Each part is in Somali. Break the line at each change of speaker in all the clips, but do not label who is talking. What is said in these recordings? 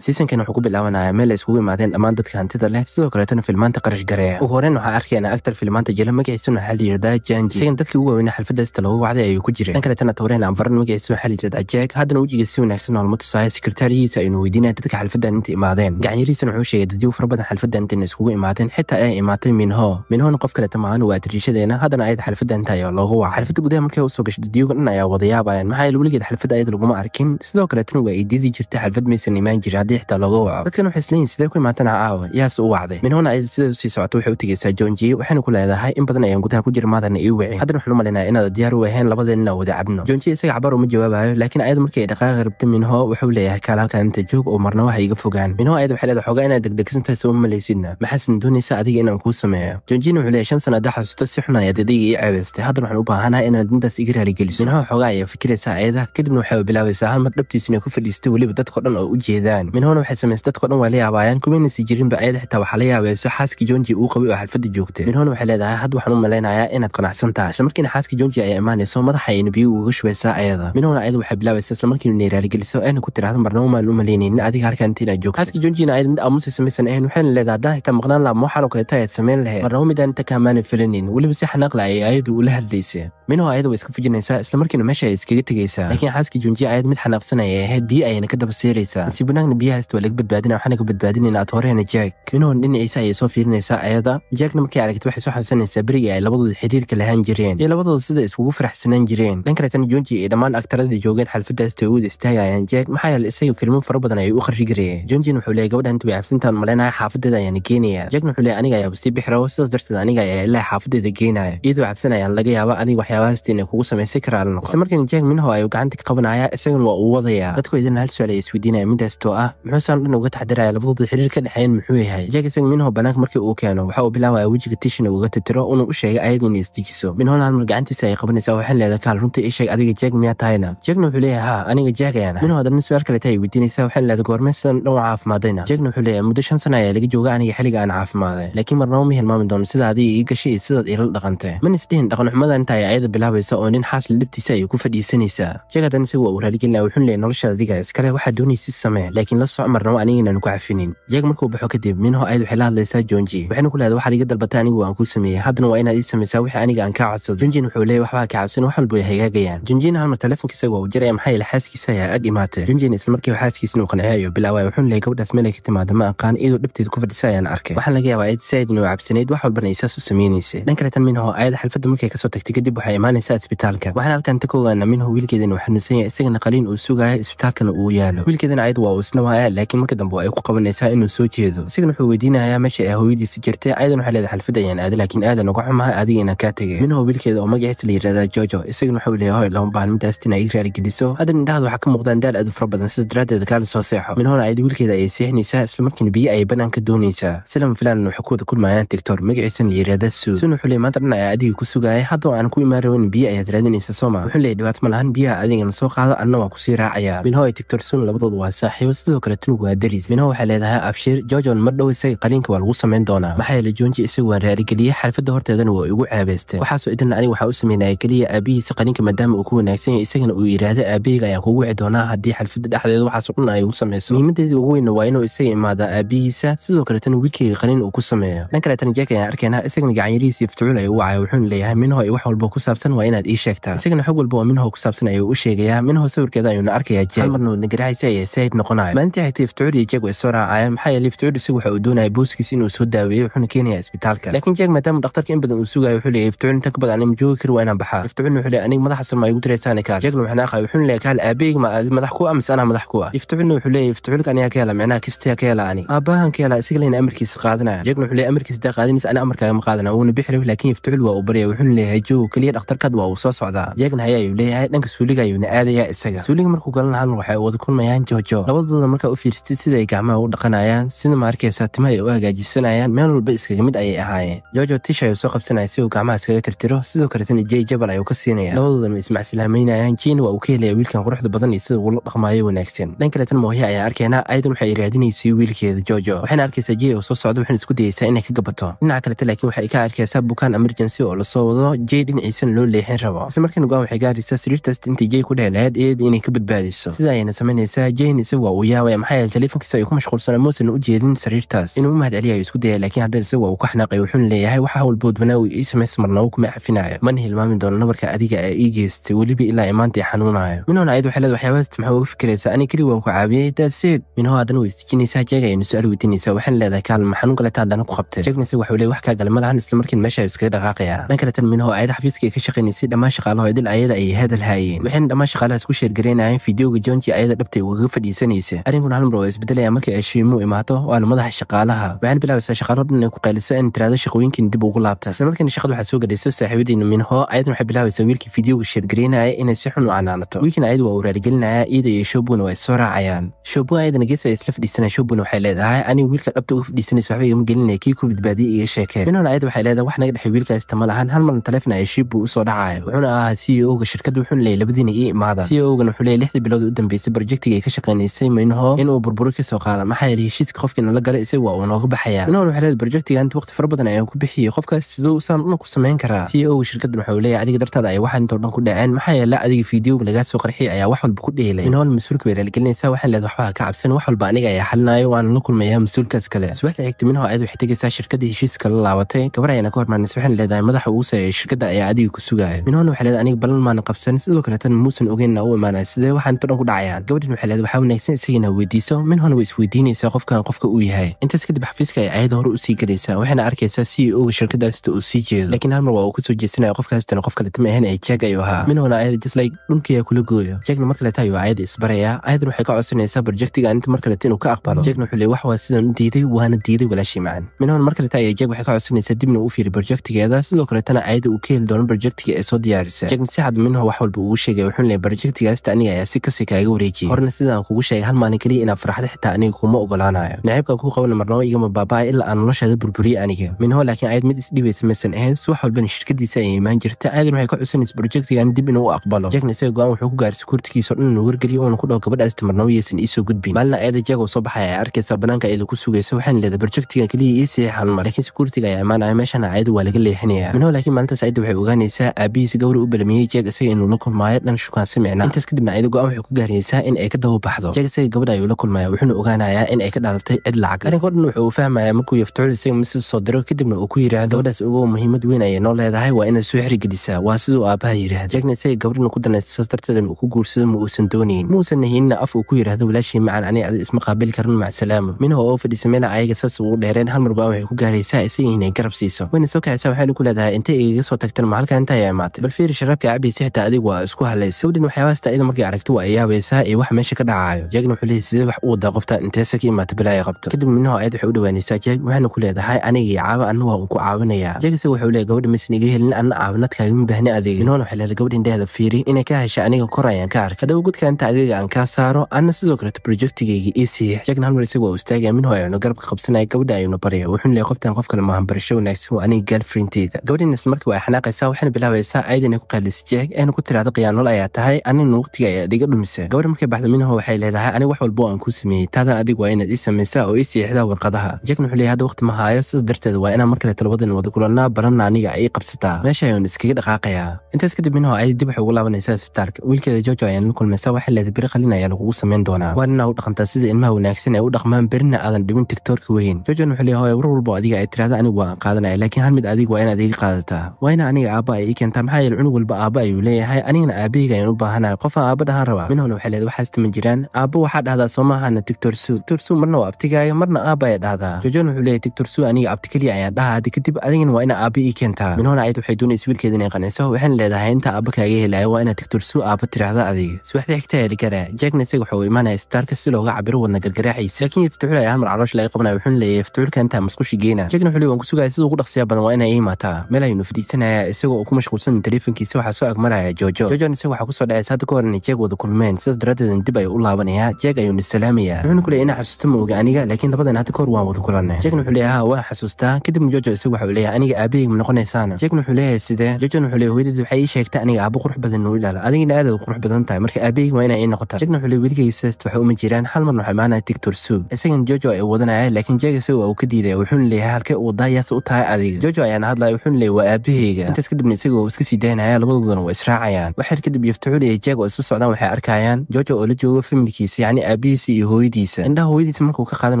siisankan wuxuu ku bilaabanaya meel ay iskugu imaadeen dhammaan dadka hantida leh sidoo kaleetona filmaanta qarash gareeya ugu horeyn waxaa arkayna agtar filmaanta jela magaciisuna waxaa layidhahdaa janji isagan dadkii ugu waaweyna xalfadda istalowa wacday ayuu ku jireen dhan kaletana tawreen ambaran magaciisa waxaa layidhahdaa jeeg haddana wejiga si wanaagsan hoolma tusaaya sekretariyihiisa aynu weydiinaya dadka xalfaddan inta imaadeen gacanyarihiisana wuxuu sheegay dadyo fara badan xalfaddan inta iskugu imaadeen xitaa ay imaatay minho minhoona qof kaleta maaan waa dariishadeena haddana ayad xalfaddan inta ayaa loogu waca xalfadda gudaha markay usoo gashay dadyoga dhan ayaa wada yaabayaan maxaa yeele weligeed xalfadda ayad laguma arkin sidoo kaletana waa idiidi jirta xalfad maysan imaan jirin madaxdiixta looga waco dadkan waxay isleeyiin sidee ku imaatanaa ah aawa yaase u wacday min huna ay sida usii socota waxay u tegaysaa joonjiye waxayna ku leedahay in badan ayaan gudaha ku jira maadana ii wicin haddana waxaan u inaad diyaar u ahayn labadeenna wada cabno joonjiye isaga cabar uma jawaabayo laakiin ayada markii ay dhaqaaqa rabta minho waxuu leeyahay kaal inta joog oo marna waxa iga fogaan minho ayad waxay leedahay xoogaa inaad degdegsantaas uma malaysidna maxaasan doonaysa adiga inaan kuu sameeyo joonjiyena wuxuu leeyahay shan sanada xususto si xun ayaad adiga ii ceebaystay haddana waxaan u baahanahay inaad intaas iga raaligeliso minho xoogaa ayaa fikiraysaa ayada kadibna waxay bilaabaysaa halmar dhabtiisina ku fadhiistay weliba dadkao dhan oo u jeedaan minhona waxay samaysay dadko dhan waa la yaabaayaan kumaynaysii jirinba ayada xitaa waxaa la yaabayso xaaskii jonji uu qabay oo xalfadda joogtay minhona waxay leedahay had waxaan u malaynayaa inaad qanacsan tahay islamarkiina xaaskii jonji ayaa imaanayso madaxa ayayna biyo uga shubaysaa ayada minhona ayada waxay bilaabaysa islamarkiinu neeraaligeliso ayna ku tiraahdo marnaba maan u malaynaynin adiga halkan inta inaad joogto xaaskii jonjina ayada mid aamusa samaysan ahayn waxayna leedahay haddaan xitaa maqnaan laab waxaanoo kaleeto ayaad samayn lahayd marnaba midaan inta ka amaana weliba si xanaaqla ayay ayadu ula hadlaysa minho ayada way iska fujinaysaa islamarkiina meesha ay iskaga tegaysaa laakiin xaaskii jonji ayad mid xanaaqsan ayay ahayd biyo ayayna ka daba seeraysaa nasiibanaagna biyo biyo haysta waa laga badbaadina waxaana ka badbaadinayna atooreena jaag minuhun dhinaciisa ayay soo fiirinaysaa ayada jaagna markay aragti waxay soo xasuusanaysaa berigii ay labadooda xiriirka lahaan jireen iyo labadooda sida iskugu faraxsanaan jireen dhan kaletana joonji ay dhammaan aktaradii joogeen xalfadaas tawuud istaagayaan jaag maxaa yeele isaga filmo fara badan ayay u qarshi gareeyeen joonjin wuxuu leeyay gabadhan intay xabsintaan maleynahay xaafadeeda ayaana geenaya jaagna wuxuu leeyay aniga ayaa bastii bixirawo sidaas darteed aniga ayaa ilaa xaafadeeda geenaya iyadoo xabsanayaan laga yaaba adiga waxyaabahaastii inay kugu samaysa karaan isla markaana jaag minho ay gacanta ka qabanaya isagana waa uu wadaya dadku idin hal su-aal ay isweydiinaya midaastoo ah muxuu dhan uga taxdiraya labadooda xiriir ka dhexeeyeen muxuu yahay jackson minho banaanka markii uu keeno waxa uu bilaabaya wejiga tishina uga tirtiro unuu u sheegay ayada inay isdejiso minhona halmar gacantiisa ay qabanaysaa waxay leedaa kaal runtii ii sheeg adiga jeeg miyaa tahayna jeegna wuxuu leeyahay haa aniga jeeg ayaan minho haddana su-aal kale tahay weydiinaysaa waxay leedaa goormee san dhowaa caafimaadayna jeegna wuxuu leeyahay muddo shan sana ayaa laga jooga aniga xilliga aan caafimaaday laakiin marnaba ma hilmaami doono sida adiga ii gashay iyo sidaad iila dhaqantay mana isdhihin dhaqan xumada inta ay ayada bilaabaysa oo nin xaasla dhibtiisa ayay ku fadhiisanaysaa jeeg haddana isaga waa u raaligelina wuxuu leeyahay noloshaada iskale waxaa doonaysid samee laakiin kaasoo amarnaba anigiinaanu ka cafinin jag markuu baxo kadib minho ayd waxay la hadlaysaa jonji waxayna ku leeday waxaad iga dalbata anigu aan ku sameeyey haddana waa inaad ii samaysaa wixii aniga aan kaa codsado jonjin wuxuu leeyay waxbaa ka cabsan wax walba way hagaagayaan jonjin halmar teleefonka isaga waa u jiray maxaa yeele xaaskiisa ayaa ag imaatay jonjin islamarkiiba xaaskiisina uu qanciyayo bilaaway wuxuuna leeyay gabadhaas meelay ka timaada ma aqaan iyadoo dhabteeda ku fadhisa ayaan arkay waxaan laga yaabaa ayd saaid inuu cabsanayd wax walbana isaas u sameynaysay dhan kaletan minho ayada xalfadda markay kasoo tagtay kadib waxay imaanaysaa isbitaalka waxaan halkan ta ka ogaana minho wiilkeedana uu xanuunsan yahay isagana qaliin uu sugaaya isbitaalkana uu yaalo wiilkeedana ayad waa uu isna haya laakiin marka dambe ay ku qabanaysaa inuu soo jeedo isagana wuxuu weydiinayaa meesha ay hooyadiisi jirtay aadan waxay leedahay xalfad ayaan aada laakiin aadan uga xumaha adigana kaa tegay minho wiilkeeda oo magaciisa la yidhahdaa jojo isagana wuxuu leeyahay hoy lama baahan midaas tina ay raaligeliso haddana indhahada waxaa ka muuqdaan daal aad u fara badan sidaas daraaddeed kaala soo seexo minhona ayad wiilkeeda ayay seexinaysaa islamarkiina biyo ayay banaanka doonaysaa silam filan waxay ku wada kulmayaan tiktor magaciisana la yidhahdaa suu sun wuxuu leey maanta dhan ayaa adigii ku sugayay haddoo aan ku imaan rabin biyo ayaad raadinaysaa sooma wuxuu leeyahy dhibaato ma lahan biyaha adigana soo qaado anna waa kusii raacaya minho ay tiktor sun labadooda waa saaxiibo sidoo sidoo kaletuna waa deris minho waxay leedahay abshir gorgon mar dhow isaga qaliinka waa lagu samayn doonaa maxaa yeele joonji isagu waa raaligeliyey xalfadda horteedana waa igu ceebaysteen waxaasoo idinna aniga waxaa u sameynaya keliya aabihiisa qaliinka maadaama uu ku wanaagsan yahay isagana uu yidhaahda aabaheyga ayaan kugu wici doonaa haddii xalfadda dhexdeeda waxaasoo dhan ay ugu samayso muhiimaddeedii ugu weynna waa inuu isaga imaadaa aabihiisa sidoo kaletana wiilkeyga qaliin uu ku sameeyo dhan kaleetana jeek ayaan arkaynaa isagana gacanyarihiisa iftucuul ayuu wacaya wuxuuna leeyahay minho ay wax walba ku saabsan waa inaad ii sheegtaa isagana xog walba oo minho ku saabsan ayuu u sheegayaa minho sawirkeeda ayuuna arkayaa jeek marna wadnagaraxaysa ayay sayid noqonaya inay tahay ftcudi jeg way soo raacayeen maxaa yeele ftcudi isagu waxa uu doonaya booskiis inuu soo daaweeyey wuxuuna keenaya isbitaalka laakiin jeg maadaama dhakhtarka in badan uu sugayo wuxuu leeyay ftcudi inta ka badan anima joogi kari waa inaan baxaa ftcudin wuxuu leeyay aniga madaxa sama igu diraysaan kaal jegna waxaan aqaay wuxuuna leeyay kaal aabeyg ma aad madax ku amis anaa madax ku ah ftcudin wuxuu leeyay ftcudka aniga keela micnaha kistiya keela ani aabbahan keela isaga leyna amarkiisa qaadanaya jegna wuxuu leeyay amarkiisa daa qaadanaysa ani amarkaaga ma qaadana wuuna bixiraw laakiin ftcud waa uu barya wuxuuna leeyahay joogo keliya dhakhtarkaad waa uu soo socdaa jeegna hayayuu leeyahay dhanka suuliga ayuuna aadayaa isaga suuliga markuu galan halna waxay u wada kulmayaan joojo labadooda halka u fiirsatay sida ay gacmaha u dhaqanayaan sida ma arkaysaa timaha ay u hagaajisanayaan meel walba iskaga mid ayay ahaayeen jojo tish ayuu soo qabsanaya si uu gacmaha iskaga tirtiro sidoo kaletana jey jabal ayuu ka siinaya labadoodana ismacsilaamaynayaan jiina waa uu ka helaya wiilkan quruxda badan iyo sida uula dhaqmaayo wanaagsan dhan kaletan moohya ayaa arkeenaa aydan waxay raadinaysay wiilkeeda jojo waxayna arkaysaa jey oo soo socda waxayna isku dayaysaa inay ka gabato dhinaca kaleta laakiin waxay ka arkaysaa bukaan emergency oo lasoo wado jey dhinaciisana loo leexin rabo islamarkaana markaan aan waxay gaaraysaa sariirtaas intii jey ku dhehelahayd iyada inay ka badbaadayso sida ayayna samaynaysaa jeyn isagu waa uu yaawa waaya maxaa telefonkiisa ay ku mashquulsana muusan u jeedin sariirtaas inuu mahad celiyayo isku daya laakiin haddana isagu uu ka xanaaqay wuxuuna leeyahay waxa howlboodbanaa uu ii samays kuma cafinaayo mana hilmaami doono nabarka adiga ee ii geystay weliba ilaa imaanta maanta i xanuunayo ayad waxay leed waxyaabahaas maxaa uga fikiraysaa ani keli waan ku caabiyey daaseed minuho haddana weysijinaysaa jeega ayaynu su-aal weydiinaysaa waxaana leedahay kaalma xanuun kaleta haddana ku qabtay jeegna isagu waxuu leey wax kaa gale madahan isla markiin meesha ayuu iskaga dhaqaaqayaa dhan kaletan tan ayada xafiiska ay ka shaqaynaysay dhammaan shaqaalaho idil ayada ayay hadal haayeen waxayna dhammaan shaqaalahaas ku sheergareynayeen fideoga jonji ayada dhabta ugaga fadhiisanaysa haweenku hal mar waa isbedelaya markii ay shiimu imaato waana madaxa shaqaalaha waxaana bilaabaysaa shaqaalo dhan ay ku qayliso in tiraado shaqooyinkan dib ugu laabta islamarkaana shaqada waxaa soo gadhayso saaxiibadeenu minho ayadan waxay bilaabaysaa wiilkii fideoga sheergaraynaya inay si xun u canaanato wiilkina ayadu waa uu raaligelinaya iyo showbuna waa soo raacayaan showbu ayadana gees ay isla fadhiisanaya showbuna waxay leedahay anigu wiilka dhabta uga fadhiisanaysa waxba igama gelinaya kii ku badbaadiyey iga sheekeen minhona ayada waxay leedahay wax naga dhexay wiilkaas tama lahan hal marna taleefon ay shiibbuu usoo dhacaya wuxuuna ahaa c e o ga shirkadda wuxuuna leeyay labadiina ii imaadaan c e o gana wuxuu leeyay lixdii bilood u dambeysay brojektiga ay ka shaqaynaysay minho oo inuu burburo kasoo qaada maxaa yeele heshiiska qofkiina la galay isaga waa uu nooga baxaya minol waxaleed barojectigan waqti fara badan ayaan ku bixiyey qofkaas siduusan una ku samayn karaa c o shirkaddan waxa uu leeyahy adiga dartaada ay waxaan intoo dhan ku dhaceen maxaa yeele adiga fiideo lagaa soo qarxiyay ayaa wax walba ku dheelay minol mas-uulka bay raalgelinaysaa waxaan leed waxbaa ka cabsan wax walba aniga ayaa xalinayo waana la kulmayaa mas-uulkaas kale subaxda xigta minho ayad waxay tegaysaa shirkadda heshiiska la laabatay gabar ayana ka hormaanis waxaan leedahay madaxa ugu sareeya shirkadda ayaa adiga ku sugaaya minhoon waxay leedahay aniga balan maana qabsan sidoo kaleetana muusan ogeynna u imaanaya sidee waxaan intoo dhan ku dhacayaan gabadhin waxay leedahay waxaa wanaagsan isagiina isweydiiso minhon way isweydiinaysaa qofkan qofka uu yahay intaas kadib xafiiska ay ayada hore usii galaysaa waxayna arkaysaa c e o ga shirkadaasita uu sii jeedo laakiin halmar waa uu kasoo jeedsanaya qofkaastan qof kaletama ahayn ee jag ayuu ahaa minhona ayada jislay dhunkiiya kula gooyo jagna mar kaleta ayuu ayada isbarayaa ayadan waxay ka codsanaysaa barjektiga aninta mar kaleta inuu ka aqbalo jagna wuxuu le wax waa sidan u diiday waana diiday walaashii macan minhona mar kaleta ayaa jag waxay ka codsanaysaa dibna u fiiri barjektigeeda sidoo kaletana ayada uu ka heli doono barjektiga ee soo diyaarisa jagna si xad minho wax walba ugu sheegaya wuxuun le barjektigaasta aniga ayaa si kasi kaaga wareejiya horna sidaan kugu sheegay hal maalin keliya inaad farxda xitaa aniga kuma ogolaanayo naciibka ku qabana marnaba igama baaba'ay ilaa aan noloshaada burburiye aniga minhoo laakiin ayad mid isdhibaysa maysan ahayn subax walbana shirkadiisa ay imaan jirta aadan waxay ka cusanaysa projectigan dib inuu u aqbalo jagna isaga go-aan wuxuu ku gaaray sakuurtigiisa o dhan inuu wargeliyo uuna ku dhaho gabadhaasta marnaba yaysan iisoo gudbin maalina ayada jagoo soo baxaya ay arkaysa banaanka ayada ku sugaysa waxaana leedahay projectigan keliya ii seexan ma laakiin sakuurtiga ayaa imaanaya meeshana ayada waa laga leexinaya minho laakiin maalintaas ayada waxay ogaanaysaa aabihiisa gawri u balamiyey jeeg isaga inuu la kulmaayo dhan shukaan samicna intaas kadibna ayada go-aan waxay ku gaaraysaa in ay ka daba baxdo jeeg isaga gabadha cod ayuu la kulmaya wuxuuna ogaanayaa in ay ka dhalatay cid lacag arrinkao dhan wuxuu fahmayaa markuu yaftucul isaga misir soo diro kadibna uu ku yidhaahdo gabadhaas ugu muhiimad weyn ayay noo leedahay waa inay soo xerigelisaa waa siduu aabaha yidhaahda jackna isaga gabadhana ku danaysa saas darteed inuu ku guursado ma uusan doonayn muusan nahiinina af uu ku yidhaahdo walaashii macaan aniga adi isma qaabil karin macsalaamo minha oo fadhiisameyna ayaga saas ugu dheereen hal mar baan waxay ku gaaraysaa isaga inay garab siiso wayna soo kacaysaa waxayna ku leedahay intay igaga soo tagtan mahalka inta ayaa imaatay bal fiiri sharaabka cabaysa xitaa adigu waa isku hadlaysa gabdhin waxyaabahaasta iyada markay aragto waa ay yaabaysaa iyo waxa meesha ka dhacaayo jackna wuxuu leeyahy sidee wax u wadaa qoftaan inteesa ka imaata balaayo qabto kadib midnaho ayad waxay u dhawaanaysaa jeeg waxaana ku leedahay anigay caaba annugu waan ku caawinayaa jeeg isaga wuxuu leeyahy gabadha maysan iga helin anna caawinadkaagama baahni adeega minhoona waxay leedahay gabadh indheheeda fiiri inay ka hesha aniga kor ka arka haddaba godka inta adeega aan kaa saaro anna sidoo kaleto projectigayga ii siiya jeegna halmar isaga waa istaagaya minho aynu garabka qabsanaya gabadha ayuuna baraya wuxuuna leeyahy qoftaan qof kale maahanbarasho wanaagsan waa aniga gaalfriinteyda gabadhan isna waa xanaaqaysaa waxayna bilaabaysaa ayadana ku qaylisa jeeg ayna ku tiraada qiyaanol ayaa tahay anigna waqtiga ayaa adiga dhumisa gabadha markay baxda minho waxay leedahay aniga wax walbo aan ku sameeyey taadan adig waa inaad ii oo ii warqadaha jakn wuxuu leeyahy hadda wakhti ma haayo sidaas darteed waa inaan mar kale talwadan wadakulanaa baranna aniga ay qabsataa meesha ayaan iskaga dhaqaaqayaa intaas kadib minho ayay dib waxay ugu laabanaysaa isbitaalka wiilkeeda jojo ayaan la kulmaysaa waxay leedahay beri qalin ayaa lagugu samayn doonaa waa inaa u dhaqantaa sida ilmaha wanaagsan ee u dhaqmaan berina aadan dhibin tigtoorka weyn jojon wuxuu leeyahay war walbo adiga ay tirahda anigu waan qaadanaya laakiin hal mid adig waa inaad iga qaadataa waa ina aniga aabba ay ii keentaa maxaa yeele cunug walba aabba ayuu leeyahay anigana aabahayga ayaan u baahanahay qofaan aabba dhahaan rabaa minhona waxay leedahay waxaas tama jiraan aabba waxaa dhahda dhahdaa soo maahana doctor su marna waa abtigaayo marna aaba dhahdaa jojon wuxuu leeyahy doctor su aniga abti keliya ayaan dhahaa haddi kadib adigana waa ina aaba ii keentaa minhoona ayad waxay doonaysa wiilkeeda inay qanciso waxayna leedahay inta aaba kaaga helaayo waa inaad doctor su aaba tiraahda adig subaxda xigta eligara jackna isaga waxuu imaanaya sitaarka si looga cabiro wadna gargaraaxiisa laakiin iftuxul ay hal mar laga qabanaya wuxuuna leeyahay iftuxulka intaa masqushi geena jackna wuxuu leeyahy waan ku sugaaya sida ugu dhaqsiya badan waa inay ii maataa meel ayuuna fadhiisanaya isagoo uu ku mashquulsan teleefonkiisa waxaa soo agmaraya jojo jojon isaga waxaa kusoo dhacaysa hadda ka horan jeeg wada kulmeen sidaas daraaddeedan dib ayuu u laabanaya jeeg ayuu ayuun isalaamaya wuxuuna ku leeyay ina xasuusta maoga aniga laakiin labadan hadda kahor waan wada kulanay jekn wuxuu leeyahay waa xasuustaa kadibna jojo isaga waxa uu leeyahay aniga aabaheyg ma noqonaysaan jekn wuxuu leeyahay sidee jojon wuxuu leeyahay hooyadad waxay ii sheegtay aniga aabo qurux badan nuu dhala adigina aadaad qurux badan tahay marka aabaheyg waa inaa ii noqota jekn wuxuu leeyahay weligaysa waxa uma jiraan hal marna waxaa maanaa digtor suug isagan jojo ay wadanaya laakiin jeeg isagu waa uu ka diidaya wuxuuna leeyahay halkee u wadaa u tahay adiga jojo ayaana hadlaya wuxuuna leeyahay waa aabaheyga intaas kadibna isagoo iska sii daynaya labadoodana waa israacayaan waxyar kadib yaftaxuul iyo jeeg oo isla socdaan waxay arkayaan jojo oo la joogo familkiisa yacni aabihiisa iyo hooyadiisa indhaha hooyadiisa markuu ka qaadan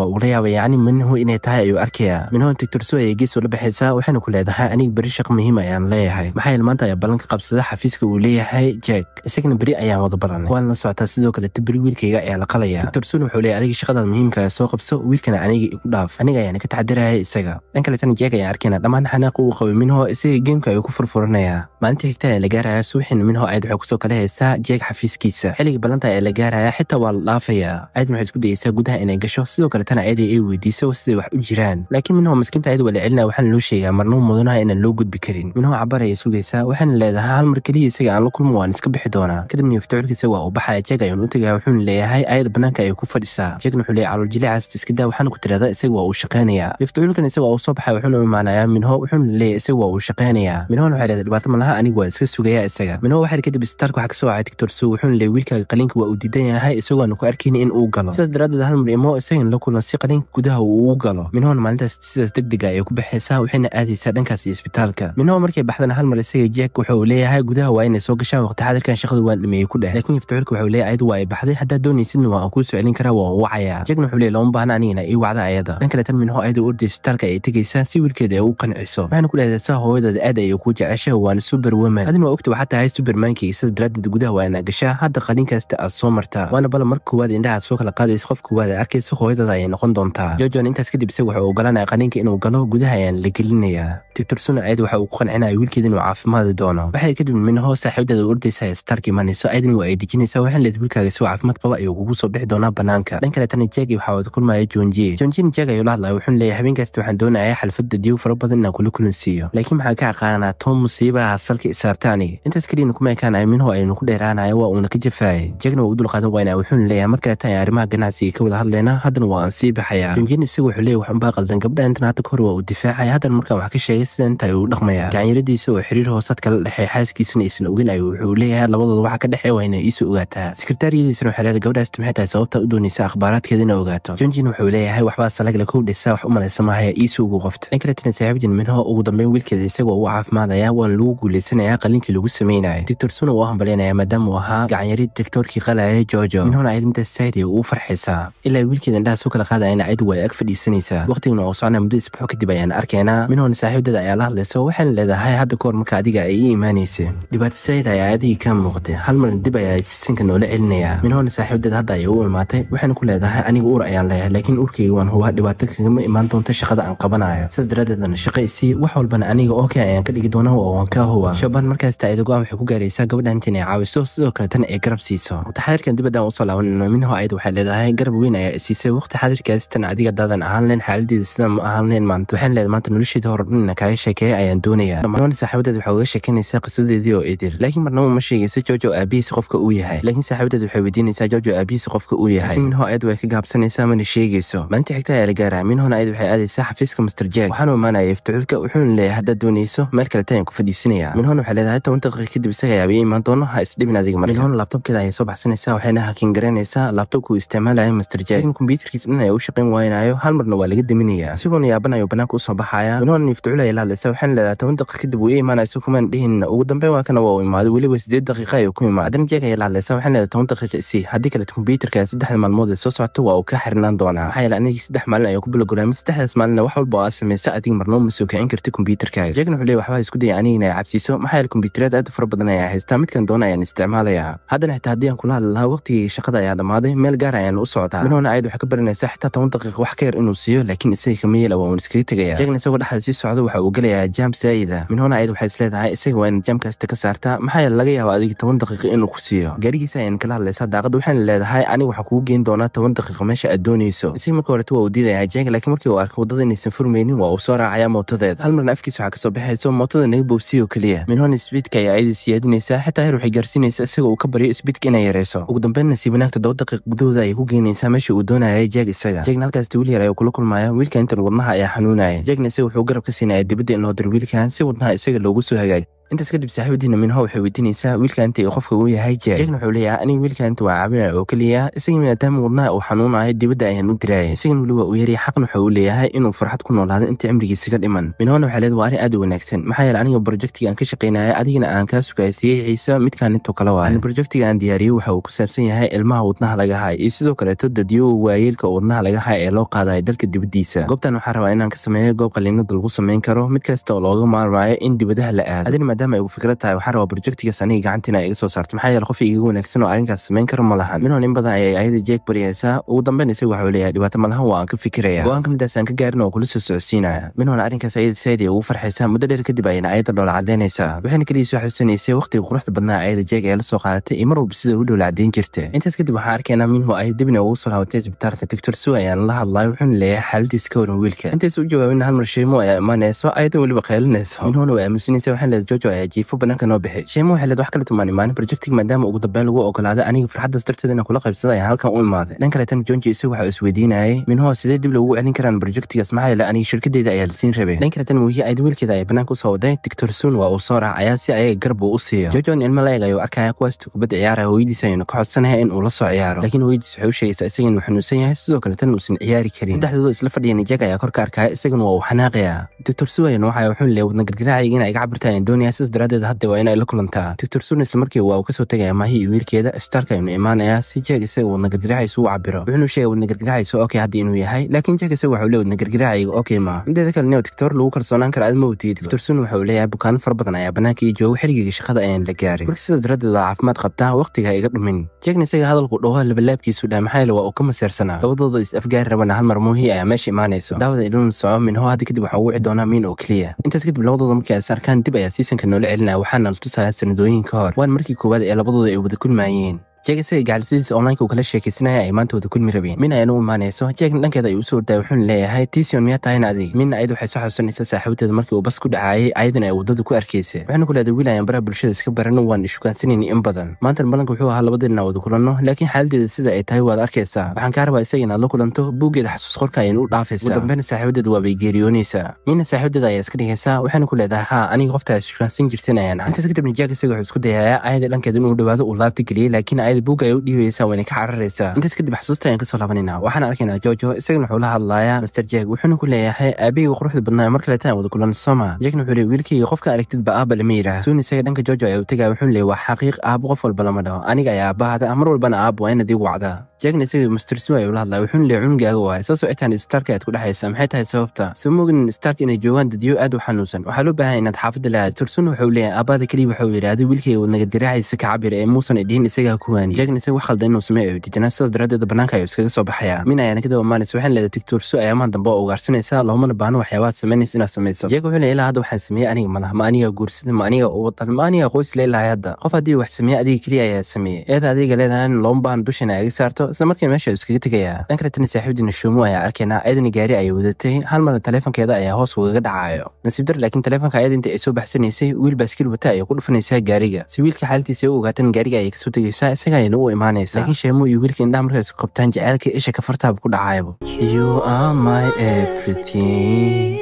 waa uula yaabaya yacni minhu inay tahay ayuu arkayaa minho doctor ayay gees ula baxaysaa waxayna ku leedahay aniga beri shaq muhiim ayaan leeyahay maxaa maanta ayaa ballan qabsada xafiiska uu leeyahay jack isagana beri ayaan wada ballanay waan la socotaa sidoo kaleeta beri wiilkayga ayaa la qalaya doctor sun wuxuu leeyahy adiga shaqadaad muhiimkaa soo qabso wiilkana aniga igu dhaaf aniga ayaana ka taxadiraya isaga dhankaletana jack ayaan arkayna dhammaan xanaaqa uu qabay minho isaga geemka ayuu ku furfuranayaa maalinta xigta ee la gaarayaa suuxina minho ayad waxay kusoo kala haysaa jeeg xafiiskiisa xilliga ballanta ee la gaaraya xitaa waa la dhaafaya ah aad waxay isku dayeysaa gudaha inay gasho sidoo kale tana ayada ay weydiisa siday wax u jiraan laakiin minhoo maskinta ayada waa la celina waxaana loo sheegaa marnuu mudanaha inaan loo gudbi karin minhoo cabar ayay isku daysaa waxaana leedahaa halmar keliya isaga aan la kulmo waan iska bixi doonaa kadibna yoftaculka isaga uu baxaya jag ayuun u tegaa wuxuuna leeyahay ayada bannaanka ayay ku fadhisaa jagna wuxuu leeyahay calooljileecaasta iska waxaana ku tirahdaa isaga waa uu shaqaynayaa yoftaculkan isaga uu soo baxay wuxuuna u imaanayaa minho wuxuuna leeyay isaga waa uu shaqaynayaa minhoon waxay leedahay dhibaato malaha anigu waan iska sugayaa isaga minho waxay kadib isbitaalka waxa ka soo wacay doctor suu wuxuuna leeyahay wiilkaaga qaliinka waa uu diidan yahay isagoona ku arki laakiin in uu galo sidaas daraaddeed hal mar imoo isagan la kulma si qalinka gudaha uu u galo minhoona maalintaas sidaas degdega ay ku baxaysaa waxayna aadaysaa dhankaas isbitaalka minhoo markay baxdana hal mar isaga jeek wuxa uu leeyahay gudaha waa inay soo gashaan waqti xadirkan shaqadu waan dhameeyey ku dheh laakiin iftaxulka wuxuu leeyahay ayadu waa ay baxday haddaad doonaysidna waan kuu soo celin karaa waan u wacayaa jeekna wuxuu leey looma baahna anigana ii wacda ayada dhan kale tan minho ayadu ordaya isbitaalka ay tegaysaa si wiilkeeda ay u qanciso waxayna ku dhahdaa saa hooyadaada aad ayay kuu jeceshay waana super woman adin waa ogta waxaa tahay supermankayga sidaas daraaddeed gudaha waa inaa gashaa hadda qalinkaasta aad soo martaa waana bala mar koowaad indhahaad soo kala qaadaysa qofka waada arkaysa hooyadada ayay noqon doontaa jojon intaas kadib isag wuxuu ogolanaya qaniinka inuu galo gudaha ayaan la gelinayaa doctor suna ayad waxa uu ku qancinaya wiilkeeda inuu caafimaadi doono waxay kadib minho saaxiibadeeda ordaysa stark imanayso ayadani waa ay dejinaysa waxaan leed wiilkaaga isagoo caafimaad qaba ayuu kugu soo bixi doonaa banaanka dhan kale tana jagi waxaa wada kulmaya jonje jonje nijag ayuu la hadlaya wuxuun leeyahay habeenkaasta waxaan doonaya xalfadda diyow fara badan inaan kula kulansiiyo laakiin waxaan ka aqaanaa tom musiibaha salka isaartaani intaas keliya nukumeekaanaya minho aynu ku dheeraanaya waa uuna ka jafaayay jagna waa u dulqaadan waynaya wuxuuna leeyahay kaleeta ee arrimaha ganacsiga ka wada hadlayna haddana waa aan sii baxaya jonjin isagu wuxuu leey waxunbaa qaldan gabdha intan hadda kahor waa uu difaacaya haddana markaan wax ka sheegay sida inta uu dhaqmaya gacanyaradiisa oo xiriir hoosaad kala dhexey xaaskiisana aysan ogin wuxuu leeyahay labadooda waxa ka dhexey waa inay iisu ogaataa sekretariyadiisana waxay leedahay gabdhahaasti maxay tahay sababta u doonaysa akhbaaraadkeeda inay ogaato jonjin wuxuu leeyahay waxbaa salaag la kowdhaysa wax u malaysa mahaya iisu ugu qofta ninkaletana saaxiibjin minho ugu dambeyn wiilkeeda isagoo u caafimaadaya waana lagu guulaysanayaa qalinkii lagu sameynaya doctor suna uu hambaleenaya maadaama uu ahaa gacanyarid doctorkii qalaya jojo minhona ayd midaas saida ugu farxaysaa ilaa wiilkeed indhahaas u kala qaadayana cid waag fadhiisanaysaa waqtiguna oo socnaa muddo isbuxo kadib ayaan arkaynaa minuhon saaxiibdada ayaa la hadlaysa waxayna leedahay hadda kahor marka adiga ay ii imaanaysa dhibaato saa'id ayaa adigii kaa muuqatay hal marin dib ayaa sanka noola celinayaa minuhon saaxiibdada hadda ayay u imaatay waxaana ku leedahay aniga uur ayaan leeyahay laakiin uurkayga waan hubaa dhibaato kagama imaan doonta shaqada aan qabanayo saas daraaddeedana shaqa isii wax walbana aniga ooke ayaan ka dhigi doonaa oo waan kaa hubaa shabaan markaas taa'ida go-aan waxay ku gaaraysaa gabadha intiin caawiso sidoo kale tan ay garab siiso mutaxadirkan dibadaan usoo laabanayno hay-ad waxay leedahay garab weyn ayaa isiisay waqti xaadirkaas tan adiga daadan ahaan len xaaladdeeda sida ma ahaan len maanta waxaan leedahay maanta nolosheeda hor dhanina kaaga sheekeeya ayaan doonaya dhammaan saaxiibadeed waxaa uga sheekeynaysaa qisadeedii oo edir laakiin marnaba ma sheegaysa jojo aabihiisa qofka uu yahay laakiin saaxiibadeed waxay weydiinaysaa jojo aabihiisa qofka uu yahay minho ayad way ka gaabsanaysaa mana sheegayso maalinta xigta ayaa la gaaraha minhona ayad waxay aadaysaa xafiiska master jack waxaana imaanaya iftacuulka wuxuuna leeyahay haddaad doonayso meel kale tayaan ku fadhiisinaya minhona waxay leedahay toban daqiiqa kadib isaga yaabaya imaan doono ha isdhibin adiga marka minhona laabtoobkeeda ayay soo baxsanaysaa waxayna hakin garaynaysaa laabtobku isticmaalaya master jack in dhan ay u shaqayn waaynayo hal marna waa laga deminaya asigoon yaabanayoo bannaanka usoo baxaya winoona iftuculaya la hadlaysa waxaana leedaha toban daqiiq kadib wuu imaanaysa kumaan dhihin ugu dambeyn waa waa u imaaday weliba sideed daqiiqa ayuu ku imaadan jeeg ayaa la hadlaysa leedaha toban daqiiq isi haddii kaleet kombyutarka saddexda maalmood ee soo socota waa uu ka xirnaan doonaa waxaa yaala anigii saddex maalin ayuu ku biloguraamid saddexdaas maalina wax walba oo samaysa adiga marnoo ma soo kicin karti kombyutarkaaga jeegna wuxuu leey waxbaa isku daya aniga inay cabsiiso maxaa yaala kombyutaraad aad fara badan ayaa haystaa midkan doona ayaan isticmaalayaa haddana xitaa haddii aan kula hadli lahaa waqtigii shaqada ayaa dhammaaday qaaday meel gaar ah ayaan u socdaa minoona ayad waxaa ka baranaysa xitaa toban daqiiq wax ka yar inuu siiyo laakiin isaga kama yeela ah waa uun iskaga tegaya jegna isagoo dhexda sii socda waxa uu gelayaa jaam saa'ida ah. minoona ayad waxay isleedahay isaga waa in jaamkaasta ka saartaa maxaa yeele laga yaaba adigi toban daqiiq inuu ku siiyo gaarigiisa ayaan kala hadlaysaa daaqada waxaana leedahay aniga waxaa kugu geyn doonaa toban daqiiq meesha aad doonayso isaga marka horeta waa uu diidayaa jeeg laakiin markii uu arkay waddada inaysan furmaynin waa uu soo raacayaa mootadeeda hal marna afkiisa waxaa kasoo baxayso mootada naga bowsiy keliya minhoona sbiidka ayaa ayadii siyaadinaysaa xitaa heer waxay gaarsiinaysa isaga uu ka baryo sbiidka inay yarayso ugu dambeynna sii toban daqiiq daqiiq gudahooda ayay ku geynaysaa meesha uu doonayay jeeg isaga jeegna halkaasti wiil yar ayuu kula kulmaaya wiilka intan wadnaha ayaa xanuunaya jeegna isaga wuxuu garab ka siinaya dibadda in loo diro wiilkan si wadnaha isaga loogu soo hagaag intaas kadib saaxiibadiina minho waxay weydiinaysaa wiilkaanta io qofka uu yahay jeer jeerna wuxuu leeyahay aniga wiilkaanta waa caabinaya ah oo keliya isaga maadaama wadnaha uu xanuunayo dibadda ayaan u diraaya isagana weli waa uu yaray xaqna waxa uu leeyahay inuu farxad ku noolaado inta ka dhiman minhona waxaa leed waa arrin aad u wanaagsan maxaa yeele aniga projectiga aan ka shaqaynaya adigana aan kaa sugaasiiyey xiisa midkaan intoo kale waay projectiga aan diyaariyo waxa uu ku saabsan yahay ilmaha wadnaha laga hay iyo sidoo kaleeto dadiyo waayeelka wadnaha laga hay ee loo qaadayo dalka dibaddiisa goobtan waxaa rabaa inaan ka sameeyo goob qaliinada lagu samayn karo mid kasta oo looga maarmaayo in dibadaha la aado maadaama ay fikra tahay waxaa rabaa brojectigaas aniga gacantiina iga soo saarto maxaa yeele qof iiga wanaagsan oo arrinkaas samayn karo ma lahan nin badan ayay ayada jeeg baryaysaa ugu dambeyn isagu waxuu leeyahay dhibaato malahan waa aan ka fikiraya go-aanka midaasaan ah ka gaarin oo kula soo socodsiinaya minoona arrinkaas ayada sayday ugu farxaysaa muddo dheer kadib ayayna ayada dhoola caddaynaysaa waxayna keliya soo xusinaysay quruxda badnaa ayada jeeg ee la soo qaadatay iyo mar walba sida u dhowla caddayn jirta intaas kadib waxaan arkaynaa minhu ay dibna ugu soo laabatay isbitaalka doctor su ayaana la hadlaay wuxuuna leeyahay xaaladiis ka waran wiilka intaas u jawaabina hal mar sheimo ayaa imaanayso ayada weliba qaylinayso minuhuna way aaminsanaysa waxaan leedahay projecto ay jiifo banaanka noo bixi sheema xilad wax kala tumaan imaanin projectig maadaama ugu dambeyn lagu ogolaaday aniga farxaddaas darteed inaan kula qaybsada ayaan halkan u imaaday dhan kaleetana jonji isagu waxa isweydiinayay minhoo sidee dib loogu celin karaan projectigaas maxaa yeele aniga shirkadeyda ayaa lasiin rabay dhan kaleetana muuhiye ayd wiilkeeda ayay banaanka usoo waday dictor suun waa uu soo raac ayaa si ayaga garab uu u siiyo jojon ilmaleeg ayuu arkaya kuwaastuu kubadda ciyaaraya ah, hooyadiisa ayuuna ka codsanaya in uu la soo ciyaaro laakiin hooyadiis waxay u sheegaysaa isaga inuu xanuunsan yahay sidoo kaleetana uusan ciyaari karin saddexdoodoo isla fadhiyan ijaga ayaa korka arkaya isagana waa uu xanaaqaya dictor suun ayuuna waxaa wuxuu leeya wadna gargaraacayga in iga cabirta ayaan doonayaa heesaas daraaddeed hadda waa inay la kulantaa doctor sun isla markii waa uu kasoo tegaya maahii wiilkeeda istaalka aynu imaanayaa si jeeg isaga wadna gargaraacaysu u cabiro wuxuuna sheegay wadna gargaraacaysu okay haddii inuu yahay laakiin jeeg isaga waxau le wadna gargaraacayga okay ma mideeda kalena doctor lagu kalsoonaan kara aad ma ogtiid doctor sun waxau leeyahay bukaano fara badan ayaa bannaanka iyo jooga xilligii shaqada ayaan la gaarin marka sidaas daraadeed waa caafimaad qabtaa waqtiga iga dhumin jeegna isaga hadalku dhooha labalaabkiisu dhaa maxaa waa uu ka masiirsanaa labadooda is afgaari rabana hal mar muuhii ayaa meesha imaanayso daawada iluna soco minho hadda kadib waxaa ugu wici doonaa miin oo keliya intaas kadib labadooda markii is arkaan dib ayaa siisanka barnaamijka noola celinaya waxaana la tusayaa ka hor waan markii koowaad ee labadooda ay wada kulmaayeen jeegase gaalisidiisa onlineka uu kala sheekaysanaya ay maantooda kulmi rabeen min ayaan u imaanayso jeegna dhankeeda ayuu uso wardaay wuxuuna leeyahay tision miyaa tahayn adig minna ayad waxay soo xasuusanaysaa saaxiibteeda markii uu bas ku dhacaayay ayadan ay waddada ku arkaysa waxaana ku leeday wiil ayaan baraha bulshada iska barano waan ishukaansanayni in badan maantan ballanka wuxuu ahaa labadeen wada kulanno laakiin xaaladeeda sida ay tahay waad arkaysaa waxaan kaa rabaa isaga inaad la kulanto buuggeeda xasuus qorka ayaan u dhaafaysaa ugu saaxiibadeeda waabay geeriyoonaysaa minna saaxiibadeeda ayaa iska dhigaysaa waxaana ku leedahay haa aniga qofta ishukaansan jirtan ayaan intaas kadibna jaag isaga wuxuu isku dayayaa ayada dhankeeda inuu dhawaado uu laabta geliyay laakiin aad buugga u dhiibaysaa wayna ka carareysaa intaas kadib xusuusta ayaan kasoo laabanayna waxaan arkaynaa jojo isagana wuxuu la hadlayaa master jak wuxuuna ku leeyahay aabahayga quruxda badnaa mar kale taan wada kulan soma jakna wuxuu leey wiilkayga qofka aragtidba aaba lama yidhaah suun isaga dhanka jojo ayaa u tegaa wuxuu leey waa xaqiiq aabo qof walba lama dhaho aniga ayaa aabahada mar walbana aab waa inad igu wacdaa jegna isagii mastersuwa ula hadlay wuxuuna leey cunugaaga wahay saasoo ay tahan isbitaalka aad ku dhexaysa maxay tahay sababta soo moognin isbitaalka inay joogaan dadiyo aad u xanuunsan waxaa loo baahan inaad xaafadda la aad waxa wuxuu leeyahay aabbaada keliya wuxuu yidhaahday wiilkayga nagadiraacaysa ka cabir ee muusan idhihin isagaa ku waani jegna isaga wax khalda inuu sameeyo ayu diidana sidaas daraaddeed bannaanka ayuu iskaga soo baxaya min ayaana kadaba maalis waxaan leedahay digtuursu ayaamahan dambe oo ugaarsanaysa loomana baahno waxyaabaad samaynaysa inaad samayso jaga wuxuu leey ilaa hadda waxaan sameeyey aniga malaha ma aniga guursada ma aniga uwadan ma aniga qoys leelahay hadda qof haddii wax sameeye adiga keliya ayaa sameeyey eeda adiga leedahan looma baahno dushana aga saarto isla markiina meesha iskaga tegayaa dhan kaletana saaxiibdiina shuumu ayaa arkaynaa ayadana gaari ayay wadatay hal marna taleefonkeeda ayaa hoos ugaga dhacayo nasiib dar laakiin taleefonka ayada inta ay soo baxsanaysay wiil baaskiil wata ayay ku dhufanaysaa gaariga si wiilka xaaltiisa ay u ogaatan gaariga ayay kasoo tegaysaa isaga ayna u imaanaysaa laakiin sheemu iyo wiilka indhaha markay isku qabtaan jaceylka isha kafartaaba ku dhacaybo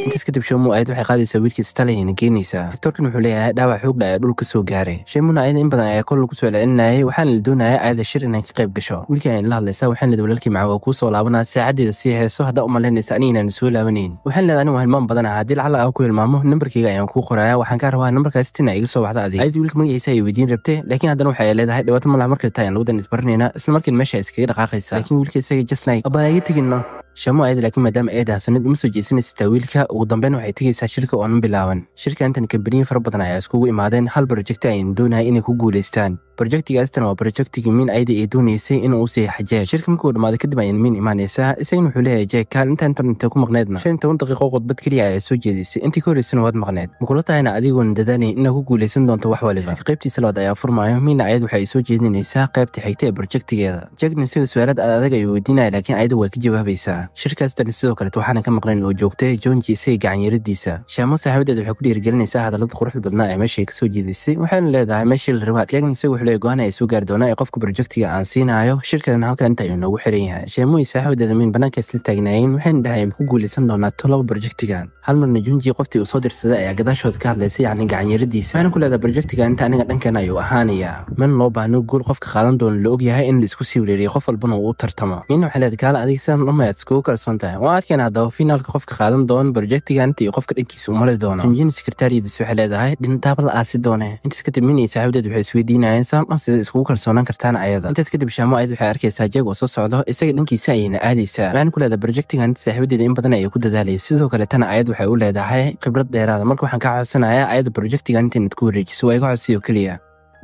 intaas kadib sheemu ayad waxay qaadaysaa wiilkiisa talayayna geenaysaa doctorkan wuxuu leeyahay dhaawac xoogla ayaa dhulka soo gaaray sheemuna ayada in badan ayaa kor lagu soo celcelinayay waxaana la doonaya ayada shir inay ka qayb gasho wiilka hadlaysaa waxaan lid walaalkii maca waa kuu soo laabanaa saacaddeeda sii heeso haddaa u malaynaysa ani inaan isoo laabanayn waxaan leed anigu hilmaan badan ah haddii lacala aa ku hilmaamo nambarkayga ayaan kuu qorayaa waxaan kaa rabaa nambarkaas tina iga soo baxda adig ayad wiilka magaciisa ayay weydiin rabte laakiin haddana waxa ay leedahay dhibaato ma laha markale taayaan labadan isbaranaynaa isla markiin meesha iskaga dhaqaaqaysa laakiin wiilka isaga jasnay abaa iga shamo ayad laakiin maadaama ay daha uma soo jeesanaysataa wiilka ugu dambeyn waxay tegaysaa shirka oonan bilaaban intan kambaniyii fara badan ayaa iskugu imaadeen hal brojekti ayna doonaya inay ku guulaystaan brojektigaastan waa brojektigii miin ayda ay doonaysay inuu seexa jeeg shirka markuu dhamaaday kadib ayaan miin imaanaysaa isagana wuxuu leeyahay jeeg kaal intaa interneta ku maqneedna shan toban daqiiqo qodbad keliya ayaa soo jeedaysay intii ka horeysana waad maqneed makula tahayna adigoona dadaalayn inaad ku guulaysan doonto wax waliba qaybtiisa labaad ayaa furmaayo miina ayad waxay soo jeedinaysaa qaybta xigta ee brojektigeeda jeegna isaga su-aalaad ad adag ayuu weydiinaya laakiin ayada waa ka jawaabaysaa shirkaastani sidoo kaleet waxaana ka maqnayn oo joogtay jonji isaga gacanyeeradiisa shaamo saaxiibadeed waxay ku dhiirigelinaysaa hadallada quruxda badnaa ee meeshay kasoo jiidaysay waxayna leedahay meeshii la rabo adyaagna isagu wuxuu leey go'aana ay soo gaari doonaa ee qofka projectiga aan siinaayo shirkadan halkan inta ayuu noogu xiran yahay sheemooyi saaxiibadeeda miin bannaanka isla taagnaayeen waxayna dhahay ma ku guulaysan doonaa tolaba projectigan hal marna jonji qoftii uu soo dirsaday ayaa gadaashooda ka hadlaysa yacni gacanyeeradiisa waxaana ku leedahay projectiga inta aniga dhankeena ayuu ahaanaya mana loo baahno guul qofka qaadan doona la og yahay in la isku sii wareeriyo qof walbana uu u tartamo miina waxay leedahay gaala adiga sidan dhamaadku lagu kalsoon tahay oo aad haddaba finaalka qofka qaadan doona brojektigan iyo qofka dhankiisa umali doono janjin sekretariadis waxay leedahay dhindhaab la aasi doone intaas kadib min iyo saaxiibdeed waxay isweydiinayeen saamqan sida iskugu kalsoonaan kartaan ayada intaas kadib shaamo ayad waxay arkaysaa jeeg oo soo socdo isaga dhankiisa ayayna aadaysaa waxaan ku leedahay brojektigan saaxiibadeeda in badan ayay ku dadaalaya sidoo kale tana ayad waxay u leedahay khibrad dheeraada marka waxaan kaa codsanayaa ayada brojektigan inta ku wareejiso waa iga codsiyo keliya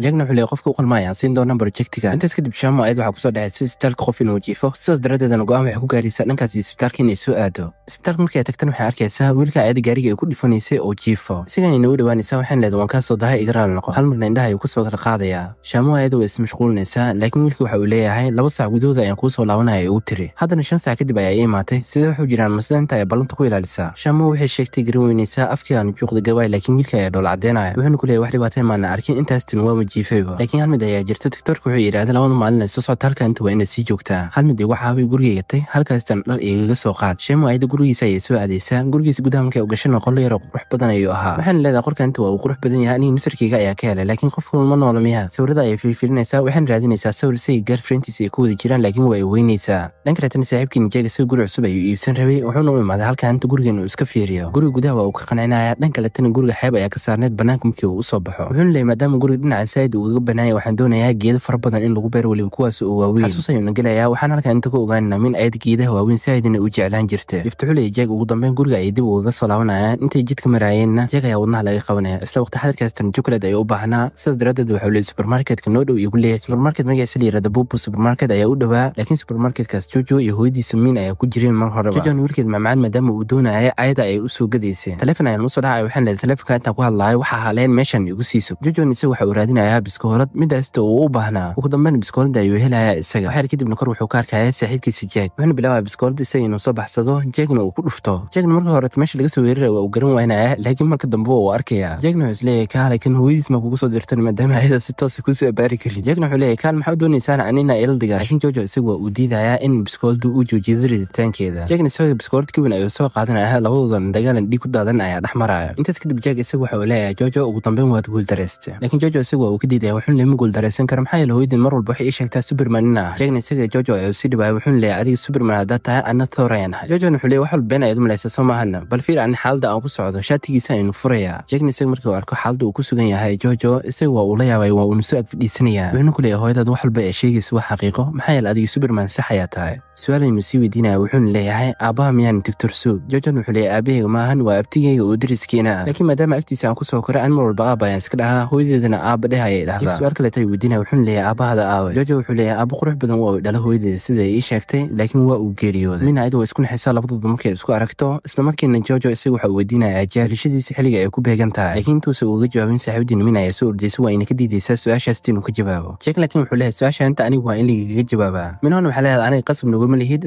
jagna xuley qofka u qalmaayaan siin doona brojectiga intaas kadib shaamo ayad waxaa kusoo dhaceysa isbitaalka qof inuu jiifo sidaas daradeedana go-aan waxay ku gaaraysaa dhankaas isbitaalka inay soo aado isbitaalka markay tagtan waxay arkaysaa wiilka ayada gaariga ay ku dhifanaysay oo jiifo isagana nagu dhawaanaysaa waxaan leeda waan kaasoo soo dahay iga noqo hal marna indhaha ayuu kusoo kala qaadayaa shaamo ayada waa ismashquulinaysaa laakiin wiilka waxa uu leeyahay laba sac gudahooda ayaan kuu soo laabanaya u tiri haddana shan sac kadib ayaa i imaatay sidee waxu jiraan masidanta ayaa ballanta ku ilaalisaa shaamo waxay sheegtay garan weynaysaa afkii aanu juuqda gawaay laakiin wiilka ayaa dhool cadeynaya wuxuuna ku leeyahy wax dhibaatay maana arkin intaas tin waa jiifayba laakiin halmid ayaa jirta doctorka wuxuu yidhahda labada maalin soo socota halkaanta waa inaad sii joogtaa halmidi waxaabay guriga gatay halkaastan dhar igaga soo qaad sheemu ayda gurigiisa ayay soo aadaysaa gurigiisa gudaha markay u gashana qollo yaroo qurux badan ayuu ahaa waxaana leedaha qorkaanta waa uu qurux badan yahay aniga naftarkeyga ayaa ka helay laakiin qof kulma noola miya sawirada ayay fiirfiirinaysaa waxaan raadinaysaa sawir say gaarfrientiis ay ku wada jiraan laakiin waa weynaysaa dhanka raatana saaxiibkii nijeeg isagoo guri cusub ayuu iibsan rabay wuxuuna u imaaday halkaanta gurigan uu iska fiiriyo guriga gudaha waa uu ka qancinaya dhanka latana guriga xeeb ayaa ka saarneyd bannaanka markii uu usoo baxo wuxuuna leeyay maadaama guriga dhinacaas masaaid uu iga banaaya waxaan doonayaa geedo fara badan in lagu beero weliba kuwaas oo waaweyn xasuus ayuuna gelayaa waxaan halkan inta ku ogaanaa min ayad geedaha waaweyn saaid u jeclaan jirta iftaxul iyo jeeg ugu dambeyn guriga ayay dib ugaga soo intay jidka maraayeenna jeeg ayaa wadnaha laga qabanaya isla waqti xadarkaastan jukulad ayaa u baahnaa sidaas daraaddeed waxau leey supermarketka noo dhow igu leeyahay supermarket magaciisa la yirahda bubu supermarket ayaa u dhowaa laakiin supermarketkaas jojo iyo hooyadiisa miin ayaa ku jireen mar horeba jojon wiilkeed maadaama uu doonaya ayada ayay usoo gadayseen taleefon ayaan usoo dhacay waxaan leeday taleefonka intaan ku hadlahay waxaa haleen meeshan igu siiso jojon isaga waxa uu raadinaya iibinaya biskoolad middaasta uu u baahnaa ugu dambeyn biskoolada ayuu helayaa isaga xeer kadibna kor wuxuu ka arkaya saaxiibkiisa jeeg wuxuuna bilaabaa biskoolada isaga inuu soo baxsado jeegna uu ku dhufto jeegna marka horeta meesha laga soo weerara waa uu garan waynaya laakiin marka dambe uu arkaya jeegna wuxuu isleeyahay kaale kan hooyadiis ma kugu soo dirtan maadaama ayada si toosa ah kusoo abaari karin jeegna wuxuu leeyahay kaal maxaa doonaysaan anina ila digaa laakiin joojo isagu waa uu diidayaa in biskooladu uu joojiyo riditaankeeda jeegna isaga biskoolad ka weyn ayuu soo qaadanaya labadoodan dagaalan dhiig ku daadan ayaa dhex maraya intaas kadib jeeg isagu waxa uu leeyahay joojo ugu dambeyn waad guuldareyste laakiin joojo isagu uu ka diidaya wuxuuna lama guul daraysan kara maxaa yeele hooyadin mar walba waxay ii sheegtaa superman ina ah sheegna isaga jojo ee si dhibaaya wuxuuna leeyahay adiga superman haddaad tahay anna thor ayaan jojon wuxuu leeyahy wax walba been ayaad u soo maahadna bal fiir ani xaalada aan ku socdo shaatigiisa aynu furayaa sheegna isaga markii uu arko xaalada uu ku sugan yahay jojo isaga waa uu la yaabay waa uuna soo agfadhiisanaya wuxuuna ku leeyahay hooyadaad wax walba ee sheegaysa wax xaqiiqo maxaa yeele adiga superman sax ayaa tahay su-aalaynu sii weydiinaya wuxuuna leeyahay aabbaha miyaan doctor suug jorjan wuxuu leeyahy aabahayga maahan waa abtigayga uo dariskiina laakiin maadaama agtiisa aan kusoo koray an mar walba aaba ayaan iska dhahaa hooyadeedana aaba dheh ayay dhahdaa su-aal kale tay weydiinaya wuxuuna leeyahay aabahada aawe jorja wuxuu leeyahay aaba qurux badan waa u dhala hooyadeeda sida ay ii sheegtay laakiin waa uu geeriyooday mina ayada waa isku naxaysaa labadooda markay isku aragto isla markiina jojo isaga waxa uu weydiinaya ajaar xilliga ay ku beegan tahay laakiin intuuse uga jawaabin saaxiibdiina min ayaa soo ordaysa waa ina ka diidaysaa su-aashaas tiinu ka jawaabo jek laakiin wuxuu leeyahay su-aasha anigu waa in lagaga jawaabaa minahona waxaa leeyahay aniga qasab nagu ma lihid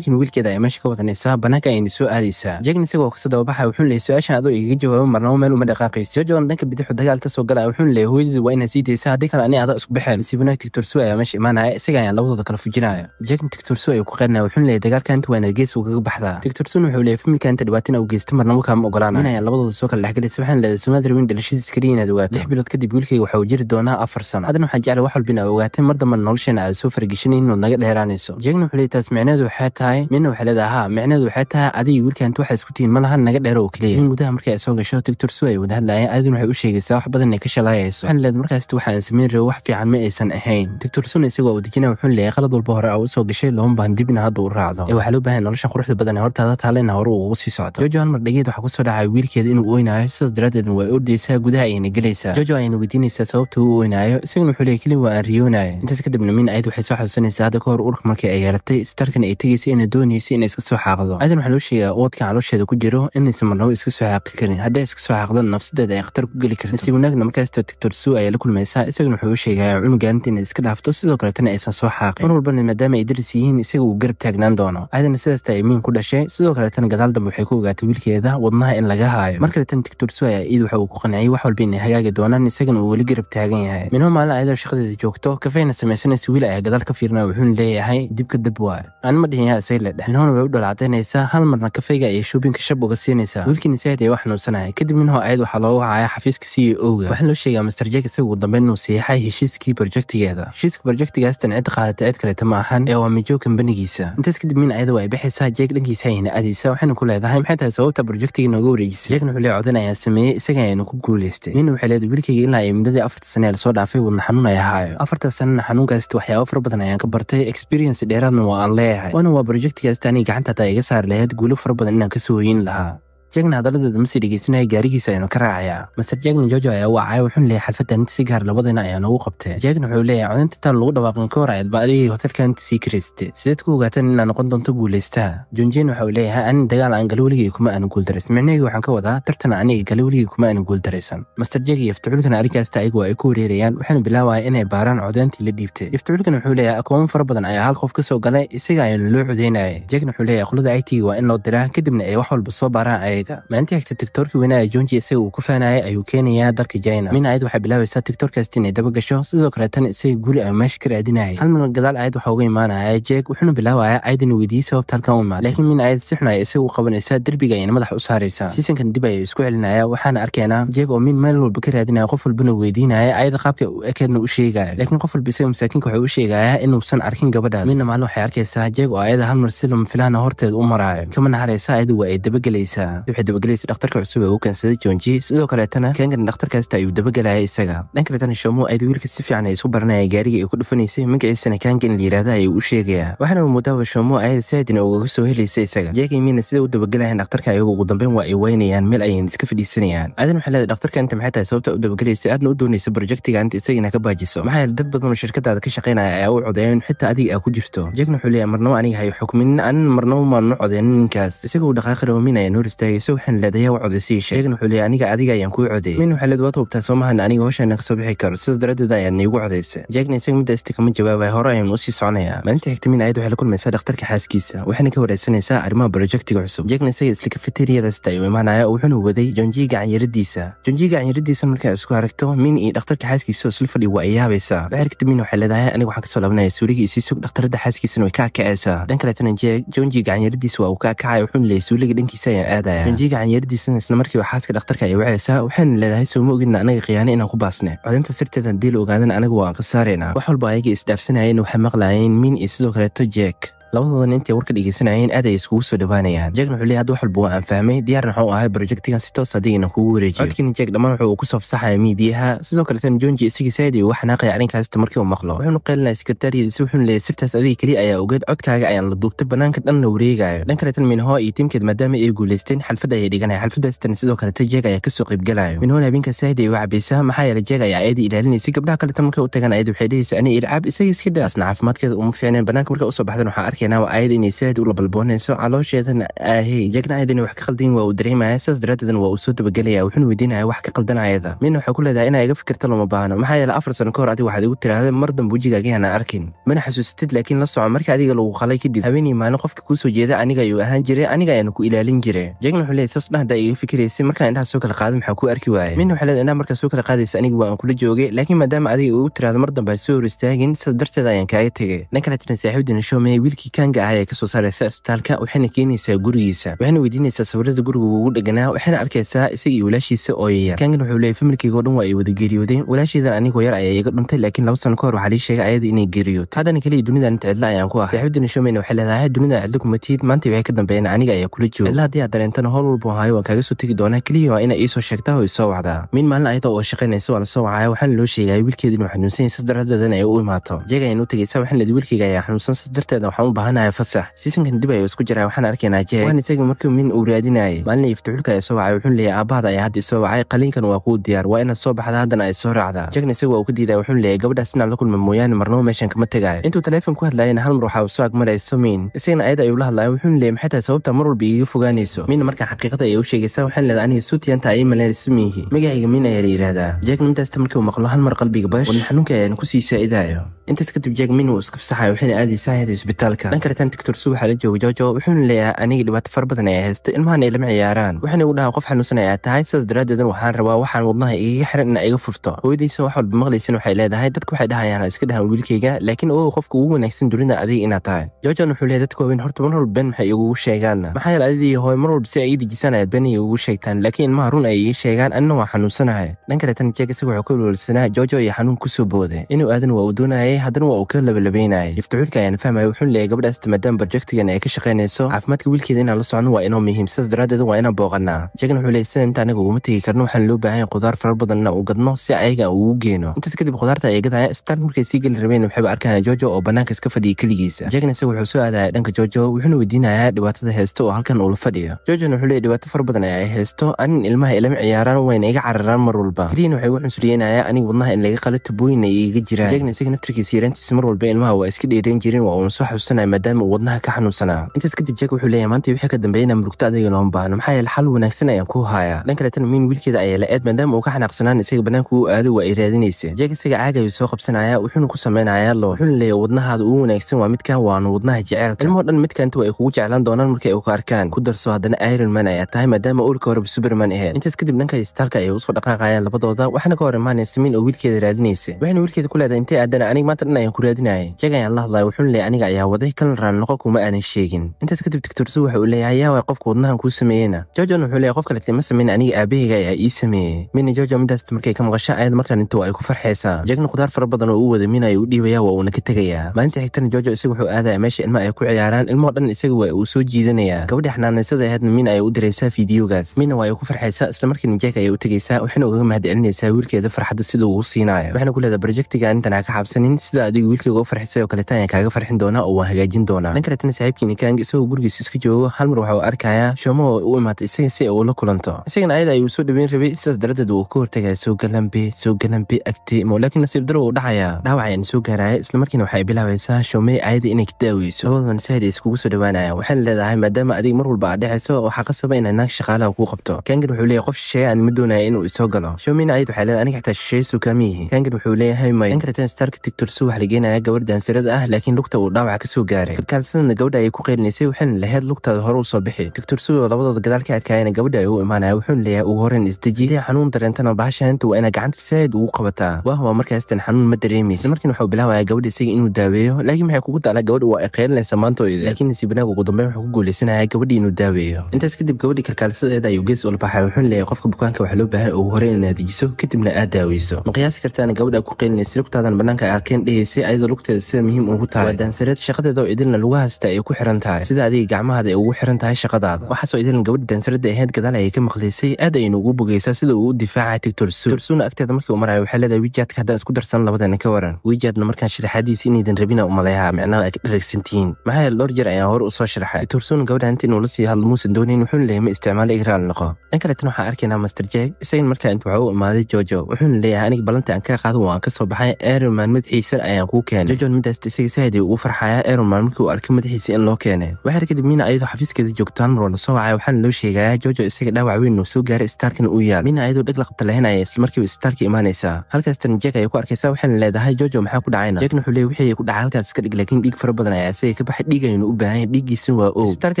wiilkeeda ayaa meesha ka watan heesaha ayayna soo aadaysaa jegn isagoo kasoo dababaxa wuxuun leeyay su-aashan adoo igaga jawaabo marnamo meel uma dhaqaaqayso jojogan dhanka bidixu dagaal ka soo galaya wuxuun leeyay hooyadiidu waa inaa sii daysa haddii kale ani adaa isku baxeen si wanaag tigtorsu ayaa meesha imaanaya isaga ayaan labadooda kala fujinaya jegn tigtorsu ayuu ku qeynaya wuxuun leeyay dagaalka inta waa inaad geesigu kaga baxdaa tigtorsun wuxuu leeyay familka inta dhibaatina uu geysta marnabo kaama ogolaana in ayaan labadooda soo kala dhexgelaysa waxaan leeday sumaad rabin dhalashadiis keliya inaad ogaato lix bilood kadib wiilkayga waxaa uu jiri doonaa afar sano haddana waxaan jeclay wax walbina ogaatay mar damba nolosheena aad soo fargeshinayn inaad naga dheeraanayso jegn wuxuu leeyay taas micna micneedu waxay tahay mina waxay leedahay ha micneedu waxay tahay adiga wiilkaant waxaa isku tihiin malaha naga dheero oo keliya in gudaha markay soo gasho tigtor su ay wada hadlaayeen aadun waxay u sheegaysaa wax badan ay ka shalaayayso waxaan leed markaasta waxaan samayn rabo wax fiican ma aysan ahayn tigtor sun isagoo uu wuxuu leeyahay qalad walba hore oo u gashay looma baahan dibna hadda u raacdo ee waxaa loo baahan noloshan quruxda badan ee hortaada taala hore uu ugu sii socdo jojoan mar dhageed waxaa kusoo dhacay wiilkeeda inuu oynayo sidaas daraaddeedna waa ordaysaa gudaha ayna gelaysaa jojo ayna weydiinaysaa sababta uu oynayo isagana wuxuu leeyay keli waa aan riyoonayo intaas kadibna min ayad waxay soo xasuusanaysaa hadda ka hor urka markii ay yeelatay starka markan ay tegaysay ina doonaysay ina iska soo xaaqdo aadan waxaa loo sheegaa wadka caloosheeda ku jiro inaysan marnabo iska soo xaaqi karin hadday iska soo xaaqdan nafsadeeda ay khatar ku geli karto nasiib wanaagna markaastoo tigtorsuu ayaa la kulmaysaa isagana wuxuu u sheegaa cunugaalinta inay iska dhaafto sidoo kaletana aysan soo xaaqin mar walbana maadaama ay daris yihiin isaga uu garab taagnaan doono aadana sidaasta imiin ku dhashay sidoo kaleetana gadaal dambe waxay ku ogaatay wiilkeeda wadnaha in laga haayo mar kaletana tigtorsu ayaa iid waxa uu ku qanciyay wax walba inay hagaagi doonaan isagana uu weli garab taagan yahay minoo maalin ayadoo shaqadeeda joogto kafeyna samaysanaysa wiil ayaa gadaal ka fiirnaa wuxuuna leeyahay dibka dab waa aan ma dhihin yaa isaga ledhe minhoona way u dhalaadaynaysaa hal marna kafeyga ayay shoobinka shab uga siinaysaa wiilkiina said ay u xanuunsanahay kadib minhoo ayad waxaa loogu hacaya xafiiska c e owga waxaa loo sheegaa master jak isaga ugu dambeyn inuu sayaxay heshiiskii barjektigeeda heshiiska barjektigaastan cid qaadatay cid kaleta ma ahan ee waa mijo kambanigiisa intaas kadib min ayadu ay baxaysaa jeeg dhankiisa ay hina-adiisa waxayna ku leedahay maxay tahay sababta barjektiga nooga wareejisay jeegna wuxuu leey codan ayaa sameeyey isaga ayaynu ku guulaystay min waxay leedahay wiilkayga ilaa ay muddadii afarta sane ee lasoo dhaafay wadna xanuun ay ahaayo afarta sanena xanuunkaasti waxyaabo fara badan ayaan ka bartay experience dheeraadna waa aan leeyahay leeyahay waana waa brojectkaas taaniga gacantaataa iga saari lahayd guulo fara badan inaan ka soo hoyin lahaa jagna adaladooda ma sii dhegeysanaya gaarigiisa aynu ka raacayaa master jagna jojo ayaa wacay wuxuun leeyahay xalfadda nitisi gaar labadayna ayaa nagu qabtay jagna wuxuu leeyahay ah codinta taan lagu dhawaaqan ka hor ayaad ba adigii hotelka nitisii ka sideed ku ogaataan inaad noqon doonto guulaystaa jonjeen waxa uu leeyahay anin dagaal aan gale kuma aanu guuldaraysan micnaheyga waxaan ka wadaa tartana aniga gale weligii kuma aanu guuldaraysan master jag iyo ifticuulkana arrinkaasta ayagu ay ku wareerayaan waxaana bilaabaya inay baaraan codeyntii la dhiibtay ifticuulkana wuxuu leeyahay akoomo fara badan ayaa hal qof ka soo galay isaga ayanu loo codeynayay jagna wuxuu leeyahay qolada i it waa in loo diraa kadibna ay wax walba soo baaraan Soomaaliga maantaxta tiktorka weyn ee Jonji isaga uu ku faanayay ayuu keenayaa dalka jina min ayad waxa bilaabaysaa tiktorkaas inay dabagasho sidoo kale tan isaga guli ay meesha ka raadinayay hal mar gadaal ayad waxa uga imaanaya jeeg wuxuuna bilaabayaa aydan weydiiyay sababta halkan u imaaday laakiin min ayad si xun ay isaga u qabanaysaa derbiga ayna madax u saaraysaa siisankan dib ayay isku celinaya waxaana arkaynaa jeeg oo min meel walba ka raadinaya qof walbana weydiinaya ayada qaabka u ekeedna u sheegaya laakiin qof walba isaga masaakiinka wuxuu u sheegayaa inuusan arkin gabadhaas midna maalin waxay arkaysaa jeeg oo ayada hal mar si lama filaana horteed u maraayo kamana haraysa ayada waa ay dabagelaysaa shacabka wixii dabagelaysa dhakhtarka cusub ee uu keensaday joonji sidoo kaleetana keengan dhakhtarkaasta ayuu dabagelaya isaga dhanka tana shoomo ayda wiilka si fiican ay isku baranaya gaariga ay ku dhufanaysay magaciisana kaangan layidhaahda ayuu u sheegayaa waxaana uu mudaaba shoomo ayada saadina ugaga soo helaysa isaga jeegimina sida u dabagelayaan dhakhtarka ayagu ugu dambeyn waa ay weynayaan meel ayayna iska fadhiisanayaan aadan waxay leedahay dhakhtarka inta maxay tahay sababta u dabagelaysa aadna u doonaysa barojektiga inta isagina ka baajiso maxaa yeele dad badan oo shirkadaada ka shaqaynaya ayaa u codeeya in xitaa adiga aa ku jirto jeegna wuxuu leeyahay marnabo aniga hayo xukminin anan marnabo maanu codeynin ninkaas isaga uu dhaqaaqi rabo min ayaa noor istaagay codeysa waxaan leedahay waa codeysay sheegan wuxuu leeyahy aniga adiga ayaan kuu codeeyay min waxaa leed waa tubtaa soo mahan aniga howshaana kasoo bixi karo sidaas daraaddeed ayaad niigu codeysa jeegna isaga midda kama jawaabahay hore ayaan usii soconayaa maalinta xigta min ayad waxay la kulmaysaa dhakhtarka xaaskiisa waxayna ka wareysanaysaa arrimaha projectiga cusub jeegna isaga isla kafeteriyadaasta ayuu imaanaya wuxuuna waday jonjiga canyaradiisa jonjiga canyaradiisa markaa isku aragto min iyo dhakhtarka xaaskiisa oo isla fadhi waa iyaabaysaa waxay kadib min waxay leedahay aniga waxaan kasoo laabanaya suuligii isii sug dhakhtaradda xaaskiisana way ka akacaysaa dhan kaleetana jeeg jonjiga canyaradiisa waa uu ka akacaya wuxuuna leeyahy suuligii dhankiisa ayaan aadaya xinjigaan yeerdiisan islamarkiiba xaaska dhakhtarka ay waceysaa waxayna leedahay ma ogidna anaga khiyaano inaan ku baasne codinta haddii la ogaadan anagu waan khasaaraynaa wax walba ayaga isdhaafsanayeen waxay maqlaayeen miin iyo sidoo kaleeto jeek labadodan intay warka dhegeysanayeen aad ay iskugu soo dhawaanayaan jeegna wuxuu leeyahy had wax walba waa aan fahmay diyaarna waxuu ahay barojektigan si toos ah adigana kugu wareejiyo codkina jeeg dhammaan wuxuu ku safsaxaya miidiyaha sidoo kaleetana jonji isagii saaid ayuu ka xanaaqaya arrinkaasita markii uu maqlo wuxuuna qeelinaya sekretariyadiisa wuxuuna leyay sirtaas adiga keliya ayaa ogeed codkaaga ayaan la duubtay bannaanka dhan la wareegayo dhan kaletan minho iyo tiimkeed maadaama ay guulaysteen xalfad ayay dhiganaya xalfadaastana sidoo kaleta jeeg ayaa kasoo qaybgalayo minhona habeenka saahid ay u cabaysaa maxaa yeele jeeg ayaa ayadii ilaalinaysay gabdhaha kaletan markay u tagaan ayad waxay dhehaysa ani ilcaab isaga iska daasna caafimaadkeeda uma fiicneen bannaanka markay usoo baxdan waxaa ark arkaynaa waa ayad inay saaid u labalboonayso caloosheedana ahe iyagana aadana wax ka qaldan waa uu dareemaya saas daraadeedna waa uu soo dabagelaya wuxuuna weydiinaya wax ka qaldanayada mina waxay ku leedahay inaa iga fikirta looma baahno maxaa yeele afar sano ka hor adig waxaad igu tiraahda mar damba wejigaaga aanan arkin mana xasuusatid laakiin la soco marka adiga lagu qalay kadib haweenay maalin qofka kuu soo jeeda aniga ayuu ahaan jiray aniga ayaanu ku ilaalin jire jagna wuxuu leeyahy saas dhahda iga fikiraysay markaan indhaha soo kala qaaday maxaa ku arki waaye mina waxay leedahay indhaha markaa soo kala qaadaysa aniga waa kula joogay laakiin maadaama adiga igu tiraahda mar dambe ay soo hor istaagin saas darteeda ayaan kaaga tegay dhankaletna saaxiibdina showmey wiilkii baaritaanka ah ee kasoo saaraysa isbitaalka waxayna keenaysaa gurigiisa waxayna weydiinaysaa sawirada guriga ugu dheganaa waxayna arkaysaa isaga iyo walaashiisa oo yayar kaangan wuxuu leeyay familkeyga o dhan waa ay wada geeriyoodeen walaasheedan anigoo yar ayaa iga dhuntay laakiin laba sano ka hor waxaa lii sheegay ayada inay geeriyootay haddana keliya dunidan inta cidla ayaan ku ah saaxiibadani shomeyna waxay leedahay dunida cidla kuma tihid maanta waxay ka dambeeyeen aniga ayaa kula jooga cidla haddii aad dareentana howl walba hayo waan kaaga soo tegi doonaa keliya waa inaa iisoo sheegtaa oo isoo wacdaa min maalin ayada oo shaqaynaysa waa lasoo wacaya waxaana loo sheegaya wiilkeeda inuu xanuunsan yahay sas daraaddeedan ay u imaato jeeg ayaan u tegaysa waxaan leeday wiilkeyga ayaa xanuunsan sas darteeda waxaan u baahanaya fasax siisankan dib ayuu isku jiraa waxaan arkaynaa jeeg waan isagii markii min uu raadinayay maalina iftuxulka ay soo wacay wuxuun leeyay aabahada ayaa hadda isoo wacay qaliinkan waa kuu diyaar waa inaad soo baxda haddana ay soo raacdaa jeegna isagu waa uu ka wuxuun leeyay gabadhaas la kulma mooyaane marnabo meeshan kama tegaayo intuu taleefon ku hadlaayana hal mar waxaa u soo agmarayso miin isagana ayada ayuu la hadlaaya wuxuun leeyay maxay tahay sababta mar walba igaga fogaanayso miinna markaan xaqiiqada ayay u sheegaysaa waxaan leedaa aniga suutiyanta ayay malaanayso miihi magacayga miin ayaa la yidhaahdaa jeegna mintaasta markii uu maqlo hal mar qalbiga bash warna xanuunka ayaan ku sii saa'idayo intaas kadib jeeg miin wuu iska fasaxayo waxayna aadaysaa hayada isbitaalka dhanka retaan doctor su waxaa la jooga joojo wuxuuna leeyahay aniga dhibaato fara badan ay haysta ilmahan ay lama ciyaaraan waxaana igu dhahaa qof xanuunsan ayaa tahay sidaas daraaddeedan waxaan rabaa waxaan wadnaha igaga xiran inaa iga furto hooyadiisa wax walba maqlaysan waxay leedahay dadku waxay dhahayaan iska dhahan wiilkayga laakiin oo qofka ugu wanaagsan dunida adiga inaad tahay joojon wuxuu leeyahay dadka waaweyn horta mar walba been maxay igugu sheegaan maxaa yeele adidii hooy mar walba si ay ii dejisanayad been ay igugu sheegtaan laakiin ilmaha run ay ii sheegaan anina waa xanuunsanahay dhanka retaan jeeg isagu wuxuu ka welwelsanaa joojo iyo xanuun kusoo booday inuu aadan waa uu doonayay haddana waa uu ka labalabeynayay iftaxuulka ayaan fahmaya wuxuu leeyahay gabadhaas maadaama barjektigan ay ka shaqaynayso caafimaadka wiilkeeda inaan la socno waa inoo muhiim sidaas daraaddeed waa inaan booqannaa jagna wuxuu ley inta anaga uguma tegi karno waxaan loo baahan yahay khudaar fara badan ina gadno si ayaga ugu geeno intaas kadib khudaarta ay gadaya stark markay sii geli rabeen waxayba arkaan joojo oo bannaanka iska fadhiya keligiisa jagna isaga wuxuu soo aadaya dhanka joojo wuxuuna weydiinayaa dhibaatada heesta oo halkan uula fadhiyo joojona wuxuu leey dhibaato fara badan ay haysto anin ilmaha ilama ciyaaraan wayna iga cararaan mar walba keliina waxay ugu cunsuriyeynayaa aniga wadnaha in laga qala tubooyin ay iga jiraan jagna isaga naftarkiisa yaraantiisa mar walba ilmaha waa iska dheereen jirin waa uun soo maadaama uu wadnaha ka xanuunsanaa intaas kadib jak wuxuu leeyahy maanta wixii ka dambeeyay inaan murugto adayga nooma baahno maxaa yeele xal wanaagsan ayaan ku hayaa dhan kale tan wiilkeeda ayaa la eed maadaama uu ka xanaaqsanaan isaga banaanku uu aado waa ay raadinaysa jak isaga caagayu soo qabsanaya wuxuuna ku samaynayaa lo wuxuuna leeyahy wadnahaada uu wanaagsan waa midkan waanu wadnaha jeceelka ilmoo dhan midkaanta waa ay kugu jeclaan doonaan markay ka arkaan ku darso haddana iron man ayaa tahay maadaama uulka horeba superman aheed intaas kadib dhanka istaalka ayay usoo dhaqaaqayaan labadooda waxaana ka hor imaanaya samiin oo wiilkeeda raadinaysa waxayna wiilkeeda ku leedahay intay aadana aniga maanta dhan ayaan ku raadinaya jag ayaan la hadlaya wuxuuna leeyahy aniga ayaa waday kan raalno qofkuma aanan sheegin intaas kadib digtorsu waxa uu leeyahay yaaway qofka wadnahan kuu sameeyeyna jorjan wuxuu leeyahy qof kale ma samayn aniga aabahayga ayaa ii sameeyey mina jorja midaas markay ka maqasho ayad markaan intuu ay ku farxaysaa jegna khudaar fara badan oo u wada mina ay u dhiibayaa waa uuna ka tegayaa maalinta xigtana jorja isaga wuxuu aadaya meesha ilma ay ku ciyaaraan ilmoo dhan isaga waa uu soo jiidanayaa gabadha xanaanaysada ahaydna mina ay u diraysaa fiidiyogaas mina waa ay ku farxaysaa islamarkiina jeeg ayay u tegaysaa waxayna ugaga mahadcelinaysaa wiilkeeda farxadda siduu ugu siinayo waxayna ku leedahay brojektigaan intan ha ka xabsanin sida adigu wiilkeyga u farxisay oo kaleeta ayaan kaaga farxin doonaa oo waan hagaaj hagaajin doonaa dhan kaletana saaxiibkii nikaang isagoo gurigiis iska joogo hal mar waxa uu arkayaa shoomo oo u imaatay isaga si ay ula kulanto isagana ayada ayuu soo dhaweyn rabay sidaas daradeed wuu ka hortagaya soo galambe soo galambe agtimo laakiin nasiib daro uu dhacayaa dhaawac ayaan soo gaaraaya islamarkiina waxay bilaabaysaa shoomey ayada inay ka daaweyso labadoona saaid ay iskugu soo dhawaanayaan waxaana leedahay maadaama adig mar walba aad dhexayso waxaa qasaba inay naag shaqaalaha kuu qabto kaangan wuxuu leeyahy qof shisheeye aan ma doonayo inuu isoo galo shoomeyna ayad waxay leedahay aniga xitaa shisheeye suukaamiyihi kaangan wuxuu leeyahay may kankaletan starka tigtursu wax la geenaya gabar daansirada ah laakiin lugta uu dhaawaca kasoo gaaray kalkaalsina gabadha ayay ku qeylinaysay waxayna lahayd lugtaada hore u soo bixi doctor oo labadooda gadaalka ka arkaayana ah gabadha u imaanaya wuxuuna leeyahay ugu horreyn isdejiya xanuun dareentana bahasha inta waa ina gacanta saa'id ugu qabataa waahwa markaastan xanuun ma dareemaysa markiina waxau bilaabaya gabadha isaga inuu daaweeyo laakiin maxay kugu daala gabadha waa ay qeylinaysa maantooyda laakiin nasiib wanaag ugu dambeyn wuxuu ku guulaysanaya gabadha inuu daaweeyo intaas kadib gabadhii kalkaalsadeeda ayuu gees ula wuxuuna leeyahay qofka bukaanka waxaa loo baahan ugu horreyn inaad dejiso kadibna aad daaweyso ma qiyaasi kartaana gabadha ku qeylinaysay lugtaadan bannaanka aad keen ayadoo lugteeda sida muhiim ugu tahay waa daansareed shaqadeeda iyadoo idinna lugahasta ay ku xiran tahay sida adiga gacmahada ay ugu xiran tahay shaqadaada waxaasoo idinna gabadha dansaradda ahayd gadaal ayay ka maqlaysay aad aynu ugu bogaysaa sida uu u difaacay tig tursuun tursuuna agteeda markii uu maraayo waxay leedahay wijaadka haddaan isku darsan labadana ka waran wijaadna markaan sharaxaadiisa inaydan rabina umaleehaa micnaha ay ka dharagsantihiin maxaa yeele dhowr jeer ayaan hore u sharaxay tursuuna gabadha inta inuu la sii hadlo muusan doonayn wuxuuna leeyahay ma isticmaalo igraal noqo dhan kaletan waxaan arkaynaa master jack isagin markaa inta waxuu u imaaday jojo wuxuuna leeyahay aniga balanta aan ka qaado waan ka soo baxay eroman madaxiisa ayaan kuu keenay jojon midaas isaga saahiday ugu farxayaa eroman furman markii uu arkay madaxiisa in loo keenay waxaar kadib miina ayadoo xafiiskeeda joogtaan marwala soo wacay waxaana loo sheegayaa joojo isaga dhaawac weyn uu soo gaaray isbitaalkana uu yaal mina ayadoo dheg la qabta lahaynaya ismarkiiba isbitaalka imaanaysaa halkaastan jeeg ayay ku arkaysaa waxaana leedahay joojo maxaa ku dhacayna jeegna wuxuu leeyay wixii ku dhacay halkaas iska dhig laakiin dhiig fara badan ayaa isaga ka baxay dhiigaynu u baahan yahay dhiiggiisa waa ow isbitaalka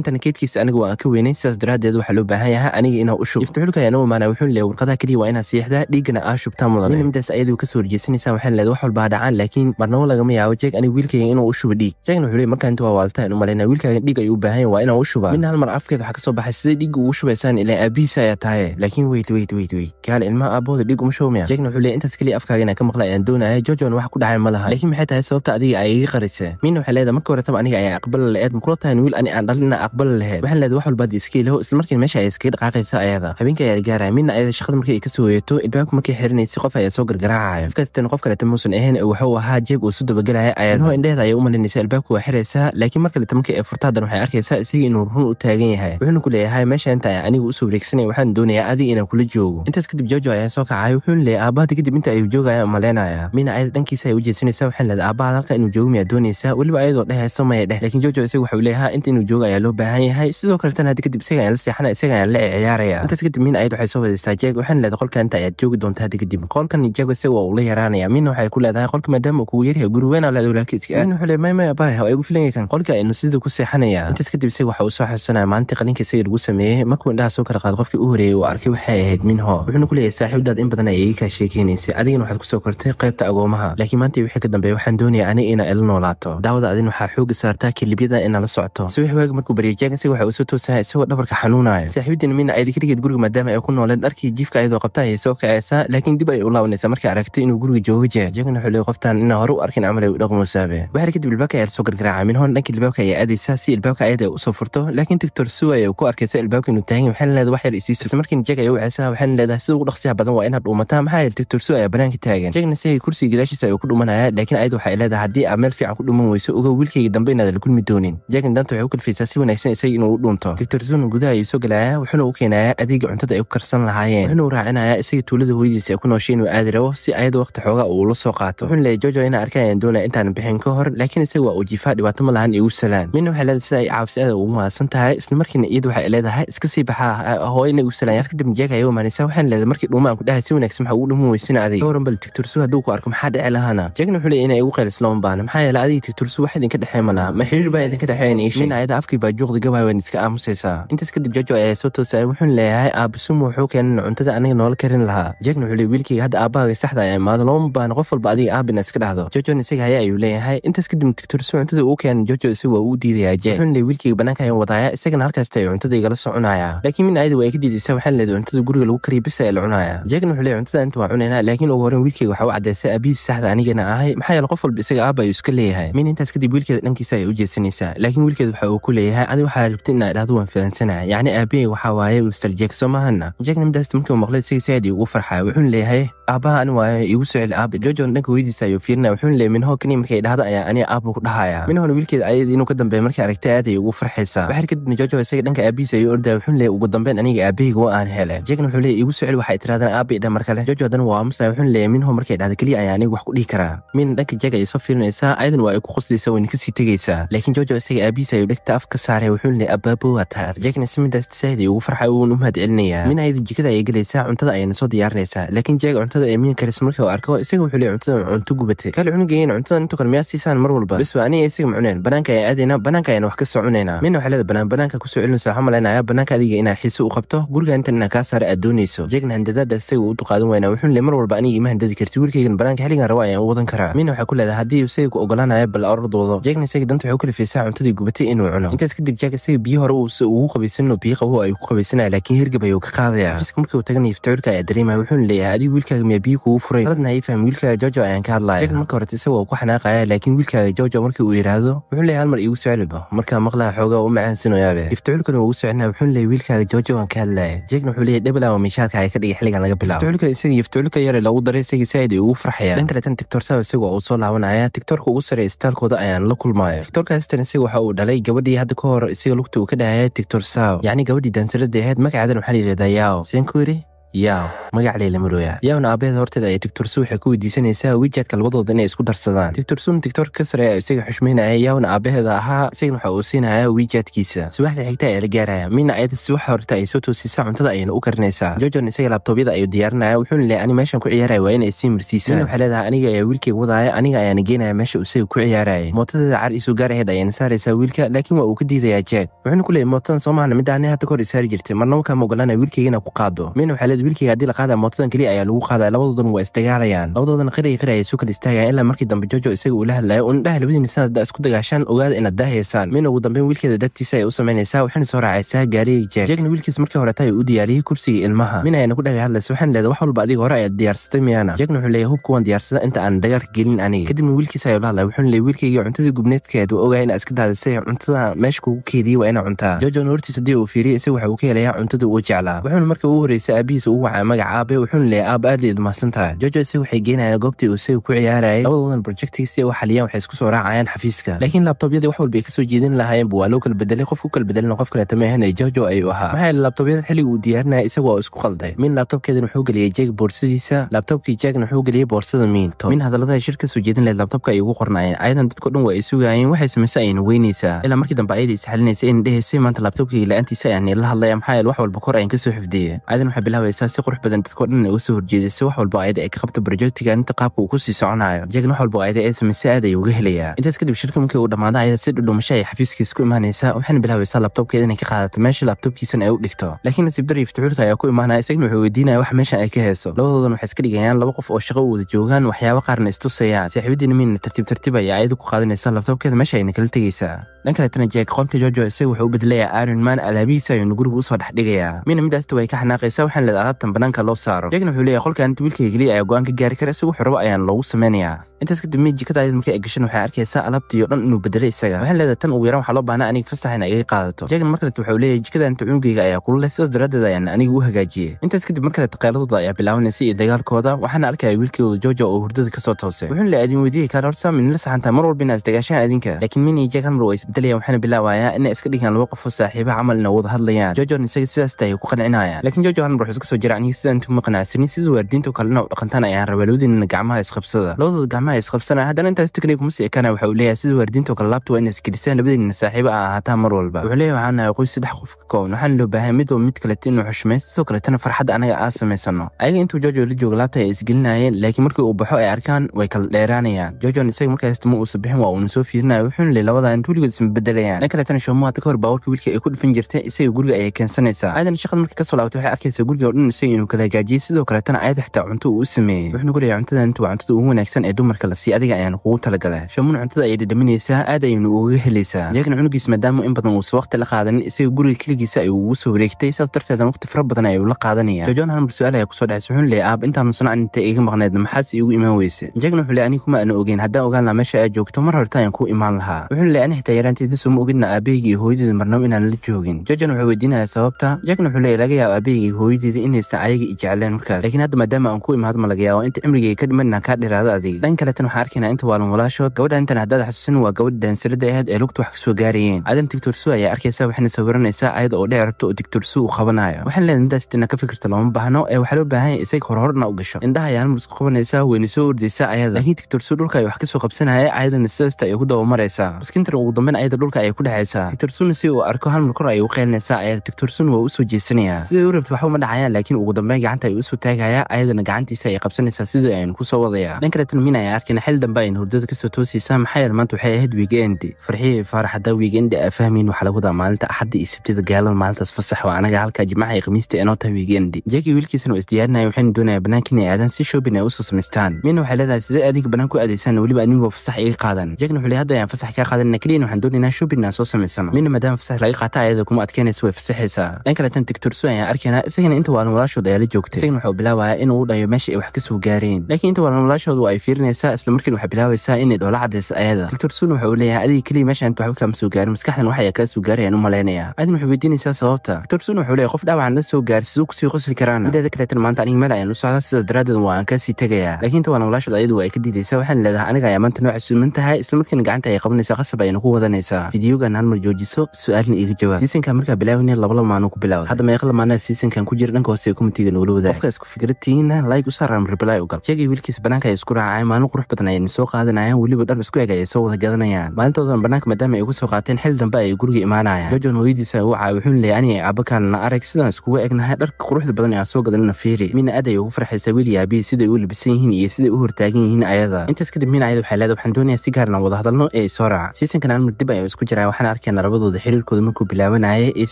intana keedkiisa aniga waan ka weynay sidaas daraaddeed waxaa loo baahan yahay aniga inaa u shub iftaxulka ayaan u imaanaya wuxuu leeyay warqadaha keliya waa inaa siixdaa dhiiggana aa shubtaa mudane mina midaas ayaduu ka soo horjeysanaysaa waxaana leedahay wax walbaa dhacaan laakiin marnabo lagama yaabo jeeg aniga wiilkayga inuu u shubo dhiig jeegna wuxuu leey markaanti waa waalta aanu malaynaa wiilkaagan dhiig ayuu u baahan waa inaan u shubaa midna hal mar afkeed waxaa ka soo baxay siday dhiigga ugu shubaysaan ilaan aabbihiisa ayaa tahaye laakiin weyd weyd weyd weyd gaal ilmaha aabbahooda dhiig uma shubmaya jackna wuxuu leey intaas keliya afkaaga inaan ka maqla ayaan doonaya jorjon wax ku dhacay ma laha laakiin maxay tahay sababta adiga ay iga qarisa miina waxay leedahay marka hore aniga ayaan aqbala laheed makula tahan wiil ani aan dhalina aqbali laheed waxaan leedahay wax walbaad iska ilaho meesha ay iskaga dhaqaaqaysa ayada habeenka ayaa gaaraya midna ayada shaqada markii ay kasoo weeto ilbaabka markii xirinaysay qof ayaa soo gargaraacayo afkaastan qof kaleeta muusan ahayn waxuu ahaa jeeg uu su dabagelaya ayada indheheeda ayay u malinaysa albaabku waa xiraysaa laakiin markale tobanka ee furta hadan waxay arkaysaa isaga inuu run u taagan yahay wuxuuna ku leeyahay meesha inta aniga usoo wareegsanaya waxaan doonayaa adi inaan kula joogo intaas kadib joojo ayaa soo kacay wuxuuna leeyahy aabahada kadib inta ay joogaya maleynaya miina ayada dhankiisa ay u jeesanaysa waxaan leedahay aabahad halka inuu joogo miyaa doonaysaa weliba ayadoo dhehaysa maya dheh lakiin joojo isaga waxau leeyahay inta inuu joogo ayaa loo baahan yahay sidoo kaletan haddi kadib isaga ayaan la seexana isaga ayaan la ciyaaraya intaas kadib miina ayad waxay soo wadaystaa jeeg waxaan leedahay qolka inta ayaad joogi doonta haddi kadib qolkan jeeg isaga waa ula yaraanaya miina waxay ku leedahay qolka maadaama kugu yaryahay guri weyn aa leedahay wuxuu leeyahay maymay abahaya ay ugu filayan kan qolka aynu sida ku seexanaya intaas kadib isaga waxa uu soo xasuusanaya maalinta qalinka isaga lagu sameeyey markuu indhaha soo kala qaad qofkii u horeeyey uu arkay waxay ahayd minho wuxuuna ku leeyahay saaxiibdaad in badan ay iga kaa sheekeynaysay adigana waxaad kusoo kortay qaybta agoomaha laakiin maanta wixii ka dambeeya waxaan doonaya aniga ina ila noolaato daawada adin waxaa xooga saartaa kilibyada ina la socoto sawix waaga markuu baryajaag isaga waxa uu soo toosaha isagoo dhabarka xanuunaya saaxiibadiina mina ayda ka dhigid guriga maadaama ay ku nooleed dharkii jiifka iyadoo qabta ayay soo kacaysaa laakiin dib ayay u laabanaysaa markay aragtay inuu guriga jooga jeeg jeegna wuxuu leeyay qoftaan inaa hore u arkin camal ay u dhaqmusaabe waxaana kadib ilbaaka ayaa lasoo garg garaacamin hor dhankii ilbaabka ayaa aadaysaa si ilbaabka ayada ay usoo furto laakiin doctor suway u ku arkaysa ilbaabka inuu taagan waxaana leedahay wax yar isii surta markiina jeg aya u ceesaha waxaana leedahay sida ugu dhaqsiyaha badan waa inaad dhuumataa maxaa yeele doctor suway ayaa banaanka taagan jegna si kursiga gadaashiisa ay ku dhumanaya laakiin ayada waxay leedahay haddii aad meel fiican ku dhuman weyso ogow wiilkayga dambe inaada la kulmi doonin jegna danta waxay u kalfaysaa si wanaagsan isaga inuu u dhuunto doctor suwna gudaha ayuu soo galayaa wuxuuna u keenayaa adeega cuntada ay ku karsan lahaayeen wuxuuna u raacinayaa isaga tuulada hooyadiisa ay ku nooshay inuu aadi rabo si ayada waqti xoogaa uu ula soo qaato wuxuuna leeyahay jojo inaa arkayaan doonaa intaan bixin ka hor laakiin isaga waa uu dhaafa dhibaato ma lahan iigu salaan midna waxay leedahay sida ay caawisa aad ugu mahadsan tahay isla iyada waxay leedahay iska sii baxaa ah, ah, hooyana igu salaan iska dambijaaga ayaa umaanaysa waxaan leedahay markii dhuuma ku dhahay si wanaagsan waxaa ugu dhumin weysina adig horan bal tigtursu hadduu ku arko maxaa dhici lahana jaagna wuxuu leeyahay inay igu qaylis baana maxaa yeelay adiga tigtursu wax idinka dhexee ma ma xiriir baa idinka dhexee ayna ayada afkii baa juuqda gabaay waan iska aamusaysaa intaas kadib jaajo ayaa soo toosaya wuxuun leeyahay aabasumu wuxuu keenan cuntada aniga noola karin lahaa jaagna wuxuu leeyahay wiilkayga hadda aabahaaga saxda ayaa ah imaado looma baana qof walba adiga aabina iska dhahdo jaajon isaga hayaa ayuu leeyahay intaas kadib tigtursu cuntada sida uu keen jojo si waa uu diidaya je xunley wiilkayga bannaanka ayan wadaaya isagana halkaasta cuntada igala soconaaya laakiin min aayada waa iga diidaysa waxaan leeday cuntada guriga lagu kariya bisa ee la cunaaya jeegna wuxuu leey cuntada inta waa cunaynaa laakiin ugu horeyn wiilkayga waxaa u caddaysay aabihiis saxda anigana ahay maxaa yeele qof walba isaga aabba ayuu iska leeyahay min intaas kadib wiilkeeda dhankiisa ayay u jeesanaysaa laakiin wiilkeeda waxa uu ku leeyahay adi waxaa rabtay inaa idhaahdo waan fahansanaa yacni aabihey waxaa waaye master jeeg soo mahana jeegna midaasta markii uu maqlay isaga saadii ugu farxaa wuxuuna leeyahay aabbaha ani waayo igu soo celi aabba dhanka weydiisa ayuu fiirina wuxuuna leeyay minhoo kaniya markay idhahda ayaa aniga aabbu ku dhahaya minahona wiilkeed ayad inuu ka dambeey markay aragtay aad ay ugu farxaysaa kadibna jojo isaga dhanka aabihiisa ayuu ordaa wuxuu leeyay ugu dambeyn aniga aabahayga waa aan hele jegna wuxuu leeyay igu socel waxay tirahdaan aabay dhan mar kale jojo haddana waa masa wuxuu leeyay minho markay dhahda keliya ayaan aniga wax ku dhihi karaa min dhanka jeg ay soo fiirinaysaa ayadan waa ay ku qosleysa wayna kasii tegaysaa laakiin jojo isaga aabihiisa ayuu dhegta af ka saaray wuxuu leeyay abaabo waa taar jegna simidaas saahid ay ugu farxay uun u mahad celinayaa min ayada jikada ayay gelaysaa cuntada ayayna soo diyaarinaysaa laakiin jeg cuntada ee miin karis markii uu arko isaga wuxuu leeyay cuntadan cunto gubatay kale cunugeeyna cuntada intu kale miyaa siisaan mar walba bis aniga isaga macuneyn banaanka ayaan aadaynaa banaanka ayaan wax ka soo cunaynaa midna waxaa leeda banaan banaanka kusoo celinaysa waxaa maleynayaa banaanka adiga inaa xiise u qabto guriga intan inaa kaa saara aad doonayso jeegna handadaada isaga uu duqaadan wayna wuxuun le mar walba aniga ima handadi karti wiilkaygan banaanka xilligan rawa ayaan u wadan karaa midna waxaa ku leedaha haddii isaga ku ogolaanaya bal ordoodo jeegna isaga danta wuxuu kalifaysaa cuntadii gubatay inuu cuno intaas kadib jeeg isaga biyo hore uuse ugu biyo qawo ay ku qabaysanaya laakiin hirgab ayuu ka qaadaya fiska markii uu taganayo ayaa dareemaya wuxuuna leeyahay adiga wiilkaaga miyaa biyo kugu furay haladna hay fahmi wiilkaaga jojo ayaan ka hadlaya jeeg marka horete isaga waa ku xanaaqaya laakiin wiilkaaga jojo markii uu yidhaahdo wuxuu leeyahay hal mar iigu soo celiba markaa maqlaha xoogaa u macaansin oo yaabe iftaculkuna ugu soo celina wuxuu leeyahy wiilkaaga joojogan ka hadlaaya jeegna wuxuu leeyahy dhabalama miishaadka ay ka dhigay xilligan laga bilaabo iftaculkuna isaga iftaculka yare lagu daray isaga saaid ay ugu farxayaan dhan kale tan tiktor saba isaga uu soo laabanaya tiktorka ugu sarey istaalkooda ayaan la kulmaayo tiktorka isaga waxa uu dhalay gabadhii hadda ka hor isaga lugta uu ka dhahaya tiktor saw yacni gabadhii dansaradda ahayd magaceedan waxaa la yidhahdaa yaao senkuri yaaw magacley lama dhooya yaawna aabbaheed horteeda ayay doctor su waxay ku weydiisanaysaa wijaadka labadooda inay isku darsadaan doctor sun doctor kasre ee isaga xushmaynaya yaawna aabbaheeda ahaa isagana waxa uu siinayaa wijaadkiisa subaxda xigta ayaa la gaaraya mina ayada subaxa horta ay soo toosisaa cuntada ayayna u karinaysaa jojon isaga laabtoobyada ayuu diyaarinaya wuxuuna leeyahy ani meeshan ku ciyaaraya waa inay sii marsiisaan miina waxay leedahay aniga ayaa wiilkayga wadaaya aniga ayaana geenaya meesha isaga ku ciyaaraya mootadeeda car isuu gaaraheed ayaana saaraysaa wiilka laakiin waa uu ka diidayaa jack wuxuuna ku leeyahy mootadan soo mahana midaani hadda ka hor isaari jirtay marnabo kaama ogolanaya wiilkaygana ku qaado miina waxaa wiilkayga hadii la qaada mootadan keliya ayaa lagu qaadaya labadoodan waa isdagaalayaan labadoodan qiray qiraya isu kal istaagaya ilaa markii dambe jojo isaga uula hadlayo un dhaha labadiina sanada isku dagaashaan ogaada inaad daahaysaan min ugu dambeyn wiilkeeda dartiisa ay u samaynaysaa waxayna soo raacaysaa gaariga jeeg jeegna wiilkiis markii horeta ay u diyaariyey kursiga ilmaha min ayana ku dhaga hadlaysa waxaan leeday wax walba adiga hore ayaad diyaarsatay miyana jeegna wuxuu leeyahy hubka waan diyaarsada inta aan dagaalka gelin aniga kadibna wiilkiis ayaa ula hadlaya wuxuuna leeyay wiilkaygii cuntadii gubneedkeed waa ogahay inaa iska daadisay cuntada meesha kugu keediyey waa ina cuntaa joojona hortiis haddii uu fiiriye isaga waxa uu ka helayaa cuntada uu jeclaa wuxuuna marka u horreysa aabihiis uu u wacay magaca aabe uu xun aab aad ay umaadsan jojo ise waxay geynayaan goobtii uu isaga ku ciyaarayay labadoodan projectiga si ay u xaliyaan waxay isku soo raacayaan xafiiska laakiin laabtobyadii wax walba ay kasoo jeedin lahaayenba waa loo kala bedelay qof ku kala bedelina qof kaleeta meehan ay jojo ay u ahaa maxaa yeele laabtobyada xilliga uu diyaarinaya isagoo isku qalday min laabtobkeedan wuxuu geliyey jeg boorsadiisa laabtobkii jegna wuxuu geliyey boorsada miin min hadallada shir kasoo jeedin lahayd laabtobka ay ugu qornaayeen ayadan dadko dhan waa ay sugaayeen waxay samaysay ayna weynaysaa ilaa markii dambe ayada isxalinaysay ayna dhehaysay maanta laabtobkayga la-aantiisa ayaan la hadlaya maxaa yeele wax walba kor ayan kasoo xifdiyey ayadan waxay bilaabaysa markaasaa si qurux badan dadkao dhan ay usoo horjeedisay wax walba ayada ay ka qabta brojectiga inta qaabka uu kusii soconayo jegna wax walba ayada ay samaysay aad ayuu uga helayaa intaas kadib shirka markii uu dhamaado ayada si dhudhuumasho ay xafiiskiis ku imaanaysaa waxayna bilaabaysaa labtoobkeeda inay ka qaadato meesha labtoobkiisana ay u dhigto laakiin nasiib darri iftaxuulka ayaa ku imaanaya isagna wuxuu weydiinaya wax meesha ay ka heyso labadoodan waxay iska dhigayaan laba qof oo shaqo u wada joogaan waxyaabo qaarna istusayaan saaxiibadiina miina tartiib tartiib ayaa ayada ku qaadanaysa labtoobkeeda meesha ayna kala tegaysaa dhan kaletana jeeg qolka jojo isaga wuxuu u bedelayaa aron man alaabihiisa ayuuna guriga usoo dhex miina midaasta way ka xanaaqaysaa waxaan leedaha alaabtan bannaanka loo saaro yagna wuxuu leeyahy qolkan wiilkay keliya ayaa go-aan ka gaari kara isaguu xoroba ayaan loogu samaynayaa intaas kadib miji kadaadid markay ay gashan waxay arkaysaa alaabtii dhan inuu bedelay isaga waxaan leedahay tan ugu yaran waxaa loo baahnaa aniga fasaxayna iga qaadato jaagan mar waxa waxau leeyahay jikadaanta cunugeyga ayaa kulul sidaas daraaddeed ayaan aniga u hagaajiyey intaas kadib mar kalete qeeladooda ayaa bilaabanaysa iyo dagaalkooda waxaana arkaya wiilkooda jooja oo hurdada kasoo toosay wuxuuna la aadin weydiiyey kaar horsam inla saxantaa mar walba inaas dagaashaan adinka laakiin mini jaag halmar waa isbedelayaan waxaana bilaabayaa inay iska dhigaan laba qofo oo saaxiiba camal ina wada hadlayaan joojon isaga sidaasta tahay ku qancinayaan laakiin joojo halmar wuxuu iska soo jira aniga sidaan tuma sida waardiinta oo kalena u dhaqantaan ayaan rabaa gacmaha isqabsada labadooda gacmaha arrimaha isqabsanaa haddana intaas tekniga kuma seekana waxa uu leeyahay sida waaridiinta kale laabta waa ina isgedhisaan labadiina saaxiiba a ahaataa mar walba wuxuu leeyahy waxaan nahay qoys saddex qof ka kooban waxaana loo baahay mid oo mid kaleta inuu xushmaysto sidoo kaletana farxadda anaga aa samaysano ayaga intuu jojo la jooga laabta ay isgelinayeen laakiin markii uu baxo ay arkaan way kala dheeraanayaan jojon isaga markaasta uusa bixin waa uuna soo fiirinaya wuxuuna le labadaa intu weligood isma bedelayaan dhan kaletana shoomawaata ka hor baawarka wiilka ay ku dhifin jirtay isaga guriga ayay keensanaysaa aadan shaqada marka kasoo laabtay waxay arkaysaa guriga oo dhan isaga inuu kala hagaajiyo sidoo kaletana ayada xitaa cunto uu u sameeyey wuxuuna ku leeyahay cuntadan inta waa cuntada ugu wanaagsan ee dumarka markalesi adiga ayaan kugu talagala shamuun cuntada ayay dhadhaminaysaa aad ayaynu ugaga helaysaa jaakin cunugiis maadaama in badan uusa waqti la qaadanin isaga guriga keligiisa ayuu ugu soo wareegtay saas darteedan waqti fara badan ayuu la qaadanaya jojon hanbar su-aal ayaa kusoo dhacay suxun lee aab intaa nusana an iga maqneed maxaadse igu imaan weyse jaakin wuxuu le aniga kuma aana ogeyn haddaan ogaan laha meesha aad joogto mar horeta ayaan kuu imaan lahaa wuxuuna le ani xitaa yaraanteeda sooma ogidna aabaheyga iyo hooyadeeda marnabo inaan la joogin jojon wuxuu weydiinaya sababta jaakin wuxuu le laga yaabo aabaheyga iyo hooyadeeda inaysan ayaga i jecleen markaas lakiin hadda maadaama aan ku imaado ma laga yaabo inta cimrigeyga ka dhiman inaan kaa dhiraado adig dhanka xaalatan waxaan arkaynaa inta waalan walaashood gabadha intan haddaad xasuusin waa gabadha daansaradda ahayd ee lugta wax kasoo gaarayeen aadam tigtorsu ayaa arkaysa waxayna sawiranaysaa ayada oo dhici rabta oo tigtorsu uu qabanayo waxaan leedahay midaas dina ka fikirta looma baahno ee waxaa loo baahan isaga horhorna u gasho indhaha ayaa halmar isku qabanaysa wayna soo ordaysaa ayada laakiin tigtorsu dhulka ay wax kasoo qabsanaya ayadana sidasta ayay ku dabamaraysaa maskintan ugu dambeyn ayada dhulka ayay ku dhexaysaa tigtorsuna si uu arko halmar kor ayay u qeylinaysaa ayada tigtorsun waa usoo jeesanayaa siday u rabta waxba ma dhacayaan laakiin ugu dambeyn gacanta ayuu usoo taagaya ayadana gacantiisa ayay qabsanaysaa sidii aynu kusoo wadaya dhankaretan min ayaa laakiin xildhib baa in hurdada kasoo toosaysaa maxaa yeele maanta waxay ahayd wiikendi farxii faarax haddaa wiikendi aa fahmayn waxaa laga wadaa maalinta axadda iyo sabtida gaalada maalintaas fasax oo anaga halkaa jimcaha iyo khamiista inoo tahay wiikendi jagi wiilkiisana oo isdiyaarinaya waxayna doonaya banaanka inay aadaan si shoobin ay usoo samaystaan miina waxay leedahay sidee aadinka bannaan ku aadaysaan weliba anigoo fasax iga qaadan jagna wuxuu leey hadda ayaan fasax kaa qaadanna keliyan waxaan doonaynaa shoobin aan soo samaysano miina maadaama fasax laga qaata ayada kuma adkeynaysa way fasaxaysaa dhan kaletan digtorsu ayaan arkaynaa isagana inta waalan walaashood ayaa la joogtay isagana wuxuu bilaabaya inuu dhayo meesha ay wax kasoo gaareen laakiin inta waalan walaashoodu ay fiirinaysaa heshaa isla markiina waxay bilaabeysaa inay dhoola cadayso ayada doctor suun waxa uu leeyahay adigii keliya meeshaan waxba kama soo gaarin maskaxdan waxayaa kaa soo gaarayaan u malaynaya aadin waxay weydiinaysaa sababta doctor sun wuxuu leeyahay qof dhaawacan la soo gaar siduu kusii qosli karaana mideeda kaleetana maanta aniga meel ayaan u socdaa sidaa daraaddeed waa aan kaasii tegayaa laakiin tawaa noloshood ayadu ay ka diidaysaa waxaana leedahay aniga ayaa maanta nooca suuman tahay islamarkiina gacanta ay qabanaysaa qasab ayna ku wadanaysaa fideyogan aan mar joojiso su-aalna iiga jawaab siisankan markaa bilaawnaya labalaba maanuu ku bilaawda hadda meeqa lamaanaa siisankan ku jira dhanka hoose ee kumitiga nogula wadaag qofkaas ku fikradtiina laayg u saar ama u gal jegay wiilkiisa banaanka ay isku raacay maalin qurux badan ayayna soo qaadanayaan weliba dhar isku eg ayay soo wada gadanayaan maalintoodan bannaanka maadaama ay uga soo qaateen xil dambe ay guriga imaanayaan jojon hooyadiisa u caawi wuxuuna leeyay aniga aabakaalna arag sidaan iskugu egnahay dharka quruxda badan ee aan soo gadanina fiiri mina aad ay ugu farxaysaa wiil yaabihi siday u labisan yihiin iyo siday u hortaagan yihiin ayada intaas kadib mina ayada waxay leedahay waxaan doonayaa si gaarna wada hadalno ee soo raca siisankan almir dib ayaa isku jiraa waxaan arkaynaa labadooda xiriirkooda markuu bilaabanaya iyo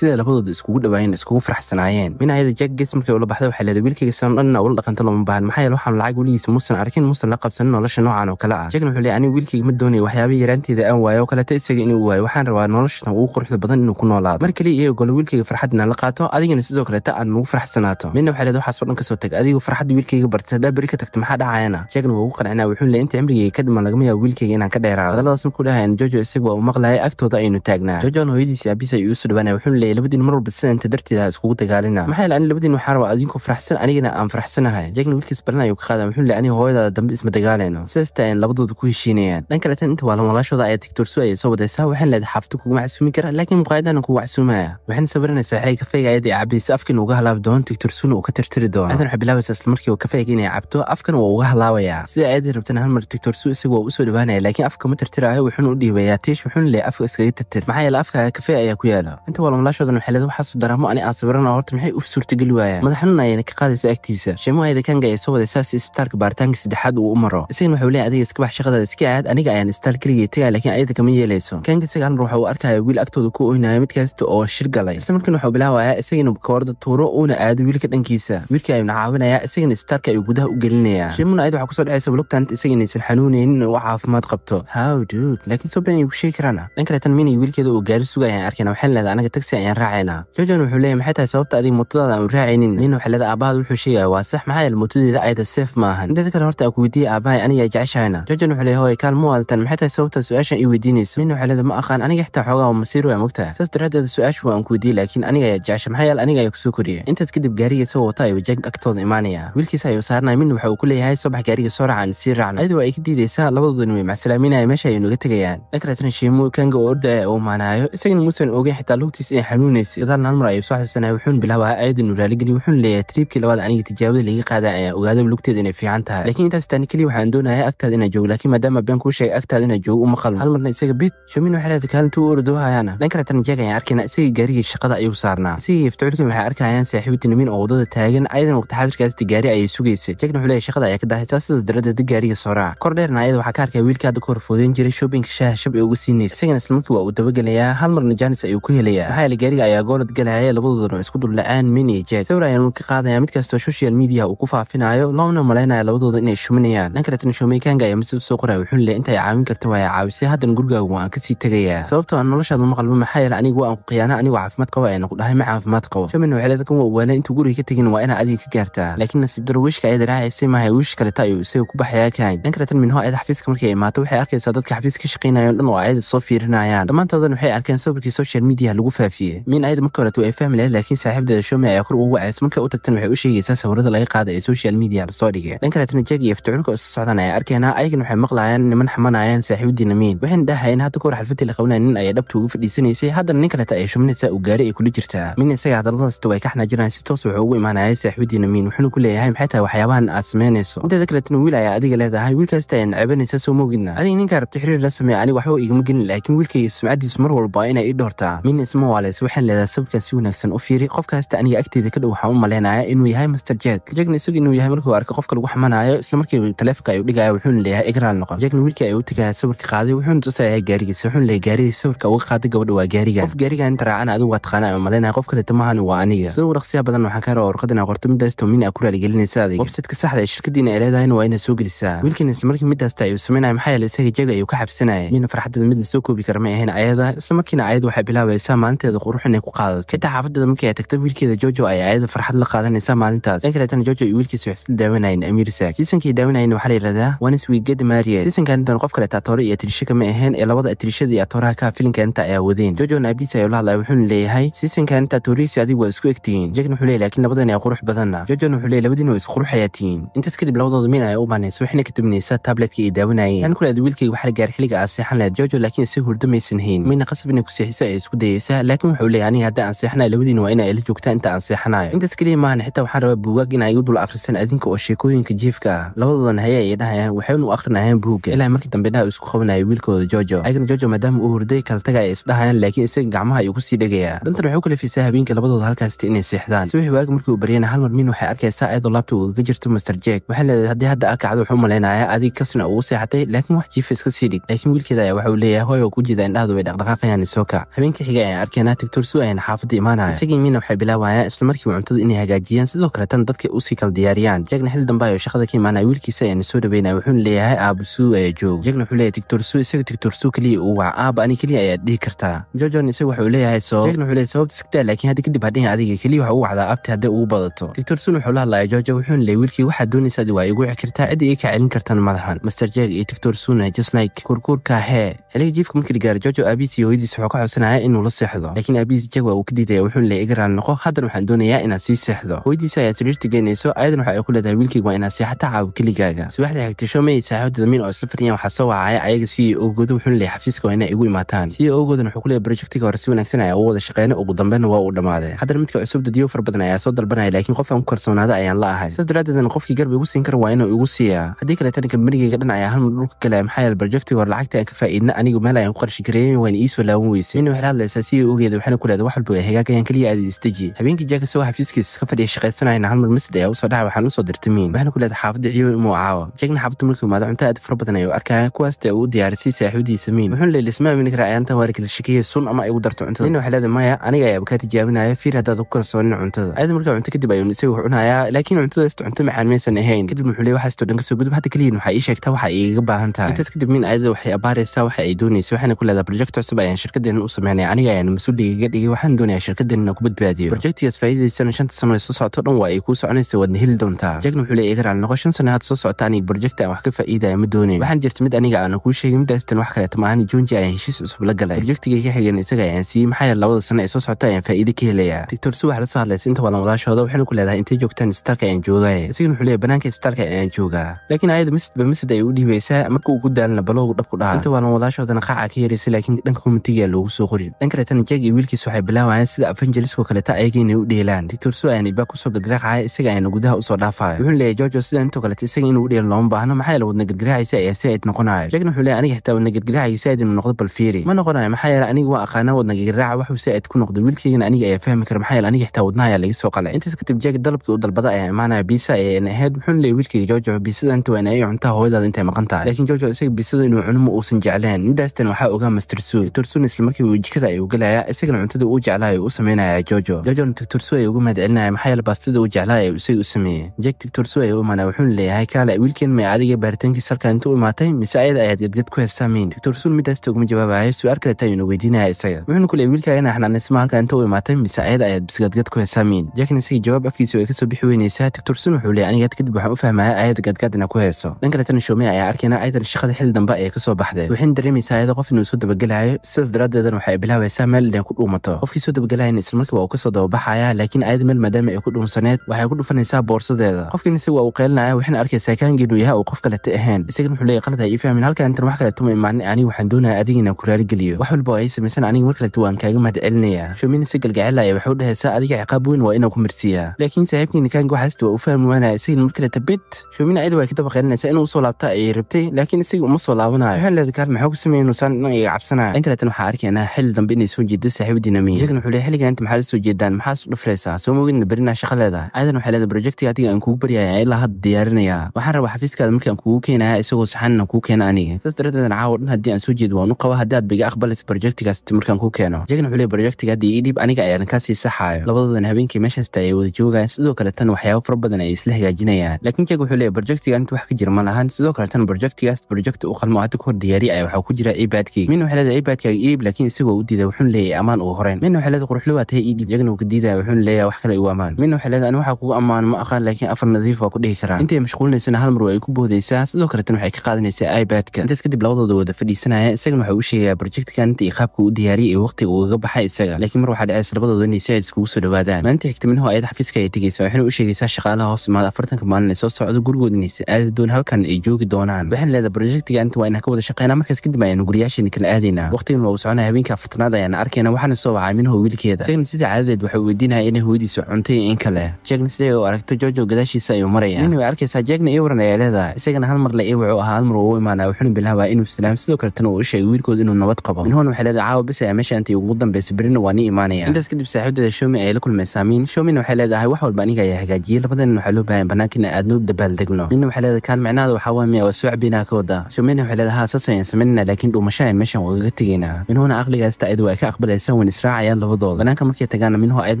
siday labadooda iskugu dhawaayeen iskugu faraxsanaayeen mina ayada jack ges markay ula baxday waxay leedahay wiilkayga sanodhanna ula dhaqanta looma baahan maxaa yeele waxaan lacag weligiisa musan arkin musan la qabsaninoo nolosha noocan oo kale ah jegna wuxuu leey anigu wiilkayga ma doonaya waxyaaba yaraanteeda aan waayo oo kaleta isaga inuu waayo waxaan rabaa noloshan ugu quruxda badan inuu ku noolaado mar kale iyo golo wiilkayga farxad inaan la qaato adigana sidoo kaleta aad nagu faraxsanaato midna waxay leed waxaas oo kasoo tag adigu farxadda wiilkayga barta haddaa beri ka tagta maxaa dhacayana jegna waa ugu qancinaa wuxuu leey inta cimrigayga ka dhiman lagama yaabo wiilkayga inaan ka dheeraado hadalladaas markuu dhahayan jojo isagu waa uu maqlaaya agtooda aynu taagnaa jojon hooyadiisi abis ayuu isu dhawaanaya wuxuu leeyay labadiin mar walba sida inta darteeda iskugu dagaalina maxaa yeele ani labadiin waxaan rabaa adinkoo faraxsan anigana aan faraxsanahay jegna wiilkiis balan ayuu ka qaadan wuxuu leey aniga hooyadaada dambe isma dagaalena doonaan sesta aan labadooda ku heshiinayaan dhan kale inta waalan walaashooda ayaa tiktorsu ayay soo wadaysaa waxaan leedahay xaafta kuga macsuumi kara laakiin muqaayadaana kuga casuumaya waxaana sawiranaysaa xilay kafeyga ayada cabaysa afkan uga halaab doono tiktorsuna uu ka tirtiri doono aadan waxay bilaabaysa islamarkii oo kafeyga inay cabto afkan waa uga halaabayaa sida ayadii rabtana halmar tiktorsu isagu waa usoo dhawaanaya laakiin afka ma tirtiraayo wuxuuna u dhiibayaa tiish wuxuuna leeyahy afka iskaga tirtir maxaa yeele afkaaga kafey ayaa ku yaala inta waalan walaashoodan waxay leedahay waxaasu daraamo ani aan sawiran horta maxay u suurtageli waayaan madaxanuun ayayna ka qaadaysa agtiisa sheemo ayada kanga ayay soo wadaysaa si isbitaalka baaritaanka saddexaad uu u maro martin wuxuu leeya adiga iska bax shaqadaada iska aad aniga ayaan istaal keligay tagaa laakiin ayada kama yeelayso kanka isaga waxa uu arkaya wiil agtooda ku oynaya mid kasta oo shir galay isla markiina wuxuu bilaabayaa isaga koorda tuuro uuna aado wiilka dhankiisa wiilka ayuuna caawinayaa isagana istaarka ayuu gudaha u gelinayaa shimuna ayad waxa kusoo dhacaysa blogtant isaga xanuunaynin inuu caafimaad qabto how duud laakiin soo been ayuu ku sheegi karaana dhan kaleetan minigi wiilkeeda uu gaari suga ayaan arkayna waxaan leedahay anaga tagsi ayaan raacaynaa jojan wuxuu leeyahy maxay tahay sababta adiga mootadaada aanu raacaynin nin waxay leedahay aabahada wuxuu sheegaya waa sax maxaa yeele mootadeeda ayada seef maahan inteeda kale horta aan ku weydiiyey aabahay anigaa jeceshahayna jojin wuxuu leey hooy kaalmuwaaltan maxay tahay sababta su-aashan i weydiinayso nin waxaa leeda ma aqaan aniga xitaa xoogaa masiir waa mogtaha saas daraaddeed su-aashu waan kuweydiiyey laakiin aniga ayaa jecesha maxaa yaal aniga ayaa kusoo koriyay intaas kadib gaariga isagoo wata ay jag agtooda imaanaya wiilkiisa ayuu saarnaya midna waxa uu ku leeyahay sobax gaariga soo racan sii raacna ayadoo ay ka diidaysaa labadoodan way macsalaaminaya meesha ayay nooga tegayaan dhankaraatna shiimu kanga oo ordaya uu maanaayo isagana muusan ogeyn xitaa lugtiis inay xanuunaysay gadaal naalmar ayuu soo xusanaya wuxuun bilaabaa ayadan uu raaligeliy wuxuun leeyahay tiriibkii labaad aniga tijaabada laga qaada ayaa ogaadaba lugteeda inay fiican tahay laakiin intaas taani keliya waxaan doon doonaya agtaada inaa joogo laakiin maadaama been kuu sheegay agtaada inaa joogo uma qalmo hal marna isaga bid jamin waxay leedahay kaalintuu ordoohayaana dhan kale tarnjeeg ayaan arkayna isagii gaarigii shaqada ayuu saarnaa isigii iftuculkan waxay arkayaan saaxiibadii nimin oo waddada taagan ayadan waqti xaadirkaasti gaari ayay sugaysa jegna wuxuu leeyahay shaqada ayaa ka daahaysaa sidaas daraaddeed gaariga sooraa kor dheerna ayada waxaa ka arkaya wiilka hadda ku horfoodeen jiray shoobinka shaaha shab ee uga siinaysa isagana islamarkii waa uu dabagelayaa hal marna jaanis ayuu ku helayaa maxaa yeele gaariga ayaa goolad galaya labadoodana isku dullacaan min iyo jeed sawir ayaan uga qaadaya mid kastoo social media uu ku faafinayo loona malaynaya labadooda inay shuminayaan dhan kale hesho meykaangaya mise usoo qoraay wuxuunle intaay caawin karta waaya caawisay haddana gurigaagu waan ka sii tegayaa sababto aan ah noloshaadu maqalmo maxaa yeele anigu wa aan ku khiyaana anigoo caafimaad qaba ayna ku dhahay ma caafimaad qabo shamin waxeelada kan waa waala intuu guriga ka tegin waa inaa adiga ka gaartaa laakiin nasiib daro wiishka ayada raacaysay maahay wiish kaleta ayuu isaga ku baxayaa kahayn dhankale tan minho ayada xafiiska markay imaato waxay arkaysaa dadka xafiiska ka shaqaynayoon dhan oo ayada soo fiirinayaan dhammaantoodan waxay arkeen sawirkii social media lagu faafiyey min ayada marka horeto ay fahmi lahayd laakiin saaxiibdeeda shome ayaa kor ugu wacaysa markay u tagtan waxay u sheegaysaa sawirada laga qaada ee social media lasoo dhigee dhan kale tan iyo fituculka isla socdaan ayaan arkaynaa ayagan waxay maqlaayaan niman xamanayaan saaxiibadiina miin waxayna dhahayaen hadda kahor xalfadii la qabanaya nin ayaa dhabta ugu fadhiisanaysay haddana nin kaleta ay shubnaysa uu gaari ay kula jirtaa min isaga hadalladaasto ay ka xanaajinayan si toos wuxuu ugu imaanaya saaxiibadiina miin wuxuuna ku leeyahay maxay tahay waxyaabahan aad samaynayso inteeda kaletana wiil ayaa adiga leedahay wiilkaasta ayaan cebanaysa soo moogidna adiga ninkaa rabta xiriir la sameeya aniga waxba igama gelin laakiin wiilkayga sumcadiisu mar walba inay ii dhoortaa min isma waaleys waxaan leedahay sababkan si wanaagsan u fiiri qofkaasta aniga agteeda ka dhow waxaan u malaynaya inuu yahay master jeg jegna isagu inuu yahay markuu arko qofka lagu xamanaayo islamarkiiba taleefonka ay dhigaya wuxuuna leeyahay egraal noqon jagna wiilkii ay u tagaya sawirka qaaday wuxuuna tusayaa gaarigiisa wuxuuna leeyahay gaarigii sawirka uga qaaday gabadha waa gaarigan qof gaarigan inta raacana adigu waa taqaanaa malaynaha qof kale tamahan waa aniga sidoo dhaqsiya badan waxaan ka rabaa warqad qorto middaas aa ku raaligelinaysa adiga websiteka saxda ee shirkadiina ay leedahayna waa inaad soo gelisaa wiilkan islamarkii middaasta ayuu sameynaya maxaa yeele isaga jaga ayuu ka xabsanaya mina farxadeeda mid lasoo koobi kara may ahayn ayada islamarkiina ayad waxay bilaabaysaa maalinteeda qurux ku qaadato xitaa xaafadeeda markii ay tagta wiilkeeda jojo ay ayada farxad la qaadanaysaa maalintaas dhankaletana jojo iyo wiilkiisa waxay isla amiir saak siisankii daawanayen waxaa la yirahda yidhaahdaa wanswiged mariet sisankanintan qof kale taatoore iyo atirishaka kama ahayn ee labada atirishada iyo atooraha ka filinkaninta ayaa wadeen jojon abis ayuu la hadlaya wuxuuna leeyahay sisankanin taatoorihiisi adigu waa isku egtihiin jekn wuxuu leey lakin labadan ee qurux badanna jojon wuxuu leey labadiina waa isu isqurxayaa tihiin intaas kadib labadooda min ayaa u baanaysa waxayna ka dibnaysaa taabletka ay daawanayeen kan kuleada wiilkayga waxaa la gaar xiliga aa ah seexan laheed jojo lakiin ise hurda maysan hayn mayna qasab inay ku seexisa ee isku dayeysaa laakiin wuxuu leeyahy aniga aan anseexanayo labadiina waa inaa ila joogtaa inta aan seexanayo intaas keliya maahan xitaa waxaan rabaa buugaag in ay u dul afrisaan adinka oo sheekooyinka jiifka ah labadoodana haya waxayn u akrinayaan buugga ilaa markii dambe dhaha isku qabanaya wiilkooda jojo ayagana jojo maadaama uu horday kala tagaya isdhahayaan laakiin isaga gacmaha ayuu kusii dhegaya dantan waxuu kala fiisaa habeenka labadooda halkaasta inay seexdaan si waaga markii uu baryana hal mar waxay arkaysaa ayadoo laabta ugaga jirto master jek waxay leedahay haddii hadda aa kacdo waxuu malaynaya adig kasna ugu seexatay laakiin wax jiifa iska sii dhig laakiin wiilkeeda ayaa waxa uu leeyahay hooyo ku jida indhahadu way dhaqdhaqaaqayaan isoo habeenka xiga ayaan arkeenaa tigtorsu ayaan xaafadda imaanaya isagii miina waxay bilaawayaan isla markiiba cuntada inay hagaajiyaan sidoo kale tan dadka usii kala diyaariyaan jekna xil dambe ayuu shaqada ka imaanaya wiilkiisa ayana soo dhawey dambeyn wuxuun leeyahay aabasuu ayaa joog jegna wuxuu leeyahy tictorsu isaga tictorsu keliya uu waca aaba ani keliya ayaad dhihi kartaa jojon isaga waxa uu leeyahay jegna wuxuu leeyahy sababta iska daa hadda kadib hadhihin adiga keliya waxa uu wacdaa abti hadday ugu badato tictorsun wuxuu la hadlaaya jojo wuxuun leeyay wiilkii waxaad doonaysa adi waa igu wici kartaa cid iga kaa celin kartan madahan master jeg iyo tictorsuna jusnike kurkuurka hee xiliga jiifka markii la jojo aabiis iyo hooyadiis wuxuu ka codsanaya inuu la seexdo laakiin aabiis jeg waa uu ka diidaya wuxuun leeyay iga raali noqo haddan waxaan doonayaa inaad sii seexdo hooyadiisa ayaa sariirta geynayso ayadan waxa ay ku leedahay wiilkayga waa inaad seexata caawo keligaaga subaxda hagaagtisho meyid saaxiibada damiin oo isla fadhiyan waxaa soo wacaya ayaga c e o gooda wuxuuna leeyay xafiiska waa inay igu imaataan c e o goodan wuxuu ku brojectiga hore si wanaagsan ayaa u wada shaqeyna ugu dambeynna waa uu dhammaaday haddana midka cusub dadiyo fara badan ayaa soo dalbanaya laakiin qof aan ku kalsoonaada ayaan la ahay saas daraadeedna qofkii garba igu siin kara waa inuu igu siiya haddii kale tan kambanigayga dhan ayaa halmar dhulka galaya maxaa yeele brojectiga hore lacagta aan ka faa'iidna anigu meel ayaan ku qarshi gareeyen waana iisoo laawan weysay nin waxay hadlaysaa c e ogeeda waxayna ku leeday wax walba way hagaagayaan keliya istaji habeenkii jaaka isagoo xafiiskiisa ka fadhiya shaqaysanayna halmar masjid ayaa usoo dhaca waxaan usoo dirtay miin waxayna ku leeday xaafadda ciiwan umoo caawa xabta markii umaada cunto aad fara badan ayuu arkaya kuwaasta uu diyaarisay saaxiibadiisa miin wuxuun leeli ismaam inig raayaanta waari kala shekeeye sun ama ay ugu darto cuntada nin waxay leedahay maya aniga ayaaba kaa tijaabinaya fiir haddaad ku kalsoonin cuntada ayada markaa cunto kadib ayuun isaga wax cunayaa laakiin cuntada ista cunto macaan maysan ahayn kadib wuxuu leey waxaastoo dhan kasoo gudub hadda keliyin waxaa ii sheegtaa waxa igaga baahan tahay intaas kadib miin ayadada waxay abaaraysaa waxa ay doonaysay waxaana ku leedahay project cusub ayaan shirkadeenna u sameynaya aniga ayaan mas-uuligaga dhigay waxaan doonayaa shirkadeenna ku badbaadiyo projectigaas faa'iidadiisana shanta sano ay soo socoto dhan waa ay kuu soconaysa waadna heli doontaa jagna wuxuu leey iga noqo shan sano hadda soo socotaan iyo jirta wax ka faa'iida ma doonayn waxaan jirta mid aniga aana kuu sheegay midaastan wax kaleeta maahan joonji ayaan heshiis cusub la galay objektiga ka xigan isaga ayaan siiyey maxaa yeele labada sano ee soo socota ayaan faa'iide ka helayaa doctor si wax la soo hadlaysa inta waalan walaashooda waxayna ku leedahay intay joogtaan isbitaalka ayaan joogaaye isagana wuxuu leeyahy banaanka isbitaalka ayaan joogaa laakiin ayada misidba misid ay u dhiibaysaa marka ugu daalana balowgu dhabku dhaha inta waalan walaashoodana qaacaa ka yaraysa laakiin dhanka komitigaa loogu soo qorin dhanka kaleetana jag iyo wiilkiis waxay bilaawayaan sida afanjeliskoo kaleta ayaga inay u dheelaan doctor so ayaan ibaa kusoo gargaraacaya isaga ayana gudaha usoo dhaafaayo wuxuu leeyahy gorgo sidan intoo kaleta isaga inuu u dheelo looma baahno maxaa yle wadna ayaa saaid noqonaya sheegna wuxuu leey aniga xitaa wadna saaid inuu noqdo bal fiiri ma noqonayo maxaa yeele aniga waa aqaanaa wadna waxuu saaid ku noqday wiilkaygana aniga ayaa fahmi kara maxaa yeele aniga xitaa wadnaha ayaa laga soo qalay intaas kadib jeeg dalabkii u dalbada ayaa imaanaya biisa ayayna ahayd wuxuuna leeyay wiilkayga joojo biisada waa inayo cuntaha hooyadaada intay maqan tahay laakiin joojo isaga biisada inuu cuno ma uusan jecleen midaastan waxaa ogaa master suu dr suun islamarkii uu jikada ayuu galayaa isagana cuntada uu jeclaaya uu sameynaya joojo joojona dictor suu ayaa ugu mahadcelinaya maxaa yeele baastada uu jeclaaya isaga u sameeyey jeeg dictor suu ayaa u imaanaya wuxuuna leeyahay kaale wiilkeen ma adiga baaritaankiisa halkan inta u imaatay mise ayada ayaad gadgad ku heystaa miin doctor sun midaasita uguma jawaabahay su-aal kaleta ayuuna weydiinaya isaga wuxuuna ku leey wiilka ina xanaanaysmaa inta u imaatay mise ayada ayaad bisgadgad ku heystaa miin jaakin isaga jawaab afkiisa way kasoo bixi weyneysaa doctor sun wuxuu leey anigaad kadib waxaan u fahmaya ayada gadgaad ina ku heyso dhan kaletana shoomey ayaa arkayna ayadan shaqada xil dambe ayay kasoo baxdeen waxayna dareemaysaa ayada qof inuu soo dabagelayo sidaas daraaddeedana waxay bilaabaysaa meel inay ku dhuumato qofkii soo dabagelayana dabagelayan waa uu kasoo dababaxaya laakiin ayada meel maadaama ay ku dhuunsaneed waxay ku dhufanaysaa boorsadeeda qofkan isaga waa uu qeelinaya waxayna arkaysaa kaangiinu wariyaha uu qof kalete ahayn isagana wuxuu leeyay qalad ha ii fahmin halkan intan wax kaleta ma imaanin aniga waxaan doonayaa adiga inaan ku raaligeliyo wax walba oo ay samaysan aniga mar kaleta waan kaaga mahadcelinayaa showmina si galgacelaya ah waxuu dhahaysaa adiga ciqaab weyn waa inaan ku marsiiyaa laakiin saaxiibkiina kaanka waxaasta waa u fahmi waanaya isagana mar kaleta bid showmina ayada waa ka daba qeelinaysaa inuu usoo laabtaa ayay rabtay laakiin isaga uma soo laabanayo waxaan leeda kaal maxaa ku sameeyay inusaan dhan iga cabsanaya dhan kaletan waxaa arkaynaa xilli dambe inay soo jeeda saaxiibadiina miya isagana wuxuu leeyahay xilligan inta maxaa la soo jeedaan maxaa isu dhufraysaa soo moogin barina shaqo leedahay aadan waxay leedahay projectiga adiga aan kugu baryaya ilaa hadda diyaarinayaa waxaan rabaa xafiis liiskaada markaan kugu keenaha isagoo saxanna kuu keena aniga saas daradeedn caawa dhan haddii aan soo jeedo waan u qaba haddaad biga aqbalaysa brojectigaas markaan kuu keeno jagna xule brojectiga haddii idhiib aniga ayaan kasii saxaayo labadadan habeenkii meeshaasta ayay wada joogaan sidoo kale tan waxyaabo fara badan ay isla hagaajinayaan laakiin jag wuxuu leeya brojectiga int wax ka jir ma sidoo kale tan brojectigaas broject u qalmo hadda kahor diyaari aya waxaa ku jira ibadkayga min waxay leedahay ibadkaaga idhiib laakiin isagoo u diida wuxuun leeyahay ammaan ugu horeyn min waxay leedahay quruxlu waa tahay idhiib jagna wuu ka diidaya wuxuun leeyahay wax kale igu ammaan min waxay leedahay ani waxaa kugu ammaan ma aqaan laakiin afar nadiif waa ku dhihi karaa intay mashquulinaysana hal mar waa ku boodaysaa sidoo kale tan waxay ka qaadanaysaa ibadka intaas kadib labadooda wada fadhiisanaya isagana waxau u sheegayaa projectkan inta iyo qaabka u diyaariyay iyo waqtiga uugaga baxay isaga laakiin mar waxaa dhaceysa labadooda ah inay si iskugu soo dhawaadaan maalinta xigtiminahu ayada xafiiska ayay tegeysa waxayna u sheegaysaa shaqaalaha hoos imaada afartanka maalin ee soo socdo gurigood inaysan aadi doon halkan ay joogi doonaan waxayna leedahay projectiga inta waa inaan ka wada shaqeynaa markaas kadib ayaanu guryaasheena kala aadaynaa waqtigan waa uu soconaya habeenka afartanaad ayaana arkayna waxaana soo wacaa minahu wiilkeeda isagana sida caadadeed waxau weydiinaya inay hooyadiisu cunto in kale jeegna siday u aragto joojo gadaashiisa ayuu maraya nin way arkaysaa jeegna ii ayaa leedahay magaalada isagana hal mar la eewac ahaa halmar mar uu imaanaa wuxuuna bilaabaa ah, inuu islaam sidoo kaletana uu u sheegay wiilkooda inuu nabad qabo minhoon waxay leedahay caawa bes meesha intay ugu dambaysa berina waa nii imaanaya intaas kadib saaxiibdeeda shoomi ayay la kulmeen saamiin shoomina waxay leedahay wax walba aniga ayaa hagaajiyey labadanin nin waxaa loo baahan banaanka inaan aadno dabaaldegno nina waxay leedahay kaan micnaada waxaa waa miya waa soo cabinaa ka wada shoomina waxay leedahay haa saas laakiin dhuumasho meeshan wagaga tegaynaa minhoona aqligaasta ayadu ay ka aqbalaysaan wan israacayaan labadooda banaanka markay tagaana minho ayad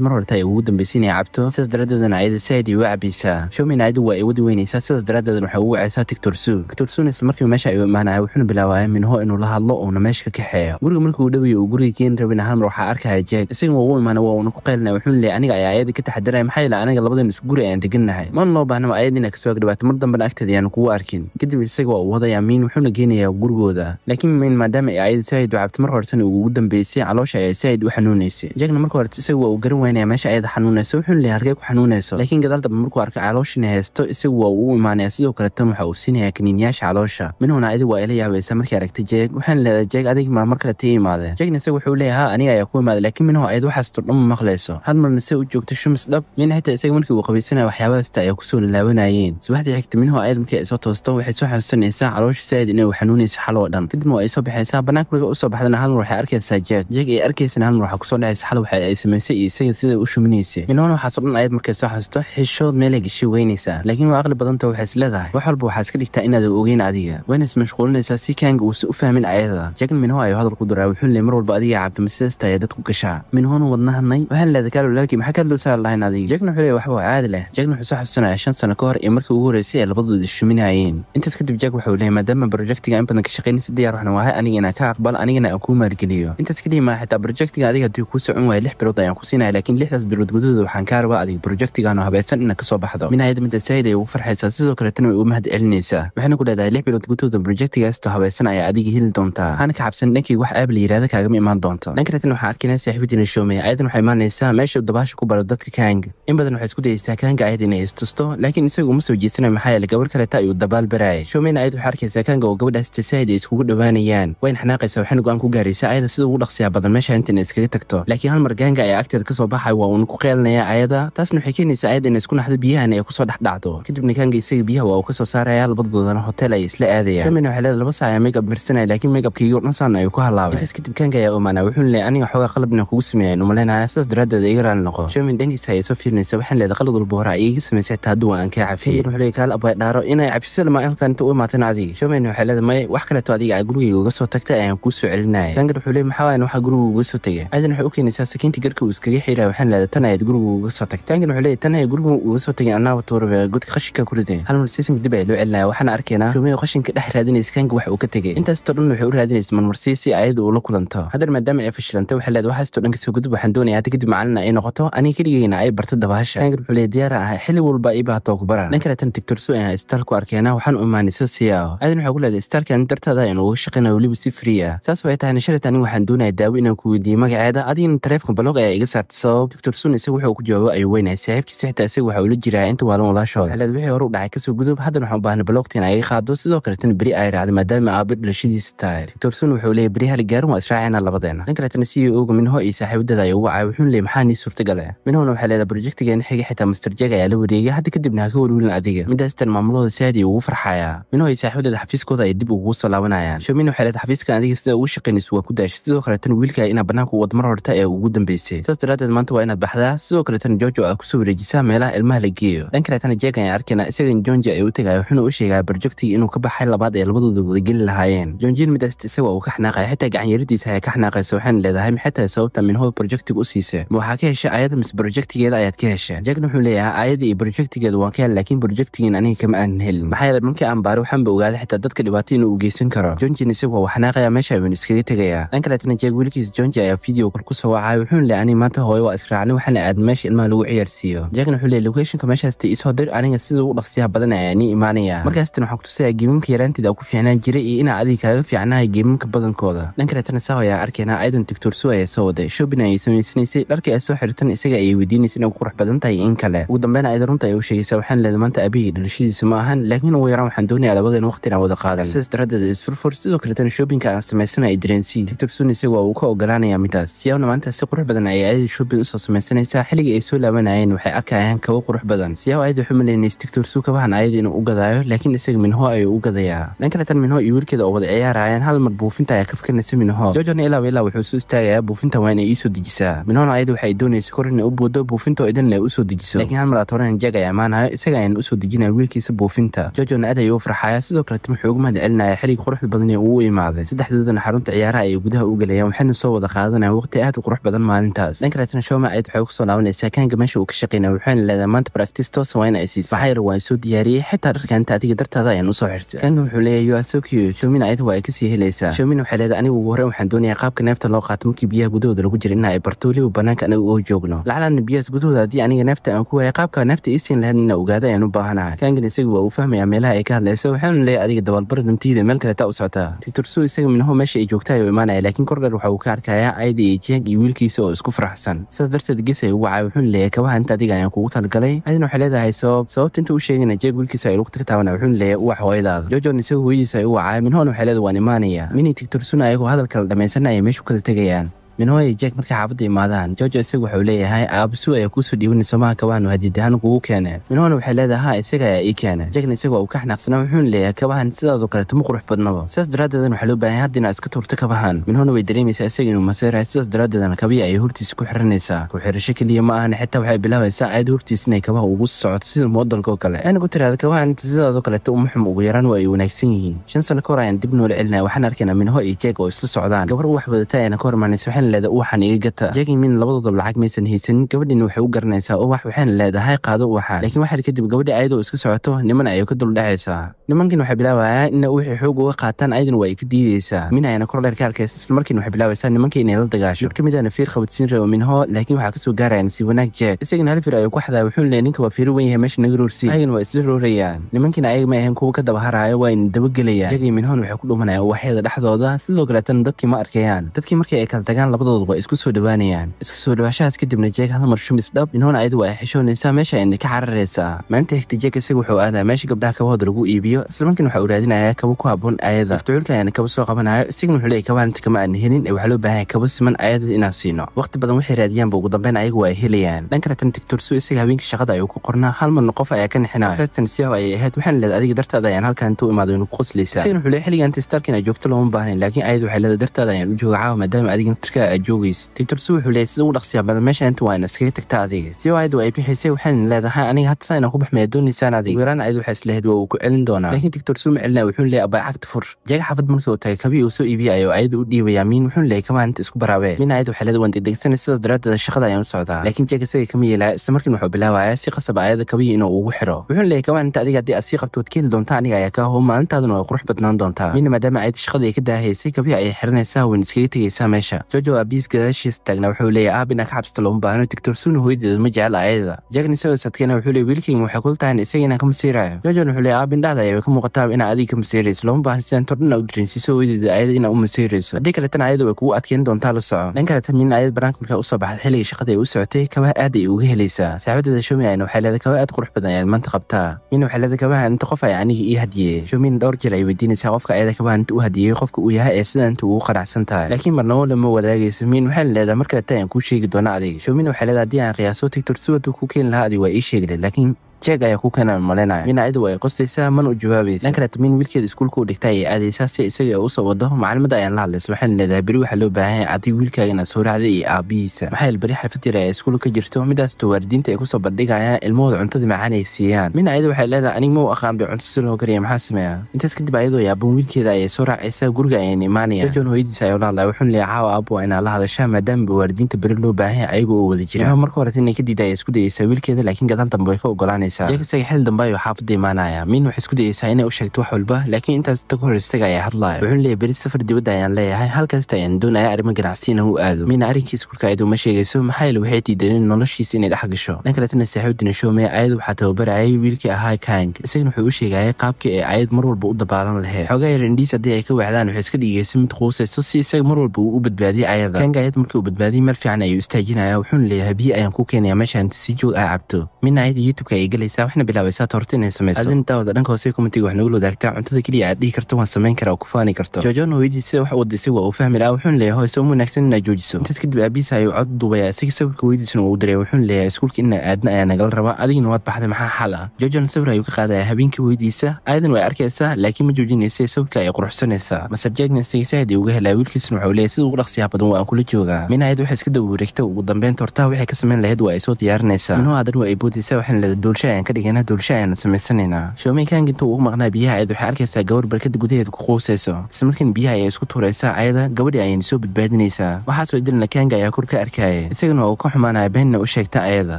mar horeta ay ugu dambaysa inay cabto sidaas daraaddeedana ayada si ayday uga cabaysaa shoomina ayadu waa ay wadi weynaysaa sidaas daraaddeedana waxay ugu ceysay tictorsu tictorsun isla markiiba meesha ayuu imaanaya wuxuuna bilaabaaya minho inuu la hadlo uuna meesha ka kaxeeyo guriga markiuu dhawiyo uu guriga geen rabin ahaan mar waxaa arkaya jeeg isagana ugu imaanay waa uuna ku qaylinaya wuxuuna leeyay aniga ayaa ayadii ka taxadaraya maxaa yeelay aniga labadaynu isku guri ayaan deganahay mana loo baahnaba ayadii inaa kasoo agdhawaata mar dambena agteeda ayaanu kugu arkin kadib isaga waa uu wadaya miin wuxuuna geenayaa gurigooda laakiin miin maadaama ay ayada saayid wacabta mar horetana ugu dambeysay caloosha ayaa saayid u xanuunaysay jeegna marka horete isaga waa uu garan waynaya meesha ayada xanuunayso wuxuuna leeyay hargay ku xanuunayso laakiin gadaal dambe markuu arkay calooshiina haysto isaga waa uu imaanaya sidoo kale tan waxa uu siinayaa kaniiniyaasha caloosha minhuna adig waa ila yaabaysa markii aragta jeeg waxaan leedaa jeeg adig ma mar kale tii imaade jeegna isaga wuxuu leeyahay ha aniga ayaa ku imaada laakiin minuhu ayad waxaasto dhan ma maqlayso had marna se u joogto shumis dhab min xitaa isaga markii uu qabaysanaya waxyaabahasta ayaa kusoo lalaabanaayeen subaxdii xigta minuhu ayad markii ay soo toosto waxay soo xasuusanaysaa caloosha saa'id inay u xanuunaysa xaloo dhan kadibna waa ay soo baxaysaa banaanka marka u soo baxdana hal mar waxay arkaysaa jeeg jeeg ay arkaysana hal mar waxaa kusoo dhacaysa xal waxa ay samaysay iyo isaga siday u shuminaysay minuhuna waxaaso dhan ayad markay soo xasuusto xishood meelay gashi weynaysaa laakiin waa aqli badanta waxay isleedahay حرب وحاس كل إن ذو أوجين عادية وين اسم مشغول نسا سي كانج وسوفا من عيدا شكل من هو أيها القدرة وحل اللي مروا البادية عبد مسيس تايدت كشاع من هون وضناها الني وهل الذي قالوا لك ما حكى له سال الله نادي جاكنو حلي وحوا عادلة جاكنو حسح السنة عشان سنة كور إمرك وهو رئيسي اللي بضد الشمين عين أنت تكتب بجاك وحوله ما دام بروجكت قام بنك شقين سدي روحنا وهاي أني أنا كأقبل أني أنا أكون مركليو أنت تكلم ما حتى بروجكت قاعد يهدي كوس عمو يلح بروضة يعني كوسينا لكن لحظة بروض جدود وحنكار وعادي بروجكت قانو هبسن إنك صوب حدا من هيدا من تسايدة وفرح حساسيز وكرتنو يقوم mahad celinaysaa waxayna ku dhahdahay lix bilood gudahooda brojectigaasto habaysan ayaa adiga heli doontaa haana ka cabsan dhankayga wax aab la yidhahda kaagama imaan doonta dhankareetan waxaa arkaynaa saaxiibadiina shoomey ayadan waxay imaanaysaa meesha dabaasha ku baro dadka kaanga in badan waxay isku dayaysaa kaanga ayad inay istusto laakiin isaga uma soo jeedsana maxaa yeele gabarh kaleeta ayuu dabaal baraya shoomeyna ayad waxay arkaysaa kaanga oo gabadhaas tasaaid ay iskugu dhowaanayaan wayna xanaaqaysaa waxayna go-aan ku gaaraysaa ayada sida ugu dhaqsiyaa badan meesha intan iskaga tagto laakiin halmar gaanga ayaa agteed ka soo baxay waa uuna ku qeelanaya ayada taasna waxay keenaysaa ayada inay isku naxdo biyahan ay kusoo dhexdhacdo kadibna kaanga isaga biyaha waa u ka kasoo saaraya labadoodana hotel ay isla aadayaan germany ah waxay leeda laba sac ayaa makeup marsanaya laakiin makeupkii yurnasan ayuu ku halaabay intaas kadib kaanka ayaa umaanaa wuxuuna leey aniga xoogaa qaladna kugu sameeyaan umaleynaya saas daraaddeed iga raali noqo germany dhankiisa ayay soo fiirinaysa waxaan leeda qalad walba horaa iiga samaysay taa haddu aan kaa cafiyey wuxuu leey kaal abay dhaaro inay cafisa lama inta u imaateen adiga germany waxay leeda maya wax kaleeto adiga ah, aa gurigayga uga soo tagtay ayaan kuu soo celinaya kaankan wuxuu leey maxaa waayan waxaa gurigu uga soo tegay caadan waxay u keenaysaa sakiinta garka uu iskaga xiiraya waxaan leeda tan ayaad gurigu uga soo tagtay kaankan wuxuu leey tan ayaad gurigu uga soo tegay annaaba tuuraba godka khashinka ku riday halmal siisanka dib ayaa loo celinaya waxaana arkaynaa ruumaya qashinka dhex raadinaysa kanka wax uu ka tegey intaastoo dhan waxay u raadinaysa marmarsiya si ayada uu kulanto haddar maadaama ay fashilantay waxay leedahay waxaastoo dhan kasoo gudub waxaan doonaya hadda kadib macalina ay noqoto aniga keligeyna ay barto dabahasha kangar wuxuu leey diyaara ah xilli walba ii baahato kubara nin kaleetan digtor soo aan istaalku arkayna waxaan u imaanayso siyaao aadan waxaa ku leedahay istaalkan dartaada ayaan ah uga shaqaynayo weliba si free ah saas way tahayna shalat waxaan doonaya daawo inaan ku weydiiyo magaceeda adigina taleefon baloog ayaa iga saartay sabab doctor sun isaga wuxuu ku jawaabo ayuu weynaya saaxiibkiisa xitaa isaga waxa uu jiraa inta waalan walaashooda waxay hore u dhacay kasoo gudub haddan waxaan ubaahnay blogta in ay qaado sidoo kaleetana beri ay raacday maadaama aabe dhalashadiisa tahay doctor sun wuxuu leeyay beri halgaarin waa israacayna labadeenna dhan kaletana c e oga minho iyo saaxiibadada ayaa wacay wuxuun leeyay maxaa nii suurtagale minhona waxay leedahay projectigeena xiga xitaa master jag ayaa la wareegay hadda kadibna ha ka warwilin adiga midaastan maamulahooda saad iyo ugu farxaya minho iyo saaxiibadada xafiiskooda ay dib ugugu soo laabanayaan shamin waxay leedahay xafiiskan adiga sida ugu shaqaynayso waa ku daashay sidoo kaleetana wiilka ah inaad bannaanka u wad mar horta ee ugu dambeysay saas daraaddeed maanta waa inaad baxdaa sidoo kaleetana jojo aa ah kusoo wareejisaa meelaha ilmaha la geeyo dhan kaletana jeeg ayaan arkayna isagan jonji ay u tagay sheegaya wuxuuna u sheegaa barjogtii inuu ka baxay labaad ee labadooda geli lahaayeen jonjiil midaas isaga uu ka xanaaqay xitaa gacanyaradiisa ay ka xanaaqaysa waxayna leedahay maxay tahay sababta minhood brojectiga u siisa ma waxaa ka hesha aayadda mis brojectigeeda ayaad ka hesha jackna wuxuu leeyahay aayaddii iyo brojectigeeda waan ka hel laakiin brojectigiin aniga kama aanan helin maxaa yeele markii aan baari waxaanba ogaaday xitaa dadka dhibaato inuu u geysan karo jonjin isaga waa xanaaqaya meesha ayuun iskaga tegaya dhan kaleetana jeeg wiilkiis jonji ayaa video kal ku soo wacay wuxuuna leeyahay aniga maanta hooyo waa israacnay waxaana aad meesha ilmaha lagu ciyaarsiiyo jackna wuxuu leeyahay locationka meeshaasta isoo dir aniga siduu u dhaqsiyaha badanaya ani imaanaya markaastan waxaa kutusayaa geemamka yaraanteeda ku fiicnaan jiray iyo inaa adiga kaaga fiicnahay geemamka badankooda dhanka reetana saaw ayaan arkaynaa aidan doctor su ayaa soo waday shoobin ayay samaysanaysay dharkii ay soo xirtan isaga ayay weydiinaysa inay ugu qurux badan tahay in kale ugu dambeyn ayda runta ay u sheegaysaa waxaan leeda maanta aabihii dhalashadiisa ma ahan laakiin ugu yaraan waxaan doonayaa labadan waqti inaan wada qaadan sidaas daraaddeed isfurfur sidoo kaletan shobinka aan samaysana ay dareensiin doctor sun isagu uu ka ogolaanayaa midaas siyaabna maanta si qurux badan ayay aayada shoobin usoo samaysanaysaa xilligii ay soo laabanayeen waxay arkayaan kawo qurux badan siyaaw aayada waxuu malaynaysa doctor su kabahan aayada inuu gadaayo laakiin isaga minho ayuu u gadayaa dhankale tan minho iyo wiilkeeda oo wada ciyaarayaan hal mar buufinta ayaa kafkanaysa minho jorjona ilaawa ilaa wuxuu isu istaagayaa buufinta waa inay iisoo dejisaa minhona ayada waxa ay doonaysa kor inay u boodo buufintaoo idan ay usoo dejiso lakiin hal mar atoorana jaeg ay ammaanayo isaga ayaan usoo dejinaa wiilkiisa buufinta jorjona aad ayuu u farxaya sidoo kaletan wuxuu uga mahad celinaya xillig quruxda badane uu u imaaday saddexdoodana xarunta ciyaaraha ayay gudaha u gelayaan waxayna soo wada qaadanayaan waqti aad u qurux badan maalintaas dhankaletna showma ayad waxay kusoo laabanaysaa kanga meesha uu ka shaqeynaya waxayna leedahay maanta baraktis toosa waa in ay maxaa yeele waan soo diyaariyey xitaa wararkan taadiga dartaada ayaan usoo xirtay kan wuxuu leeyahy you are ayada waa ay kasii helaysaa showmin waxay leedahay anigu ugu horeen waxaan doonayaa qaabka neefta loo qaato markii biyaha gudahooda lagu jira inaa ay barto weliba bannaanka anaga oo joogno lacalaana biyahaas gudahooda haddii aniga neefta aan ku waaya qaabka neefta iisiin lahayd inaa ogaada ayaan u baahanaha kaangan isaga waa uu fahmayaa meelaha ay ka hadlayso waxaanu leeyahay adiga dabaalbar namtiida meel kale taa u socotaa doctor suu isaga minho meesha ay joogta ayuu imaanaya laakiin kordhar waxa uu ka arkayaa ayda iyo jeeg iyo wiilkiisa oo isku faraxsan saas darteed ges ugu caay wuxuuna leeyahay kabaha inta adiga ayaan kugu talagalay aydina waxay leedahay sabab sababta inta u sheegana jeeg wiilkiisa ay tirtaabana wuxuu leeyahay uwax hooyadaada jojon isaga hooyadiisa ay u wacay minhoon waxay waan imaanaya minay tigtursun ayagoo hadalkala dhammaysanaya meeshuu kala tegayaan minhoo minooy jek markay xaafadda imaadaan jojo isaga wuxuu leeyahay aabasu ayaa kuusoo dhiibanayso maanka waanu hadidahaana kugu keeneen minhoona waxay leedahay ha isaga ayaa ii keenay jekna isaga uu ka xanaaqsanaa wuxuuna leeyahay kabahan sidaadoo kaleeta ma qurux badnaba sidaas daraaddeedan waxaa loo baahay haddii iska tuurto kabahan minhoona way dareemaysaa isaga inuu maseerahay sidaas daraaddeedana kabiya ayay hortiisa ku xiranaysaa ku xirasho keliya ma ahana xitaa waxay bilaabaysaa ayad hortiisa inay kabaha ugu socoto sida moodalka oo kale ayna ku tiraada kabahan sidaadoo kaleeta uma xum ugu yaraan waa ay wanaagsan yihiin shan sano ka hor ayaan dib noola celinaya waxaan arkaynaa minho iyo jeeg oo isla socdaan gabar wax wadataa ayna ka hor waxaan leedaha waxaan iga gata jagamin labadooda lacag maysan haysanin gabadhina waxay u garanaysaa oo wax waxayna leedahay qaado waxa laakiin waxaad kadib gabadha ayadoo iska socoto niman ayay ka duldhacaysaa nimankiin waxay bilaabayaan ina wixii xoog uga qaataan ayadana waa ay ka diidaysaa min ayana kordheer ka arkaysa islamarkiina waxay bilaabaysaa nimanka inay la dagaasho mid ka midana ah fiir qabadsiin rabo minho laakiin waxaa kasoo gaaraya nasiib wanaag jeeg isagana hal ayuu ku xadaa wuxuu leeyahay ninka waa fiiri wen yahay meesha naga roorsi ayagana waa isla roorayaan nimankiina ayaga ma ahayn kuwa ka dabaharaayo waa ina dabagelayaa jegay minhoon waxay ku dhumanayaan waxyada dhexdooda sidoo kaleetana dadkii ma arkayaan dadkii markii ay kala tagaan labadooduba ay isku soo dhowaanayaan iska soo dhawaanshahaas kadibna jeeg halmar shumis dhab inhoona ayadu ay xishoonaysaa meesha ayna ka cararaysaa maalinta xigta jeeg isaga wuxuu aadaa meesha gabdhaha kabahooda lagu iibiyo islamarkiina waxa uu raadinayaa kabo ku haboon ayada aftucuulka ayana kabo soo qabanayo isagana wuxuu leey kabaaninta kama aana helin ee waxaa loo baahan kabo siman ayada inaan siino wakhti badan waxay raadiyaanba ugu dambeyn ayagu ay helayaan dhan kale tan tigtursu isaga haweenka shaqada ayuu ku qornaa hal qof ayaa ka nixinaa siyaab ayay ahayd waxaana leed adiga dartaada ayaan halkan intuu imaado inu ku qoslaysaa isagana wuxuu leey xilligan tistarkiina joogto looma baahnayn laakiin ayadu waxay leeda dartaada ayaan u jooga caawa maadaama adiga naftarka hore aad joogaysa wuxuu leey sida ugu dhaqsi abada meesha inta waa in iskaga tagta adiga si oo ay bixisay waxaan leedahay aniga hadda sayna ku bax maya doonaysaan adiga weeraan aydu waxaa isleheyd waa uu ku celin doonaa laakiin doctorse uma celina wuxuu leey abaa cagta fur jaga xafad markii uu tagay kabii uu soo iibiya ayuu u dhiibayaa miin wuxuu leey kamaalinta isku baraabee miin ayadu waxaa leed waan degdegsanay sidaas daraaddeeda shaqada ayaan u socdaa laakiin jaga isaga kama yeelaa isla wuxuu bilaabayaa si qasab ayada kabii inuu ugu xiro wuxuu leey kamaalinta adiga haddii aad sii qabto waad ka heli doontaa aniga ayaa kaa hoo maalintaaduna way qurux badnaan doontaa miina maadaama ayada shaqadii ka daahaysay kabii ayay xiranaysaa wayn iskaga tegaysaa meesha jojo abiis gadaashiis wuxuu leeyahy aab ka xabsita looma baahno digtorsuuna hooyadeeda ma jecla ayada jagn isagoo sadkeyna wuxuu leey wiilkayga waxay kula tahan isaga ka masiirayo jojon wuxuu leeyahy aab indhahda ayaa ka muuqataa inaa adiga ka masiirayso looma baahno sidaan tordhana u dareensiiso hooyadeeda ayada inaa u masiirayso haddii kaletana ayada way kugu adkeyn doontaa la soco dhan kaleta miin ayad banaanka markaa usoo baxda xilligai shaqada ay u socotay kabaha aad ay uga helaysaa saaxibadeeda shomiyana waxay leedahay kabaha aad qurux badan ayaad maanta qabtaa miina waxay leedahay kabaha inta qof ay aniga ii hadiyey shomiyana dhowr jeer ay weydiinaysaa qofka ayada kabaha inta u hadiyey qofka uu yahay ee sida inta ugu qanacsan tahay laakiin marnabo lama wadaagay samayn waxaan leedaha markale taa aan kuu sheegi doona adayga showmin waxay leedaha hadii aan qiyaaso tigtor suwaduu ku keeni lahaa adig waa ii sheegi lahed laakiin jeeg ayaa ku keenaan malenaya dhinacidwa ay qostaysaa mana u jawaabaysa dhanka tamiin wiilkeeda iskuulka u dhigtay ay aadaysaa si isaga u soo wado macalimada ayaan la hadlaysa waxaana leedahay beri waxaa loo baahan yahay adig wiilkaaga soo raacday iyo aabbihiisa maxayl beri xalfad yar ay iskuul ka jirto midaas waalidiinta ay kusoo bandhigayaan ilmahooda cuntada macaan siiyaan midna ayada waxay leedahay anig ma u aqaan bay cunto si loo kariya maxaa sameeya intaas kadib ayadoo yaaban wiilkeeda ayay soo raacaysaa guriga ayaan imaanaya joon hooyadiisa ayaa la hadlaya wuxuuna leeyahay caawa aabo waa inaa hadashaa maadaama waalidiinta beri loo baahan yahay ayagoo u wada jira marka horeta inay ka diida isku dayaysaa wiilkeeda laakiin gadaal dambe way ka ogolaanaysa jacksa xildamba ayuu xaafadda imaanaya miin waxay isku dayeysaa inay u sheegto wax walba laakiin intaas inta ka hor isaga ayaa hadlaya wuxuu leeyay beri safar dibadda ayaan leeyahay halkaasta ayaan doonaya arrimo ganacsiyina u aado mina arrinkii iskuulka ayadu ma sheegayso maxaa yeele waxay diidan in noloshiisa inay dhex gasho dhan kaletana saaxiibdina showme ayad waxaa tababarayay wiilkii ahaa kang isagana wuxuu u sheegayay qaabka ee ayad mar walba u dabaalan lahayd xoogaa yar indhiis haddii ay ka waaxdaan waxay iska dhigeysa mid quusayso si isaga mar walba uu u badbaadiyay ayada kang ayad markii uu badbaadiyay meel fiican ayuu istaajinaya wuxuuna leeyahay biyo ayaan ku keenaya meeshaan si joog aa ah cabto mina ayada youtubeka ay gelaysaa waxna bilaabaysaa toorta inay samayso adin daawada dhanka hoose komitiga wax nagul wadaagtaa cuntada keliya aad dhihi karto waan samayn karaa oo ku faani karto joojoona hoyadii wax wada waa uu fahmi lahaa wuxuuna leeyahay hoyse uma wanaagsan inaa joojiso intaas kadib aabiisa ayuu cod duubayaa isaga sawirka hoyadiisuna uu diray wuxuuna leeyahay iskuulka inaa aadna ayaa nagala rabaa adigina waad baxday maxaa xal ah joojoona sawir ayuu ka qaadayaa habeenkii hoyadiisa aadan way arkaysaa laakiin ma joojinaysa sawirka ay quruxsanaysaa maser jaagna isaga ay uga helaa wiilkiisuna wuxuu leeyahay sida ugu dhaqsiyaha badan waa aan kula joogaa minayad waxay iska daba wareegta ugu dambeyn toortaha waxay ka samayn lahayd waa ay soo diyaarinaysaa minuhu aadan waa ay boodaysaa waxaana lada duulsha qorshe aan ka dhigana dulsho aanad samaysanayna shoominkan intuu ugu maqnaa biyaha ayaad waxay arkaysaa gabarh barkada gudaheeda ku quusayso islamarkiina biyaha ayaa isku tuuraysaa ayada gabadhi ayayna soo badbaadinaysaa waxaa soo dilna ayaa kor ka arkaaye isagana uu ka xumaanaya beenna u sheegta ayada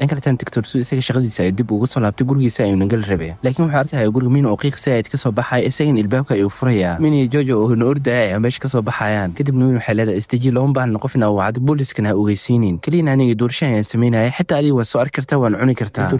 dhankaletan doctor su isaga shaqadiisa ayuu dib uga soo laabtay gurigiisa ayuu nagal rabe laakiin wuxuu arkaya guriga min oo qiiq sayid ka soo baxay isagana ilbaabka ayuu furayaa miniyo jojo oo ordaya ayaa meesha kasoo baxayaan kadibna winu xeelada istaji looma baahna qofna wacda booliskana ha ogeysiinin keliyana aniga dulsho ayaan samaynaya xitaa adiga waa soo arki kartaa waan cuni kartaa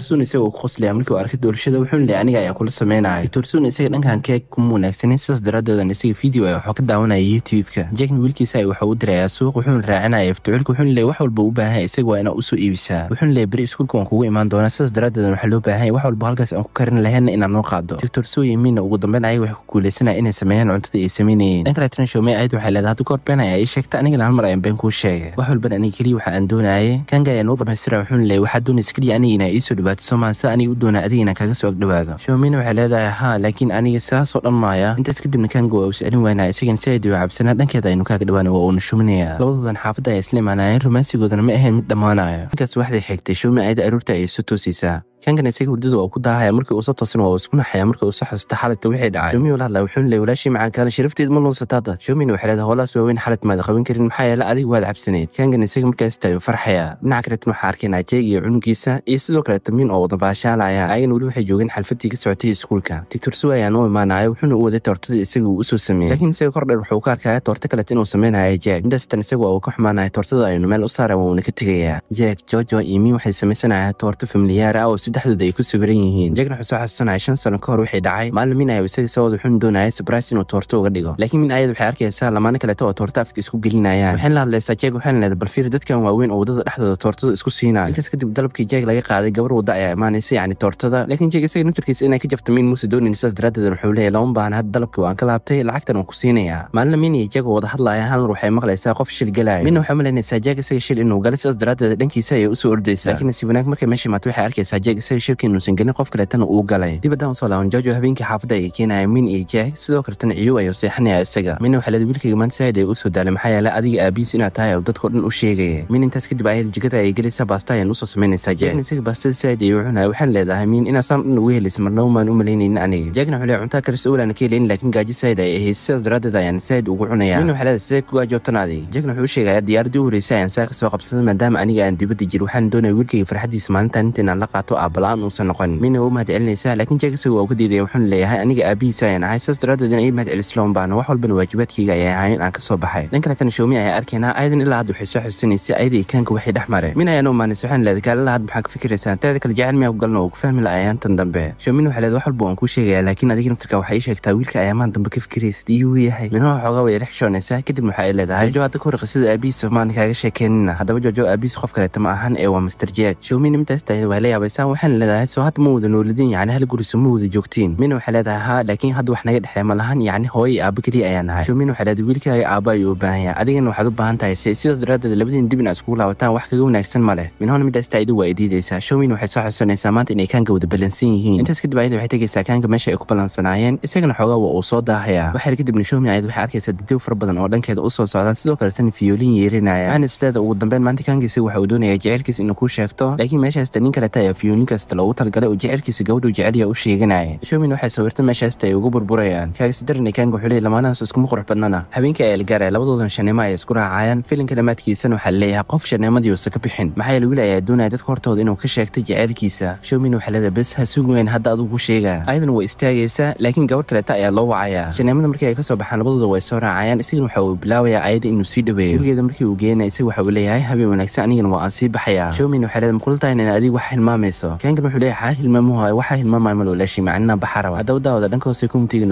qoslaya markii arkay doorashada wuxuun le aniga ayaa kula sameynaya torson isaga dhankan keeg kuma wanaagsanin sidaas daraadeedan isaga video ay waxaa ka daawanaya youtube-ka jackna wiilkiisa ay waxau u dirayaa suuq wuxuuna raacinaya iftuculka wuxuun le wax walba u baahan isaga waa inaa usoo iibisaa wuxuun le beri iskuulka waan kugu imaan doonaa sidaas daraadeedan waxaa loo baahan ya wax walba halkaas aan ku karin laheedna inaan noo qaado doctorsooye miina ugu dambeyn ayaga waxay ku guuleysanaya inay sameeyaan cuntada ay sameynayeen dhanka latran showmey ayad waxay leedahay hadda been ayaa ii sheegta anigana hal mar ayaan been kuu sheegay wax walban aniga keliya waxa aan doonaye kanga ayaan u dhamaystira wuxuun le waxaa doonaysa keliya anigina iisoo dhibaato soomaansa aniga doona adigana kaga soo agdhawaada showmina waxay leedahay haa laakiin aniga saasoo dhan maaya intaas kadibna kaan waa iscelin waynaa isagana saaid u cabsanaa dhankeeda aynu kaaga dhawaana waa uuna shuminaya labadoodan xaafadda ayaa isla imaanaayeen rumaasigoodan ma ahayn mid dhammaanaya markaas waxday xigtay showmi ayada aroorta ayay isu toosaysaa kankan isaga hurdada waa ku daahaya markii uusa toosin waa isku naxaya markii uusa xasusta xaladka wixii dhacay shoomi wala hadlaa wuxuuna walaashii macaankaale sharafteed ma lunsataada ah. shoomina waxay leedahay howlahaas waaweyn xalad maada qaban karin maxaa yeele adiga waad cabsaneed kankan isaga markaas taayo farxaya dhinaca kaleetan waxaa arkaynaa jeeg iyo cunugiisa iyo sidoo kale tamiin oo wadabaasha shaalay ayaan weli waxay joogeen xalfadii ka socotay iskuulka doctor suwa ayaan u imaanaya wuxuuna u waday toortada isaga uu usoo sameeyey laakiin isaga kordheer wuxuu ka arkaya toorto kaleeta inuu sameynaya jack middaastan isagu uu ka xumaanaya toortada aynu meel u saara wuuna ka tegayaa jack jojo iyo waxay samaysanaya toorto familiyaar ah oo saddexdooda ay ku sawiran yihiin jackna wuxuu soo xasuusanaya shan sano ka hor waxay dhacay maalin min ayuu isaga sababad wuxuuna doonaya sabrais inuu toorto uga dhigo laakiin min ayad waxay arkaysaa lamaano kaleeta oo toorto afka isku gelinayaan waxayna la hadlaysaa jack waxayna leeda balfiir dadkan waaweyn oo waddada dhexdooda toortada isku siinaya intaas kadib dalabkii jack laga qaaday gabar wadda ayaa imaanaysa yani toortada laakiin jeeg isaga naftarkiisa ka jabta min muuse doonin sidaas daraadeed wuxuu leeyahy lama baahan had dalabkii waan ka laabtay lacagtan waan ku siinayaa maalina miin iyo jaago wada hadlaaya halnar waxay maqlaysaa qof shil galaayo miinna waxay malaynaysaa jaag isaga shil inuu galay sidaas daraadeed dhankiisa ayay usoo ordaysaa laakiin nasiib wanaag markay meesha imaata waxay arkaysaa jaag isaga shilka inuusan gelin qof kaleetana uu galay dibaddaan soo laaban joojo habeenkii xaafadda ayay keenaya miin iyo jaag sidoo kaletana ciyow ayuu seexanayaa isaga miinna waxaa leeday wiilkayga maanta saayid ay usoo daalay maxaa yeelay adiga aabiis inaad tahay oo dadkao dhan u sheegaya miin intaas kadib ayada jigada ayay gelaysaa baasta ayaan usoo samaynaysaa jaag isaga baastada saayid ayuu cunaya waxay leedahay miin inaa saan dhan ugu helaysa marnawmaan u malaynayna aniga jaakna wuxuu leeyahay cuntaa kale sawlaana ka helayn laakiin gaajo saa'id ay ahayd sidaas daraaddeed ayaan saa'id ugu cunayaa miin waxay leedahay sidee ku gaajootanaaday jaakna wuxuu sheegaya diyaaradii u horreysay ayaan saaka soo qabsaday maadaama aniga aan dibadda jir waxaan doonaya wiilkayga farxaddiisa maalintaan inta inaan la qaato aabala aan uusan noqon miina waa mahad celinaysaa laakiin jaak isagu waa uga diidaya wuxuuna leeyahay aniga aabihiisa ayaan ahay sidaas daraaddeed inay ii mahad celisloon baana wax walbana waajibaadkayga ayay ahay aan ka soo baxay dhanka kale tanashoomi ayaa arkaynaa ayadan ilaa hadd waxay soo xusinaysay ayadii kaanka waxay dhex mare min ayaan u maanisay waxaan leedahay gaala lahad maxaa ka fikiraysaan teeda kale jacel miyaa ku gal kalena oo ku fahmi laha ayaantan dambe shamin waxay leed wax walba waan kuu sheegayaa laakiin adiga naftirka waxay ii sheegtaa wiilka ayaamaan dambe ka fikiraysid iyo uu yahay minaha xoogaa way dhexshoonaysaa kadib waxa ay leedahay jojo hadda ka hor qisada aabihiisa maalin kaaga sheekeenina haddaba jojo aabihiis qof kaleeta ma ahan ee waa master jack shawmin imtaas waa la yaabaysaan waxaana leedahay soo hadda ma wada noolidin yacni hal gurisa ma wada joogtiin mina waxay leedahay haa laakiin hadda wax naga dhexeey ma lahan yacni hooye iyo keliya ayaan ahay shawmin waxay leedahay wiilkaaga aabba ayuu u baahan yahay adigana waxaad u baahan tahay se sidaas daraaddeed labadiin dib iskugu laabataan wax kaga wanaagsan ma leh minahona midaas taa waa idiidaysaa shawmin waxay soo xasusanaysaa sheegaa maanta inay kaanka wada ballansan yihiin intaas kadib ayada waxay tegaysaa kaanka meesha ay ku ballansanaayeen isagana xoogaa waa uu soo daahayaa waxaa kadib nashoomi ayad waxay arkaysaa dadow fara badan oo dhankeeda usoo socdaan sidoo kale fiyoolin yeerinaya waxaana isleeda ugu dambeen maanta kaanka isaga waxa uu doonaya jecelkiis inuu ku sheegto laakiin meeshaasta nin kaleta ayaa fiyoolin kasta loogu talgalay oo jecelkiisa gabadhuu jecelya u sheeganaya nashoomin waxay sawirta meeshaasta ay ugu burburayaan kaagisidaranay kaanka xulay lamaanahaas iskuma qurux badnana habeenka ayaa la gaaraya labadoodan shaneemo ay isku raacayaan filinka dhamaadkiisana waxaa la leeyahay qof shaneemadiiusa ka bixin maxaa yeele wiil ayaa doonaya dadka hortooda inuu ka sheegta jeceelkiisa shawmin waxalada bes ha sugayn hadda adugu sheega ayadana way istaagaysaa laakiin gabar kaleeta ayaa loo wacayaa janeemada markii ay ka soo baxaan labadooda way soo raacayaan isagana waxa uu bilaabayaa ayada inuu sii dhaweeyo gurigeeda markii uu geenaya isaga waxa uu leeyahay habeen wanaagsan anigana waa aan sii baxayaa shawmin waxay leeda makulal tahay inay adiga wax hilmaamayso kaankan wuxuu leeyahay xaar hilmaamuhu waxa hilmaamaya ma looleeshay macnina baxa haddaba daawada dhanka hoose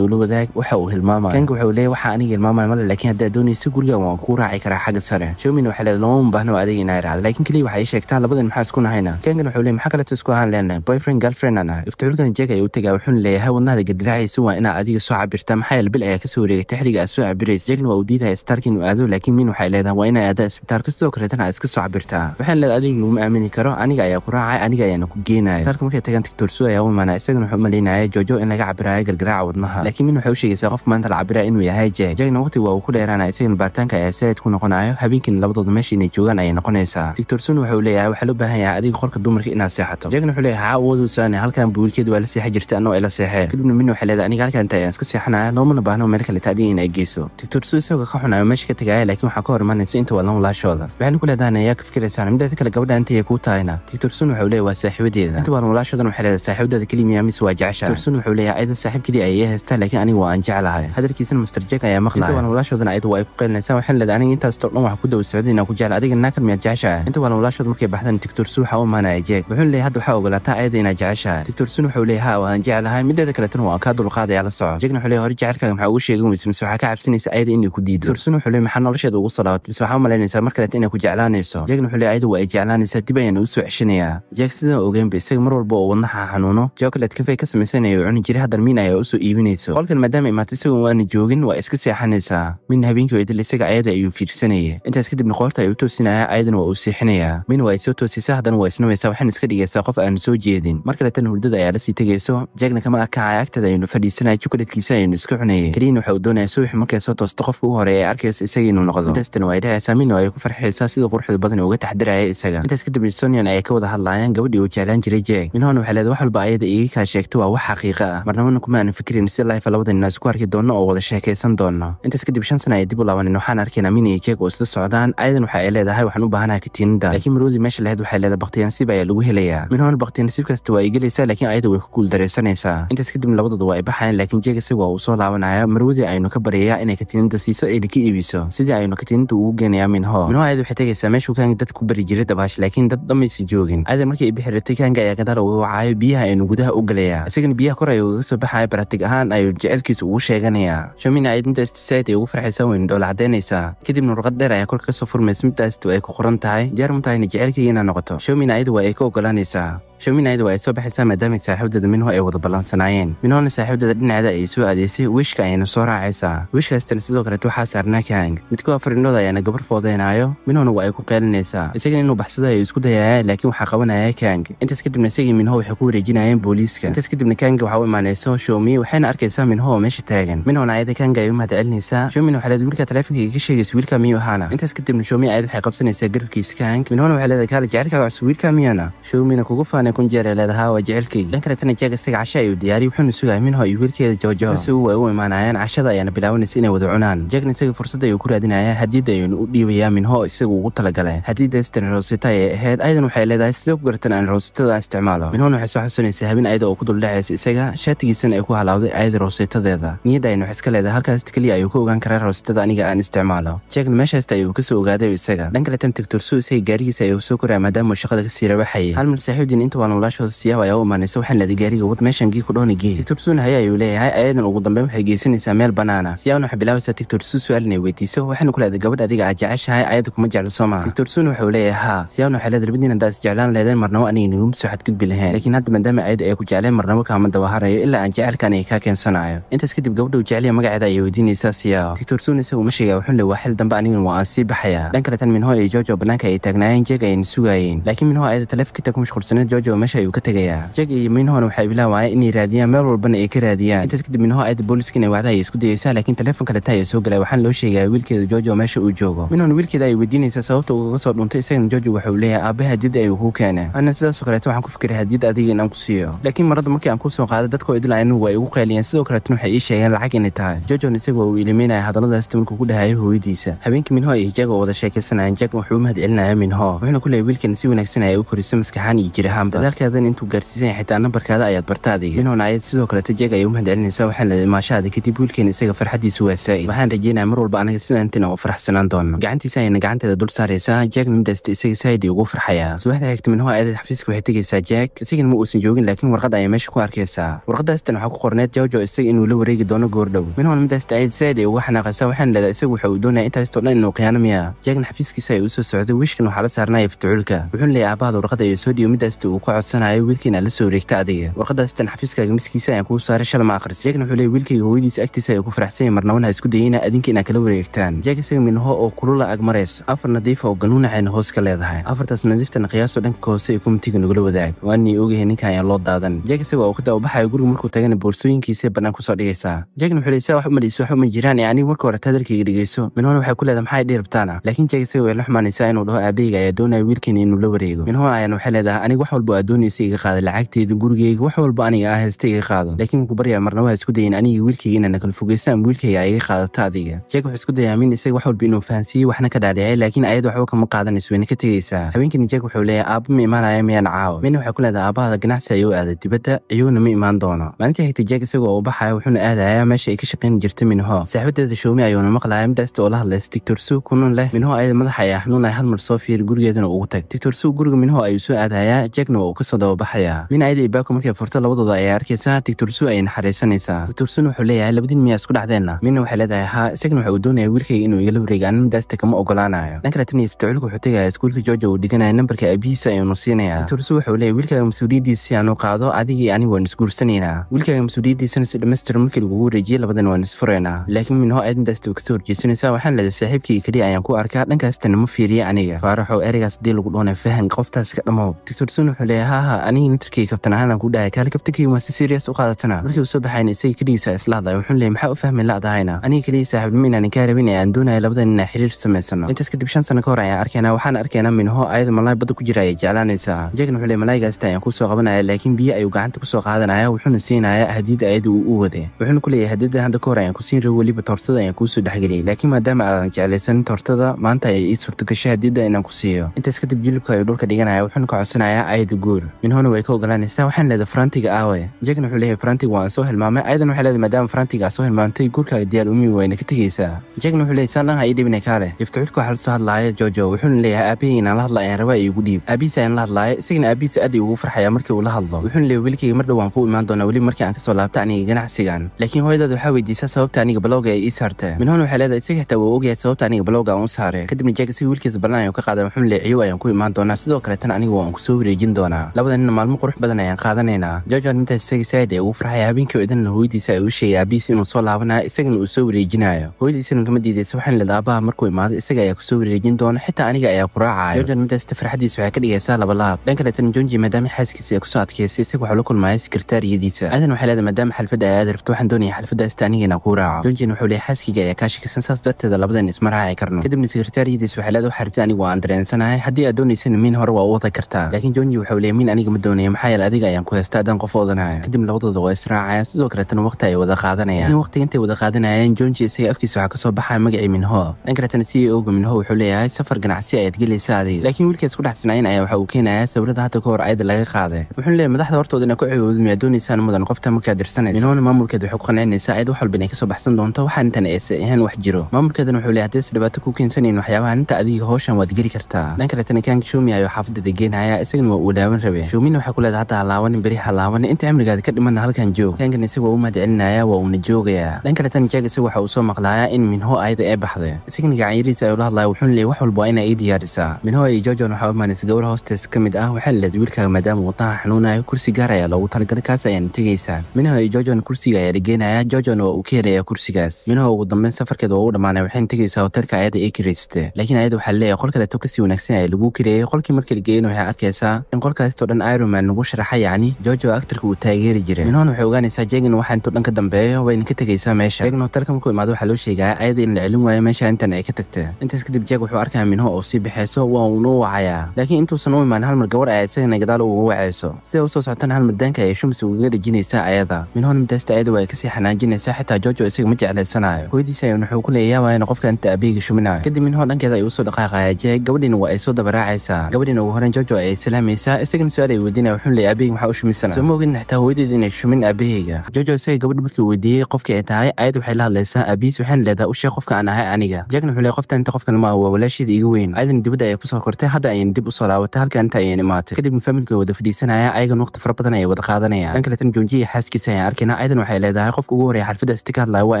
noola wadaag waxa uu hilmaamaya kaanka waxa uu leeyahay aniga hilmaamaya male laakiin haddaad doonaysa guriga waan ku raaci karaa xagga sare shawmin waxay leeda looma baahno adiga inay raacdo laakiin keliya waxay sheegtaa labadan maxaa isku nahayna kaankan wuxuu leeyahay maxaa kaleeto isku ahaan boyfriend girlfriend iftaxulkan jeeg ayaa tagaa wuxuuna leeyahay wadnahada gardhiraacaysa waa inaa adiga soo cabirta maxaa yeel bil ayaa kasoo wareegatay xiliga aad soo cabiraysa jeegna waa uu diidaya isbitaalka inuu aado laakiin min waxay leedahay waa inay aadaa isbitaalka sidoo kaleetana aad iska soo cabirtaa waxaan leedahay adiga laguma aamini karo aniga ayaa quraacay aniga ayaana ku geenaya isbitaalka markay tagaan tiktorsu ayaa u imaanaa isagana wuxuu umalaynaya joojo in laga cabirayo gargaraaca wadnaha laakiin min waxay u sheegaysaa qofka maanta la cabiraya inuu yahay jeeg jeegna waqtiga waa uu ku dheeraanaya isagana baaritaanka ayaa saaid ku noqonayo habeenkiina labadooda meesha inay joogaan ayay noqonaysaa tiktorsun waxa uu leeyahay waxaa loo baahan yahay adiga qolka dumarka inaad seexato jeegna wuxuu maxaa awood u saanay halkan buulkeedu waa la seexi jirtay annoo ila seexee kadibna minu waxay leedahay aniga halkan tahay aan iska seexanaya loomana baahno meel kale taadin inay geyso doctor suu isagoo ka xunayo meesha ka tagaaya laakiin waxaa ka hor imanaysa inta waa lanwalaashooda waxayna ku leedahan ayaa ka fikiraysaan midaada kale gabadha intayay kuu tahayna doctor sun wuxuu leeyahy waa saaxiibadeeda inta waa lanwalaashoodan waxay leedahay saaxiibadeeda keliya miyaa mise waa jecesha doctor sun wuxuu leeyahay ayada saaxiib keliya ayay haystaa laakiin aniga waa aan jeclahay hadalkiisana master jack ayaa maqlaya inta waa lanwalaashoodana ayada waa ay ku qeylinaysaan waxayna leedahay aniga intaas oo dhan waxa ku daba socday inaan ku jeclay adiga naakan miyaad jeceshahay inta waa lanwalaashood markay baxdan doctor suu waxaa u imaanaya jeeg wuxuuna leeyahay hadda waxaa ogolaa taa ayada inaa jeceshaha doctor sun wuxuu leey ha waan jeclahay mideeda kaleetana waan kaa dulqaadaya la soco jegna wuxuu leey hore jecelkaaga maxaa ugu sheegin weyse mise waxaa ka cabsanaysa ayada inay ku diido doctor sun wuxuu leey maxaa nolosheeda ugu soo mise waxaa u mar kaleeta inay ku jeclaanayso jegna wuxuu leey ayada waa ay jeclaanaysaa dib ayaan u soo ceshinayaa jeeg sidaan ogeynba isaga mar walba oo wadnaha xanuuno jocolate kafey ka samaysanayo oo cuni jira haddana miin ayaa u iibinayso qolkan maadaama imaato isagoon waana joogin waa iska seexanaysaa midna habeenkii waydil isaga ayada ayuu fiirsanayay intaas kadibna qoorta ay u toosinaya waa uu seexinayaa min waa ay soo haddana waa isnamaysaa waxaan iska dhigaysaa qof aanu soo jeedin mar kale tan hurdada ayaa la sii tegayso jeegna kama kacay agtada aynu fadhiisanay jukuleedkiisa aynu isku cunayay keliin waxa uu doonaya suwix markay soo toosto qofka u horeeya ee arkayso isaga inuu noqdo intaastan waa idhahaysaa mino ay ku farxaysaa sida quruxda badan uga taxdiraya isaga intaas kadib sonian ayay ka wada hadlaayaan gabadhii uu jeclaan jiray jeeg minhoon waxay leeday wax walba ayada iiga kaa sheegta waa wax xaqiiqa ah marnamana kuma aanan fikirin si laifa labadanina isku arki doonno oo wada sheekaysan doonno intaas kadib shan sana ay dib u laabaneen waxaan arkaynaa min iyo jeeg oo isla socdaan ayadan waxa ay leedahay waxaan u baahanaha katiinada laakiin marwadi meesha lahayd waxay leedahay baktiyaansib ah ayaa lagu helayaa minhoon bakti markay nasiib waa ay gelaysaa laakiin ayada way ku guuldaraysanaysaa intaas kadibna labadooda waa ay baxayaan laakiin jeeg isaga waa uu soo laabanaya marwadii aynu ka baryayaa inay katiinada siiso ayna ka iibiso sidii aynu katiinada ugu geynayaa minho minho ayada waxay tegaysaa meeshuu kaanga dad ku bari jiray dabaash laakiin dad dhammaysa joogin ayada markii ay bixiratay rabtay kaanga ayaa gadaal uga wacaayo biyaha aynu gudaha u galayaa isagana biyaha kor ayuu uga soo baxaya baratig ahaan ayuu jecelkiisa ugu sheeganayaa shomina ayad intaas tisaid ay ugu farxaysaa waynu dhowlacadaynaysaa kadibna warqad dheer ayaa korka kaga soo furmaysa midtaas ay ku qoran tahay diyaar mu tahayna jecelkayga noqoto shomina ayada waa ay ka ogolaanaysaa shaminayda waa ay soo baxaysaa maadaama saaxiibdada minho ay wada ballansanaayeen minhona saaxiibdada dhinaceeda ayay soo aadaysay wiishka ayayna soo raacaysaa wiishkaastana sidoo kaleet waxaa saarnaa kahang midkoo afarinooda ayaana gabar foodeynaayo minhona waa ay ku qeelinaysaa isagana inuu baxsado ayuu isku dayaya laakiin waxaa qabanaya kahang intaas kadibna isagii minho waxay ku wareejinaayeen booliiska intaas kadibna kahanga waxaa u imaanayso shomi waxayna arkaysaa minho oo meesha taagan minhona ayada kahanga ay u mahad celinaysaa shoomin waxaa leed wiilka taleefonkayga ka sheegaysa wiilka miyuu ahaana intaas kadibna shoomi ayad waxay qabsanaysaa garabkiisa kahang minhona waxay leedahay kaala cusub wiilka miyana shoomina kugu faanay sanadkiina kun jeer leedahaa waa jecelkeydankaletanajeegasiga casha ayuu diyaariy wuxuuna sugaya minho iyo wiilkeeda joojo si uwa u imaanayaan cashada ayaana bilaabanaysa inay wada cunaan jeegna isaga fursadda ayuu ku raadinaya hadiidda ayuuna u dhiibayaa minho isaga ugu talagale hadiiddaastan roosita ayay ahayd ayadan waxay leedahay sidoo ku garatan aan roositada isticmaalo minhona waxay soo xusanaysa habin ayda oo ku duldhacaysa isaga shaatigiisana ay ku halaawday ayda roositadeeda niyadda ayna wax iska leedahay halkaasta keliya ayuu ka ogaan karaa roositada aniga aan isticmaalo jeegna meeshaasta ayuu kasoo ogaaday isaga dhankaletana tigtursu isaga gaarigiisa ayuu soo koraya maadaama uu shaqada kasii rabaxayay hal mar saaxiibdiin inta waan walaashooda siyaab ayaa u imaanaysa waxaan leeday gaariga wad meeshan gii ku dhoona geey tictorsuuna haya ayuu leeyahay ayadan ugu dambeyn waxay geysanaysaa meel banaana siyaabna waxay bilaabaysaa tictorsu su-aal inay weydiiso waxayna ku leeday gabadh adiga aad jeceshahay ayada kuma jeclo soo maha tictorsuuna waxau leeyahay haa siyaabna waxay leeday labadiin haddaa isjeclaan leedaen marnabo aniga nigumu soo xadgudbi lahayn laakiin hadda maadaama ayada ay ku jecleen marnabo kaama dawaharayo ilaa aan jecelka aniga kaa keensanayo intaas kadib gabadha uu jeceliya magaceeda ayay weydiinaysaa siyaab tictorsuuna isaga uma sheegaya wuxuun le waa xil dambe anigana waa aan sii baxayaa dhan kale tan minho iyo jojo bannaanka ay taagnaayeen jeeg ayayna sugaayeen laakiin minho ayada taleefikita ku mashquulsaneed jojo jagoo meesha ayuu ka tegayaa jag iyo minhoona waxay bilaawayeen inay raadiyaan meel walbana ay ka raadiyaan intaas kadib minho aada booliska inay wacda isku dayeysaa laakiin teleefon kaleta ayaa soo galaya waxaana loo sheegaya wiilkeeda jojo meesha uu joogo minhon wiilkeeda ayay weydiinaysaa sababta ugaga soo dhuntay isagana jojo waxauu leeyahay aabbe hadiyad ayuu kuu keena ana sidaasoo kaleeta waxaan ku fikiray hadiyad adiga inaan aan ku siiyo laakiin marada markii aan kuu soo qaaday dadkoo idil anigu ah ay igu qayliyeen sidoo kaleetana waxay ii sheegeen lacag inay tahay jojon isagoo uu ilimeynaya hadalladaasta markuu ku dhahayo hooyadiisa habeenkii minho iyo jaga oo wada sheekaysanayeen jag wuxuu u mahad celinaya minho wuxuuna ku leeyay wiilkan si wanaagsan ayay u korisa maskaxaan iyo jirahaanba dadaalkaadan intuu gaarsiisan xitaa nambarkaada ayaad barta adeegin oo ayad sidoo kale tajeeg ay u mahadcelinaysaa waxaan leeday kadib wiilkeen isaga farxadiisu waa saa'id waxaan rajeynaya mar walba anaga sidaantina oo farxsanaan doono gacantiisa ayana gacanteeda dul saaraysaa jack nimdest isaga saa'id ugu farxayaa subaxda xigta minho aadad xafiiska waxay tegaysaa jack isagana ma uusan joogin laakiin warqad ayaa meesha ku arkaysaa warqadaastan waxaa ku qorneed jowjo isaga inuu la wareegi doono goordhow minho nimdest ayad saa'id ay uga xanaaqaysaa waxaan leedaa isagu waxa uu doonaya intaastoo dhan inuu khiyaano miya xafiiskiisa ay usoo socday wiishkan waxaa la saarnaya fitucuulka wuxuuna leeyahy aabahaad warqad ayuu soo dhiiyo midaasta uu uu ka codsanayay wiilka la soo wareegta adiga warqadaastan xafiiskaaga miskiisa ayaan kuu saaray shalma akhris jackna wuxuu leeyay wiilkayga hooyadiisa agtiisa ay ku faraxsanya marnabana ha isku dayayna adinka inaad kala wareegtaan jack isaga minho oo kulula ag marayso afar nadiif oo ganuunacayna ah hoos ka leedahay afartaas nadiiftana qiyaasoo dhanka hoose ay kumitiga nagula wadaag waanii ogahay ninka ayaan loo daadan jack isaga oo ka daawabaxayo guriga markuu tagana boorsooyinkiisay bannaan kusoo dhigaysaa jackna wuxuu leey saa wax u maliysa wax uma jiraan ee anigu marka hore tadarkayga dhegayso minhona waxay ku leedahay maxay dhirabtaana laakiin jack isaga way la xumaanaysaa inuu dhaho aabahayga ayaa doonaya wiilkiina inuu la wareego minhona ayaan waxay leedahay anigu wax walba walba aad doonaysa iga qaada lacagteeda gurigeyga wax walba aniga ah haysta iga qaado laakiin wuxuu baryaa marna waa isku dayaen anigii wiilkayga inaan nakala fogeysaan wiilkayga a iga qaadata adiga jack wuxuu isku dayaa amin isaga wax walba inuu fahansiiyey waxna ka dhaadhicay laakiin ayad waxba kama qaadanayso wayna ka tegaysaa habeenkani jack wuxuu leeyahay aabba ma imaanaya miyaan caawa min waxay ku leedahay aabbahaada ganacsi ayuu aaday dibadda iyuuna ma imaan doono maalinta xigta jack isagoo uu baxaya wuxuuna aadayaa meesha ay ka shaqayn jirta minho saaxibadeeda shoomi ayuuna maqlaya midaasta oo la hadlaysa dictor suu kunan leh minho ayada madaxa ay ah nuun ay halmar soo fiir gurigeedana ugu tag dictor suu guriga minho ayuu soo aadayaa jackna uu ka soo dababa baxayaa dhinacyadii ibaako markay furto labadooda ayaa arkaysa digtursu ay naxariisanaysaa digtursun wuxuu leeyahay labadiin miyaa isku dhacdeenna minna waxay leedahay haa isagana waxa uu doonayaa wiilkayga inuu igala wareega anin midaasta kama ogolaanayo dhan kale tan iftaculku wuxuu tegaya iskuulka georgia uu dhiganaya nambarka aabihiisa ayuunu siinaya digtursu wuxuu leeyahy wiilkaaga mas-uuliyaddiisi aanu qaado adigii anigu waan isguursanaynaa wiilkaaga mas-uuliyaddiisana si dhamastir markii lagugu wareejiyay labadan waan isfuraynaa laakiin minho ah aad midaasta ka soo horjeesanaysaa waxaan leedahay saaxiibkii keliya ayaan ku arkaa dhankaastana ma fiiriya aniga faaraxow ereygaas haddii lagu dhoonay fahan qoftaas ka dhammow digtursun wuxuu le haha aniga intarkii kabtan ahaanaan ku dhahay kaali kabtankiiu maasi serias u qaadatana markii uu soo baxayna isagii keligiisa islaadlay wuxuu leey maxaa u fahmi laadahayna aniga keliya saaxiibnimo inaanan ka rabin ee aan doonaya labada nin aan xiriir samaysano intaas kadib shan sano ka hor ayaan arkayna waxaan arkayna minho ayada malaay badda ku jira ayay jeclaanaysaa jagna wuxuu le malaayigaasita ayaan kusoo qabanaya laakiin biyo ayuu gacanta kusoo qaadanaya wuxuuna siinayaa hadiyada ayada uu u waday wuxuuna ku leeyahay hadiyada hadda kahor ayaan ku siin raba weliba toortada ayaan kuusoo dhexgeliyay laakiin maadaama aadan jeclaysanin toortada maanta ayay ii suurtagashay hadiyada inaan ku siiyo intaas kadib jilibka ayuu dhulka dhiganaya wuxuuna ka codsanayaa ayada guur minhona way ka ogolaanaysaa waxaan leeda farantiga aawe ah jagna wuxuu leeyahay farantiga waan soo hilmaamay ayadan waxay leedahay maadaama farantiga aad soo hilmaamtay guurkaaga diyaal umii wayna ka tegaysaa jagna wuxuu leeyahy saan ii dhibina kaale iftaxudka waxaa la soo hadlaaya jojo wuxuuna leeyahay aabahey inaan la hadla ayaan rabaa iigu dhiib aabihiis ayaan la hadlaaya isagana aabihiisa aad ugu farxayaa markii uu la hadlo wuxuuna leeyahy wiilkayga mar dhow waan kuu imaan doonaa weli markii aan kasoo laabta aniga ganacsigan laakiin hooyadaada waxaa weydiisaa sababta aniga balooga ay ii saarta minhona waxay leedahay isaga xitaa waa ogyahay sababta aniga balooga aan u saare kadibna jag isaga wiilkiisa ballan ayaan ka qaaday wuxuuna leeyahy ciyow ayaan ku imaan doonaa sidoo kale tan aniga waan ku soo wareejin doonaa doonaa labadanina maalmo qurux badan ayaan qaadanaynaa jojon intaa isaga saaid ee ugu farxay habeenkii odanna hooyadiisa ay u sheegay aabihiis inuu soo laabanaya isagana uu soo wareejinayo hooyadiisana kama diidaysa waxaan leed aabaha markuu imaado isaga ayaa kusoo wareejin doona xitaa aniga ayaa quraacaayo jojon midaasta farxadiisa waxay ka dhigaysaa labalaab dhan kaleetana jonji maadaama xaaskiisa ay kusoo adkaysay isaga waxuu la kulmaaya sekretariyadiisa aadan waxay leedahay maadaama xalfadda ay aad rabto waxaan doonaya xalfaddaasta anigana ku raaco jonjin wuxuu leeyahay xaaskiga ayaa kaashikisan saas darteeda labadan ismaraaci karno kadibna sekretaariyadiisa waxay leedahay waxaa rabtay anigu waan dareensanahay haddii aad doonaysana miin hore waa u wada kartaa laakiin jonji wuxuu ablyamiin aniga ma doonaya maxaa yeele adiga ayaan ku haysta haddaan qof odanayo kadib labadooda waa israacayaan sidoo kaleetana waqti ay wada qaadanayaan waqtiga intay wada qaadanayeen jonji isaga afkiisa waxaa kasoo baxaa magacii minho dhanka kaleetana c e oga minho wuxuu leeyahay safar ganacsi ayaad gelaysa adiga laakiin wiilkaas ku dhexsanayn ayaa waxa uu keenayaa sawirada hadda ka hor ayadda laga qaaday wuxuuna leeyahy madaxda hortooda inaa ku ciwoodid doonaysaan mudan qofta markaad dirsanaysa minhoona maamulkeed waxay ku qancinaysaa ayad wax walba inay kasoo baxsan doonto waxaan intan aysan ahaan wax jiro maamulkeedana wuxuu leeyahy haddiis dhibaato ku keensanayn waxyaabaha ninta adiga howshan waad geli kartaa dhanka kaleetana kaan kishuumi ayoo xaafadada geenayaa isagana waa uudhaawa laaban rabeen shuumin waxaa ku leeda hadda halaabani beri halaabanin inta cimrigaadi ka dhimana halkan joog tankan isagoo u mahadcelinayaa waa uuna joogayaa dhan kale tan jack isaga waxa uu soo maqlaayaa in minho ayada ee baxday isagana gacanyarihiisa ayuu la hadlaya wuxuuna leeyay wax walba waa inay ii diyaarisaa minho iyo georgian waxaa u imaanaysa gabar hoostees ka mid ah waxaa leed wiilkaaga maadaama wadnaha xanuunayo kursi gaar ayaa loogu talagalay kaas ayaana tegaysaa minho iyo georgian kursiga ayaa dhageynayaa georgian waa uu ka helayaa kursigaas minho ugu dambeyn safarkeeda waa u dhammaanay waxayna tegaysaa hotelka ayada ee kirayste laakiin ayada waxaa leeyahay qol kaleeto kasii wanaagsan ayaa lagu kireeyay qolkii markii la geeyana waxay arkaysaa in qolkaastoo dhan ironman nagu sharaxa yacni jojo actarka uu taageeri jira minoon waxay ogaanaysaa jegin waxa intuu dhanka dambeeyo wayna ka tegaysaa meesha jegno dalka markuu imaado waxaa loo sheegaa ayada in la celin waayo meesha intan ay ka tagta intaas kadib jeeg wuxuu arkaya minho oo sii baxayso waa uunu wacayaa laakiin intuusan u imaan halmar gabar aya isagana gadaal uga wacayso siday usoo socotana halmar daanka ayay shumsi ugaga dhejinaysaa ayada minhoon midaasta ayada waa kasii xanaajinaysaa xitaa jojo isaga ma jeclaysanayo hooyadiisa ayuun wuxuu ku leeyayaa waayna qofka inta abeega shuminayo kadib minho dhankeeda ayuu usoo dhaqaaqaya jeeg gabadhiina waa ay soo dabaraacaysaa raacaysaa gabadhiina ugu horeyn gorgo ayay salaamaysaa isagana su-aal ay weydiinaya wuxuu leeyay aabaheyga maxaa u shuminsana soo ma xataa hooyadeed inay shumin aabaheyga joojo isaga gabadha markii weydiiyey qofkii ay tahay ayad waxay la hadlaysaa aabihiis waxaana leedahay u qofka aan ahay aniga jackna wuxuu leeyay qoftan inta qofkan maa waa walaasheeda iga weyn ayadan dibadda ayay kusoo kortay hadda ayaan dib usoo laabatay halka inta ayaan imaatay kadibna faamilka wada fadhiisanaya ayagan waqti fara badan ayay wada qaadanayaan dhan kaletan joonji iyo xaaskiisa ayaan arkaynaa ayadan waxay leedahay qofka ugu horeya xalfadaas tika hadlaya waa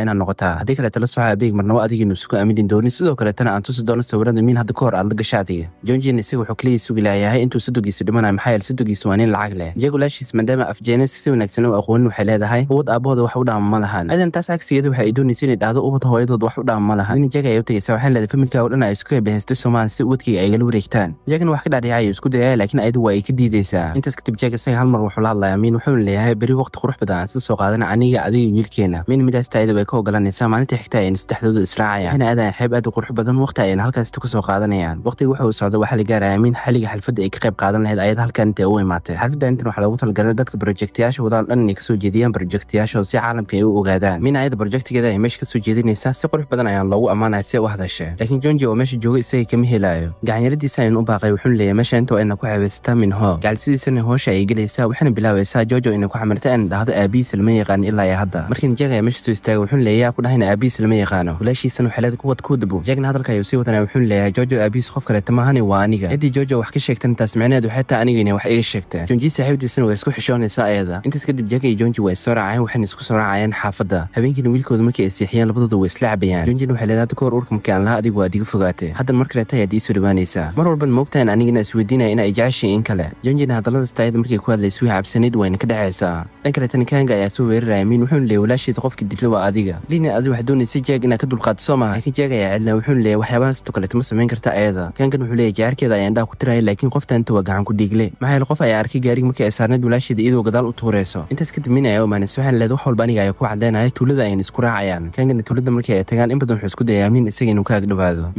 inaan noqotaa haddii kale tala soxo aabaheyg marnabo adigiinu isugu aaminin doonin sidoo kaletana aan tusi doono sawirada miin hadda ka hor aad la gasha adiga isaga wuxuu kaliya sugi intuu sadogiisa dhimanayo doonaa maxaa si wanaagsan u aqoonin waxay wax u dhaama ma lahan taas agsigeeda waxa ay doonaysa inay dhahdo wax u dhaama ma ka dhaadhiica hal mar wuxuu hadlaya miin wuxuuna waqti qurux badan soo qaadana aniga adiga wiilkeena miin midaasta ka ogolanaysaa maalintii xigta ayna qurux badan waqti ayna halkaasta ku soo qaadanayaan waqtiga qaadan lahayd ayada barnaamijyada halka inta u imaatay xafidda intan waxaa loogu talagala dadka brojektayaasha wadaan dhan inay kasoo jeediyaan brojektayaashaoo si caalamka ay u ogaadaan min ayada brojektigeeda ay meesha kasoo jeedinaysaa si qurux badan ayaan loogu ammaanaya si u hadashe laakiin jonji oo meesha jooga isaga kama helaayo gacanyaradiisa ayan u baaqay wuxuun leeyahy meesha inta ayna ku xabaystaa minho gacalsidiisana hoosha ay gelaysaa waxaana bilaabaysaa jojo ina ku xamirta ayna dhahdo aabihiisa lama yaqaan ilaa iyo hadda markiin jeega ayaa meesha soo istaaga wuxuun leeyaha ku dhahayna aabihiisa lama yaqaano walaashiisana xelad kuwad kuudabo jeegna hadalka ayuu sii wadanaa wuxuun leeyahay joojo aabihiis qof kaleetamahani waa aniga ciddii joojo wax ka sheegtan taas micneed waxay taa anigayna wax iga sheegtaan jonji saaxiibadiisana waa isku xishoonaysaa ayada intaas kadib jaaka iyo jonji waa soo raaceen waxayna isku soo raacayeen xaafadda habeenkiina wiilkooda markii ay seexiyeen labadooda waa islacabayaan jonjina waxay leedahay kahor urka markaan lahaa adigu waad iga fogaatay haddan mar kaleeta ayaad iisoo dhawaanaysaa mar walban moogtahan anigana isweydiinaya in ay jeceshay in kale jonjina hadalladaas taayada markay ku hadlaysa wixii cabsanayd wayna ka dhexaysaa dhan kale tanikaanga ayaa soo weeraraya miin wuxuuna leeyay walaasheeda qofkii dibla waa adiga liina adi waxaa doonaysa jeeg inaad ka dulqaado soo maha laakiin jeeg ayaa celina wuxuuna leeyay waxyaabahaastoo kaleeta ma samayn karta ayada kaankan wuxuu leeyay jacaarkeeda ayaa indhaha ku tiraya laakiin qoftaanta waa gacan ku dhiigle bile maxayl qof ayaa arkay gaarigi markii ay saarneed walaasheeda iyadoo gadaal u tuureyso intaas kadib nin ayaa umaanaysa waxaan leeda wax walba aniga ayaa ku caddaynaya tuulada ayna isku raacayaan kangana tuulada markii ay tagaan in badan wuxuu isku dayayaa min isaga inuu ka ag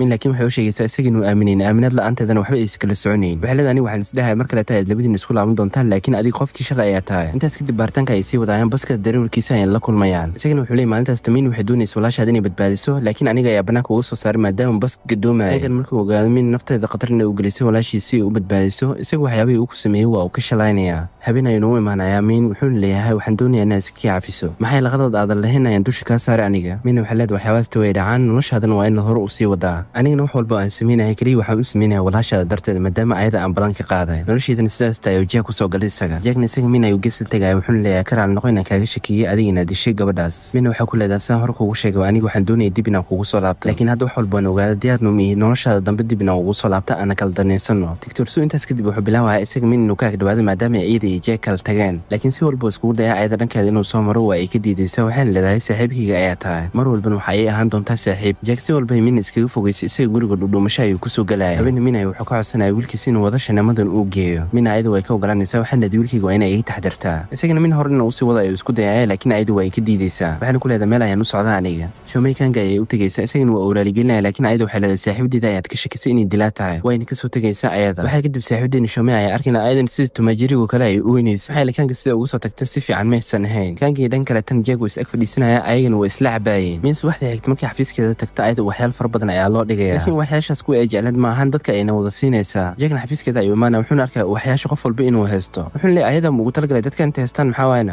min laakiin waxay u sheegaysaa isaga inuu aaminayn aaminaad la'aanteedana waxba aysa kala soconayn waxay leeda aniga waxaan isdhahaya mar kale taad labadiin isku laaban doontaan laakiin adiga qofkii shaqa ayaa tahay intaas kadib baaritaanka ay sii wadaayaan baska dareewalkiisa ayna la kulmayaan isagana wuxuu leey maalintaas tamiin waxay doonaysa walaashaad inay badbaadiso laakiin aniga ayaa bannaanka uga soo saaray maadaama baska gadoomaya markuu ogaado min nafteeda khatarina u gelisay walaashiisi u badbaadiso isaga waxyaaba caabi uu ku sameeyey waa uu ka shalaynayaa habeen habeenaynuu imaanayaa amiin wuxuuna leeyahay waxaan doonayaa inaad iska kii cafiso maxay laqadad aadan lahayn ayaan dusha kaa saaray aniga mina waxaa leed waxyaabaasta way dhacaan noloshaadana waa inaad hore u sii wadaa anigana wax walba aan samaynahay keliya waxaan u samaynahay walaashaada darteed maadaama ayada aan badan ka qaaday noloshiidana sidaasta ayuu jeeg ku soo galay isaga jeegna isaga min ayuu gesal tegaya wuxuuna leeyahay karaal noqo inaan kaaga shakiyey adiga inaad dishay gabadhaas mina waxaa ku leedaha saan hore kuugu sheegay aniga waxaan doonaya dib inaan kugu soo laabto laakiin hadda wax walba aan ogaada diyaarnum iyo noloshaada dambe dib inaan ugu soo laabta aana kala darnaysanno doctor intaas kadib wuxuu bilaabaya isaga minin uu ka agdhawaado maadaama ay iyo jeekal tageen laakiin si walba iskugu daya ayada dhankeeda inuu soo maro waa ay ka diidaysa waxayna leedahay saaxiibkayga ayaa tahay mar walban waxa ay ahaan doontaa saaxiib jeek si walba mini iskaga fogeysa isaga guriga dhudhuumasho ayuu kusoo galaya habeena minay ah wuxuu ka codsanaya wiilkiis inuu wada shanamadan uu geeyo mina ah ayada way ka ogolaanaysa waxaana leedi wiilkayga waa inay iga taxdirtaa isagana min hor ina usii wada ayuu isku dayaya laakiin ayada waa ay ka diidaysaa waxaana ku leedahay meel ayaan u socda aniga showmaykanka ayay u tegaysaa isagana waa owlaaligelinaya laakiin ayada waxay leedahay saaxiibdeeda ayaad ka shakisay inay dilaa tahay wayna kasoo tegaysaa ayada waxaa kadib saaxiibdeena showmay waxaan ayadan sida tumaajirigu kale ay u kaanka sida ugu tagta si fiican maysan ahayn kaankii dhan kale tan jeego is ag fadhiisanaya ayagana waa isla cabaayeen min subaxda xigta markii xafiiskeeda tagta ayada waxyaal fara badan ayaa loo dhigaya waxyaashaas kuwa ay maahan dadka ayna wada siinaysaa jeegna xafiiskeeda ayuu imaana wuxuuna waxyaasha qof walba inuu haysto wuxuuna leey ayadan ugu talagalay dadka inta haystaan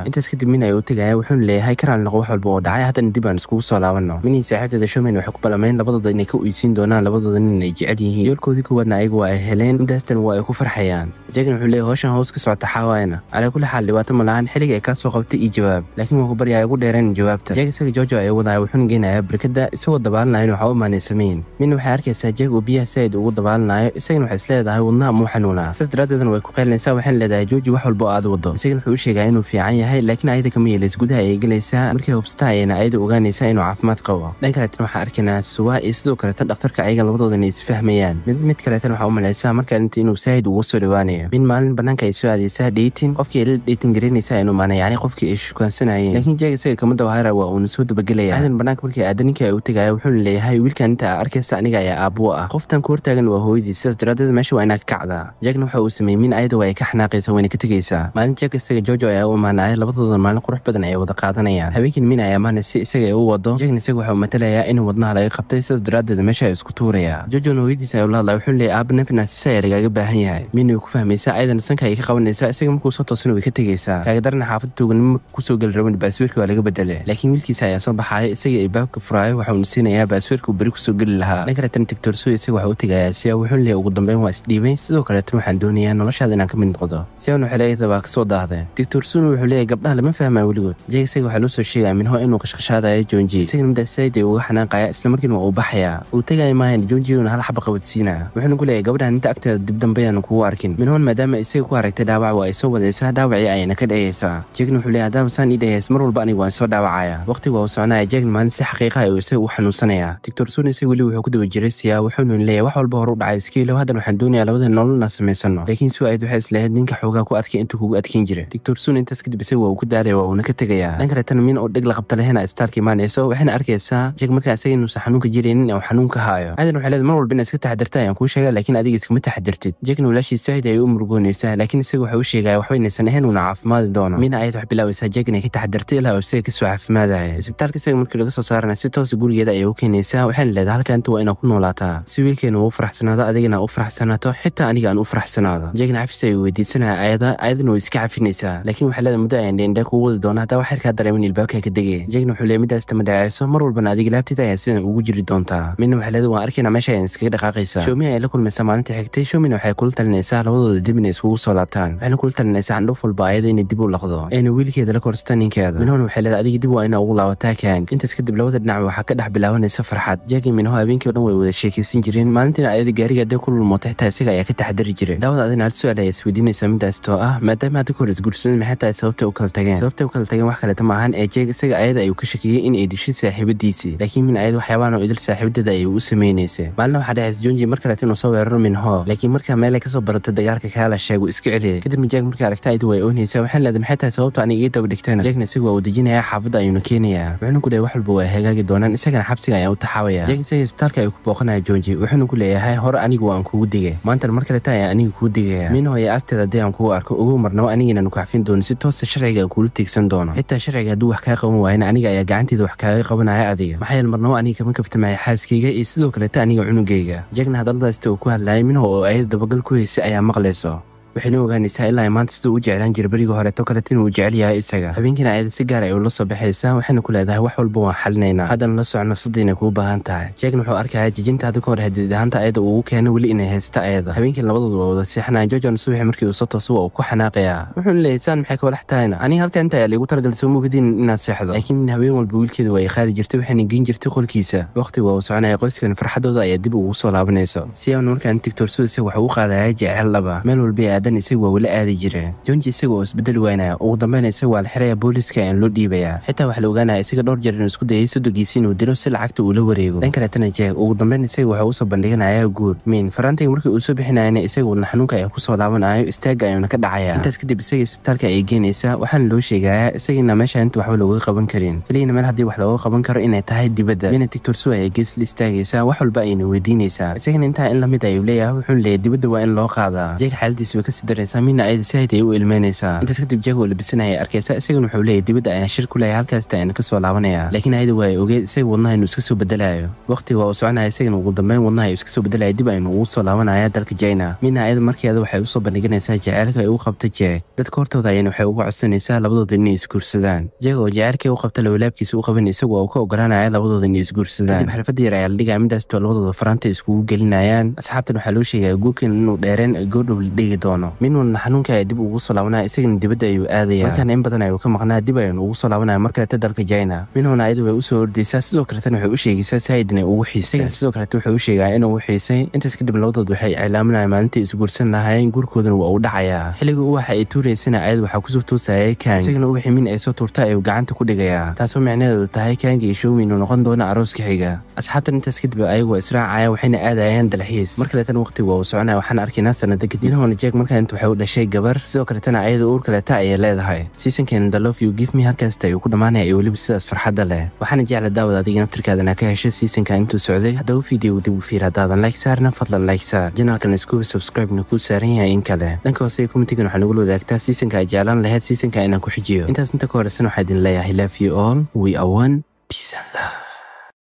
intaas kadib min ayuu tegaya wuxuuna leeyahay karaan noqo wax oo dhacay haddana dib aan iskugu soo laabano minii saaxiibteeda showman waxay ku balamayn labadooda inay ka uysiin doonaan labadooda nin ay jecel yihiin koowaadna ayagu waa ay heleen midaastan waa ay ku farxayaan jeken wuxuu leeyay howshan hoos ka socota xaawaayana calaa kulli xaal dhibaato ma lahan xilliga ay kaasoo soo qabtay iyo jawaab laakiin wuu ku ugu dheereen jawaabta jeeg isaga joojo ay wadaaya wuxuuna geynayaa barkadda isagoo dabaalinaya in waxaa u maanaysameyn midna waxay arkaysaa jeeg uu biyaha saa'id ugu dabaalinayo isagana waxay isleedahay wadnaha muu xanuunaa saas daraaddeedna way ku qaylinaysaa waxayna leedahay jooji wax walba oo aad wado isagana wuxuu u sheegaa inuu fiican yahay laakiin ayada kama yeelays gudaha ayay gelaysaa markay hubsataa ayayna ayada ogaanaysaa inuu caafimaad qabo dhan kaleetan waxaan arkaynaa suwaa iyo sidoo kaleeta dhakhtarka ayaga labadoodan ay isfahmayaan mid mid kaleetana waxaa u malaysaa markaa inta inuu saa'id ugu soo dhowaanayo min maalin bannaanka ay soo aadeysaa dheytin qofkii la dhaytin garaynaysa inuu maana yani qofkii ay shukaansanayeen laakiin jeeg isaga kama dawahara waa uuna soo dabagelaya aadan banaanka markii aada ninka ay u tagaaya wuxuuna leeyahay wiilkan inta aa arkaysa aniga ayaa aabbo ah qoftan ku hortaagan waa hooyadii sidaas daraaddeed meesha waa inaa ka kacdaa jeegna waxa uu sameeyey min ayada waa ay ka xanaaqaysa waana ka tegaysaa maalin jeeg isaga joojo ayaa u imaanaya labadooda maalin qurux badan ay wada qaadanayaan habeenkin min ay amaana si isaga ay u wado jeegna isaga waxau matalayaa in wadnaha laga qabtay sidaas daraaddeed meesha ay isku tuuraya jojona hooyadiisa ay ula hadlaa wuxuu leeyay aaba nafinaasisa ayaa lagaaga baahan yahay min ku fahmay fahmaysaa ayadan sanka ay ka qabanaysaa isaga markuu soo toosana way ka tegaysaa kaagadarana xaafad tuuganimo kusoo geli raban baswerka waa laga bedele laakiin wiilkiisa ayaa soo baxaaya isaga ay baabka furaayo waxauna siinayaa baaswiirka uu beri kusoo geli lahaa dhankaletana tigtoorso isaga waxa u tegayaa si wuxuun leeya ugu dambeyn waa isdhiibay sidoo kaleetana waxaan doonayaa noloshaada inaan ka mid noqdo sian waxaleeyada waa kasoo daahday doctor suuna wuxuu leeyahy gabdhaha lama fahmaa weligood jeeg isaga waxaa loo soo sheegaya minho inuu qashqashaadayo joonji isagana midaasaid ay uga xanaaqaya islamarkiina uu baxaya uu tegaya maahan joonji hal xaba qabadsiinaa wuxuuna ku leeyahy gabadhahan inta agteeda dib dambeyaanu kugu arkin minho dhawaan maadaama isaga ku aragtay dhaawac waa ay soo wadaysaa dhaawacii ayayna ka dhacaysaa jeegna wuxuu leey haddaaba saan ii dhahays mar walba aniga waan soo dhaawacaya waqhti waa u soconaya jegn maalin si xaqiiqaha uu isaga u xanuunsanayaa doctor sun isaga weli wuxuu ku daba jiray siyaa wuxuuna leeyahy wax walba hore u dhacay iskiilow haddan waxaan doonayaa labada nololna samaysano laakiin su ayd waxay islahayd ninka xoogaa ku adkay intuu kugu adkayn jira doctor suun intaas kadib isaga waa uu ku daalaya waa uuna ka tegayaa dhan kaletana min oo dheg la qabta lahena istaarka imaanayso waxayna arkaysaa jeeg markaa isaga inuusan xanuunka jiraynin oo xanuunka haayo aadan waxay leedahay mar walba inaa iska taxadirta ayaan kuu sheegaa laakiin adiga iskama taxadirtid jeegna walaashii saahid ayuu u murugoonaysaa laakiin isaga waxa u sheegaya waxba inaysan ahayn uuna caafimaadi doono mina ayad wax bilaabaysaa jeeg inay ka taxadarto ilaa isaga kasoo caafimaadaya isbitaalka isaga markii laga soo saarana si toosa gurigeeda ayay u keenaysaa waxayna leedahay halka waa inaa ku noolaataa si wiilkeena u faraxsanaado adigana u faraxsanaato xitaa aniga aan u faraxsanaado jeegna cafis ayuu weydiisanaya ayada ayadana way iska cafinaysaa laakiin waxaa leedahay muddo ayan dheendhe kugu wadi doona haddaa waxyar kaa dareemin ilbaabkaa ka degaya jeegna wuxuu leeya middaas tama dhaceyso mar walbana adiga laabteeda ayaa sidan ugu jiri doontaa midna waxaa leedahay waan arkayna meesha ayaan iskaga dhaqaaqaysaa showmi ayay la kulmaysaa maalinta xigtay showmina waxay kula talinaysaa labadooda naftooda dibin iskugu soo laabtaan waxayna kula talinaysaa handhuuf walba ayada inay dib u laqdo eena wiilkeeda la korsata ninkeeda minhoon waxay leeday adiga dib waa inaa ugu laabataa kaang intaas kadib labada dhinac waxaa ka dhex bilaabanaysa farxad jagi minho habeenkii o dhan way wada sheekaysan jireen maalintiina ayada gaariga adee ku lulmoota xitaa isaga ayaa ka taxadari jiray dhaawada adin hal su-aal ayaa isweydiinaysaa middaas too ah maadaama hadda kahor isguursadeen maxay tahay sababtay u kala tageen sababtay u kala tageen wax kaleta maahan ee jeeg isaga ayada ayuu ka shakiyey in ay dishay saaxiibadiisii laakiin min ayad waxyaabahan oo idil saaxiibadeeda ayay u sameynaysay maalina waxaa dhexays jonji mar kaleeta inuu soo weeraro minho laakiin markaa meelay kasoo barata dagaal marka kaala sheegu iska celiyay kadibna jack markay aragta aydu way oonaysa waxaan leeday maxay tahay sababto ani iga daba dhigtana jackna waa uu dejinayaa xaafadda ayuuna keenayaa wuxuuna ku leeyay wax walba waa hagaagi doonaan isagana xabsiga ayaan u taxaabaya jack isaga isbitaalka ayuu ku booqanaya joonji wuxuuna ku leeyahay hore anigu waan kugu digay maantana mar kale ta ayaan aniga kuu digaya min hooya agteeda haddii aan kugu arko ugu marnabo anigana nukaxfin doono si toosa ah sharciga aan kuula tiegsan doono xitaa sharciga hadduu wax kaa qaban waayana aniga ayaa gacanteeda wax kaaga qabanaya adiga maxaa yeel marnabo aniga kama kaftamaya xaaskayga iyo sidoo kaleeta aniga cunugayga jackna hadalladaasta uu ku hadlayay minho oo ayada dabagal ku heysay ayaa maqlay 말해서 waxayna ogaanaysaa ilaa maanta siduu u jeclaan jira berigii horeeto kaleto inuu jecel yahay isaga habeenkiina ayada si gaar ay ah ula soo baxaysaa waxayna ku leedahay wax walba waan xalinaynaa haddana la soco nafsadayna kuu baahan tahay jeegna wuxuu arkaya jijintaada ka hor hadiid ahaanta ayada uugu keena weli inay haysta ayada habeenkii labadooda waa wada seexnaan jojona subaxi markii uu sabtoosu waa uu ku xanaaqayaa wuxuuna leeyahy saan maxay ka walax tahayna aniga halka inta ayaa laigu soo mugadiin inaad seexdo laakiin habeen walba wiilkeeda waa ay qaadi jirtay waxayna geyn jirtay qolkiisa waqti waa uu soconaya qoyskan farxadooda ayaa dib ugu soo laabanayso siyaabna markaan tigtoorsuda isaga waxa u qaadaya jecel dhaba meel walba aadan isaguwaa weli aadi jira jonji isaga oo isbedel waana ugu dambayna isaga waa la xiraya booliiska aan loo dhiibaya xitaa waxa la ogaanaya isaga dhowr jeer inuu isku dayay sadogiisi inuu dilo si lacagta uu la wareego dhan kaletana jeeg ugu dambayn isaga waxaa usoo bandhiganayaa guur miin faraantayga markii uu soo bixinayana isaga wadna xanuunka ayaa kusoo laabanayo istaaga ayuuna ka dhacaya intaas kadib isaga isbitaalka ayay geenaysa waxaana loo sheegayaa isagana meeshaan inta waxba looga qaban karin keliyana meel haddii wax looga qaban karo inay tahay dibadda mina tictorsu ayay geesla istaagaysaa wax walba ayna weydiinaysaa isagana intaa in lamid ah ayuu leeyahay wuxuuna leeyahy dibadda waa in loo qaadaa jeeg xaaladiisba kasi dareensaa mina ayda si hayday u ilmeynaysaa intaas kadib jaaga labisanaya arkaysa isagana wuxuu leeyay dibadda ayaan shir ku lehay halkaasita ayna ka soo laabanaya laakiin ayada waa ogeed isaga wadnaha inuu iska soo bedelaayo wakhtiga waa uu soconaya isagana ugu dambeyn wadnaha uu iska soo bedelaya dib aynu ugu soo laabanaya dalka jayna mina ayada markeeda waxay usoo bandhiganaysaa jaceylka ay u qabta jeeg dadka hortooda ayana waxay uga codsanaysaa labadooda inay isguursadaan jaaga oo u qabta lawalaabkiisa u qaban isagu oo ka ogolaanaya labadooda inay isguursadaan kadib xirfadda yar ayaa la dhigaya midaasto labadooda faraanta iskugu gelinayaan asxaabtan waxaa loo sheegaya guurkan inuu dheereen goordhow la dhigi doono doono minwalna xanuunka a dib ugu soo laabanaya isagana dibadda ayuu aadaya markaana in badan ayuu ka maqnaa dib ayuun ugu soo laabanaya mar kaleeta dalka jaina minwalna ayadu way usoo ordaysaa sidoo kaleetana waxay u sheegaysaa si ay ugu xiisay sidoo kaleeta waxay u sheegaan inuu xiisay intaas kadib labadood waxay iclaaminayaan maalintii isguursan lahaayeen guurkoodana waa uu dhacayaa xilliga uwaxa ay tuuraysana ayad waxaa kusoo toosaayay kaan isagana uwaxii min ay soo tuurta ayuu gacanta ku dhigayaa taasoo micnaheedu tahay kaanga iyo showin uu noqon doona arooska xiga asxaabtan intaas kadib ayagu israacaya waxayna aadayeen dalxiis mar kaleetana waqtigu waa uu soconaya waxaan arkaynaa sanada kadib minhona jeeg mar Kent waxay u dhashay gabar sidoo kaletana ayada uur kaleeta ayay leedahay siisankeena dalove you give me halkaasta ayuu ku dhammaanaya iyo weliba sidaas farxadda leh waxaana jecla daawad adiga naftirkaadana ka heshay siisanka intuu socday haddaba fiideo dib u fiir like saarna fadlan like saar janaalkan iskuuba subscribe-na kuu saaran yahay in kale dhanka hoose ee komitigan waxaa nagula wadaagtaa siisanka ay jeclaan lahayd siisanka inaan ku xijiyo intaas inta ka horeysan waxaa idin leeyahay love you all we are one peace and love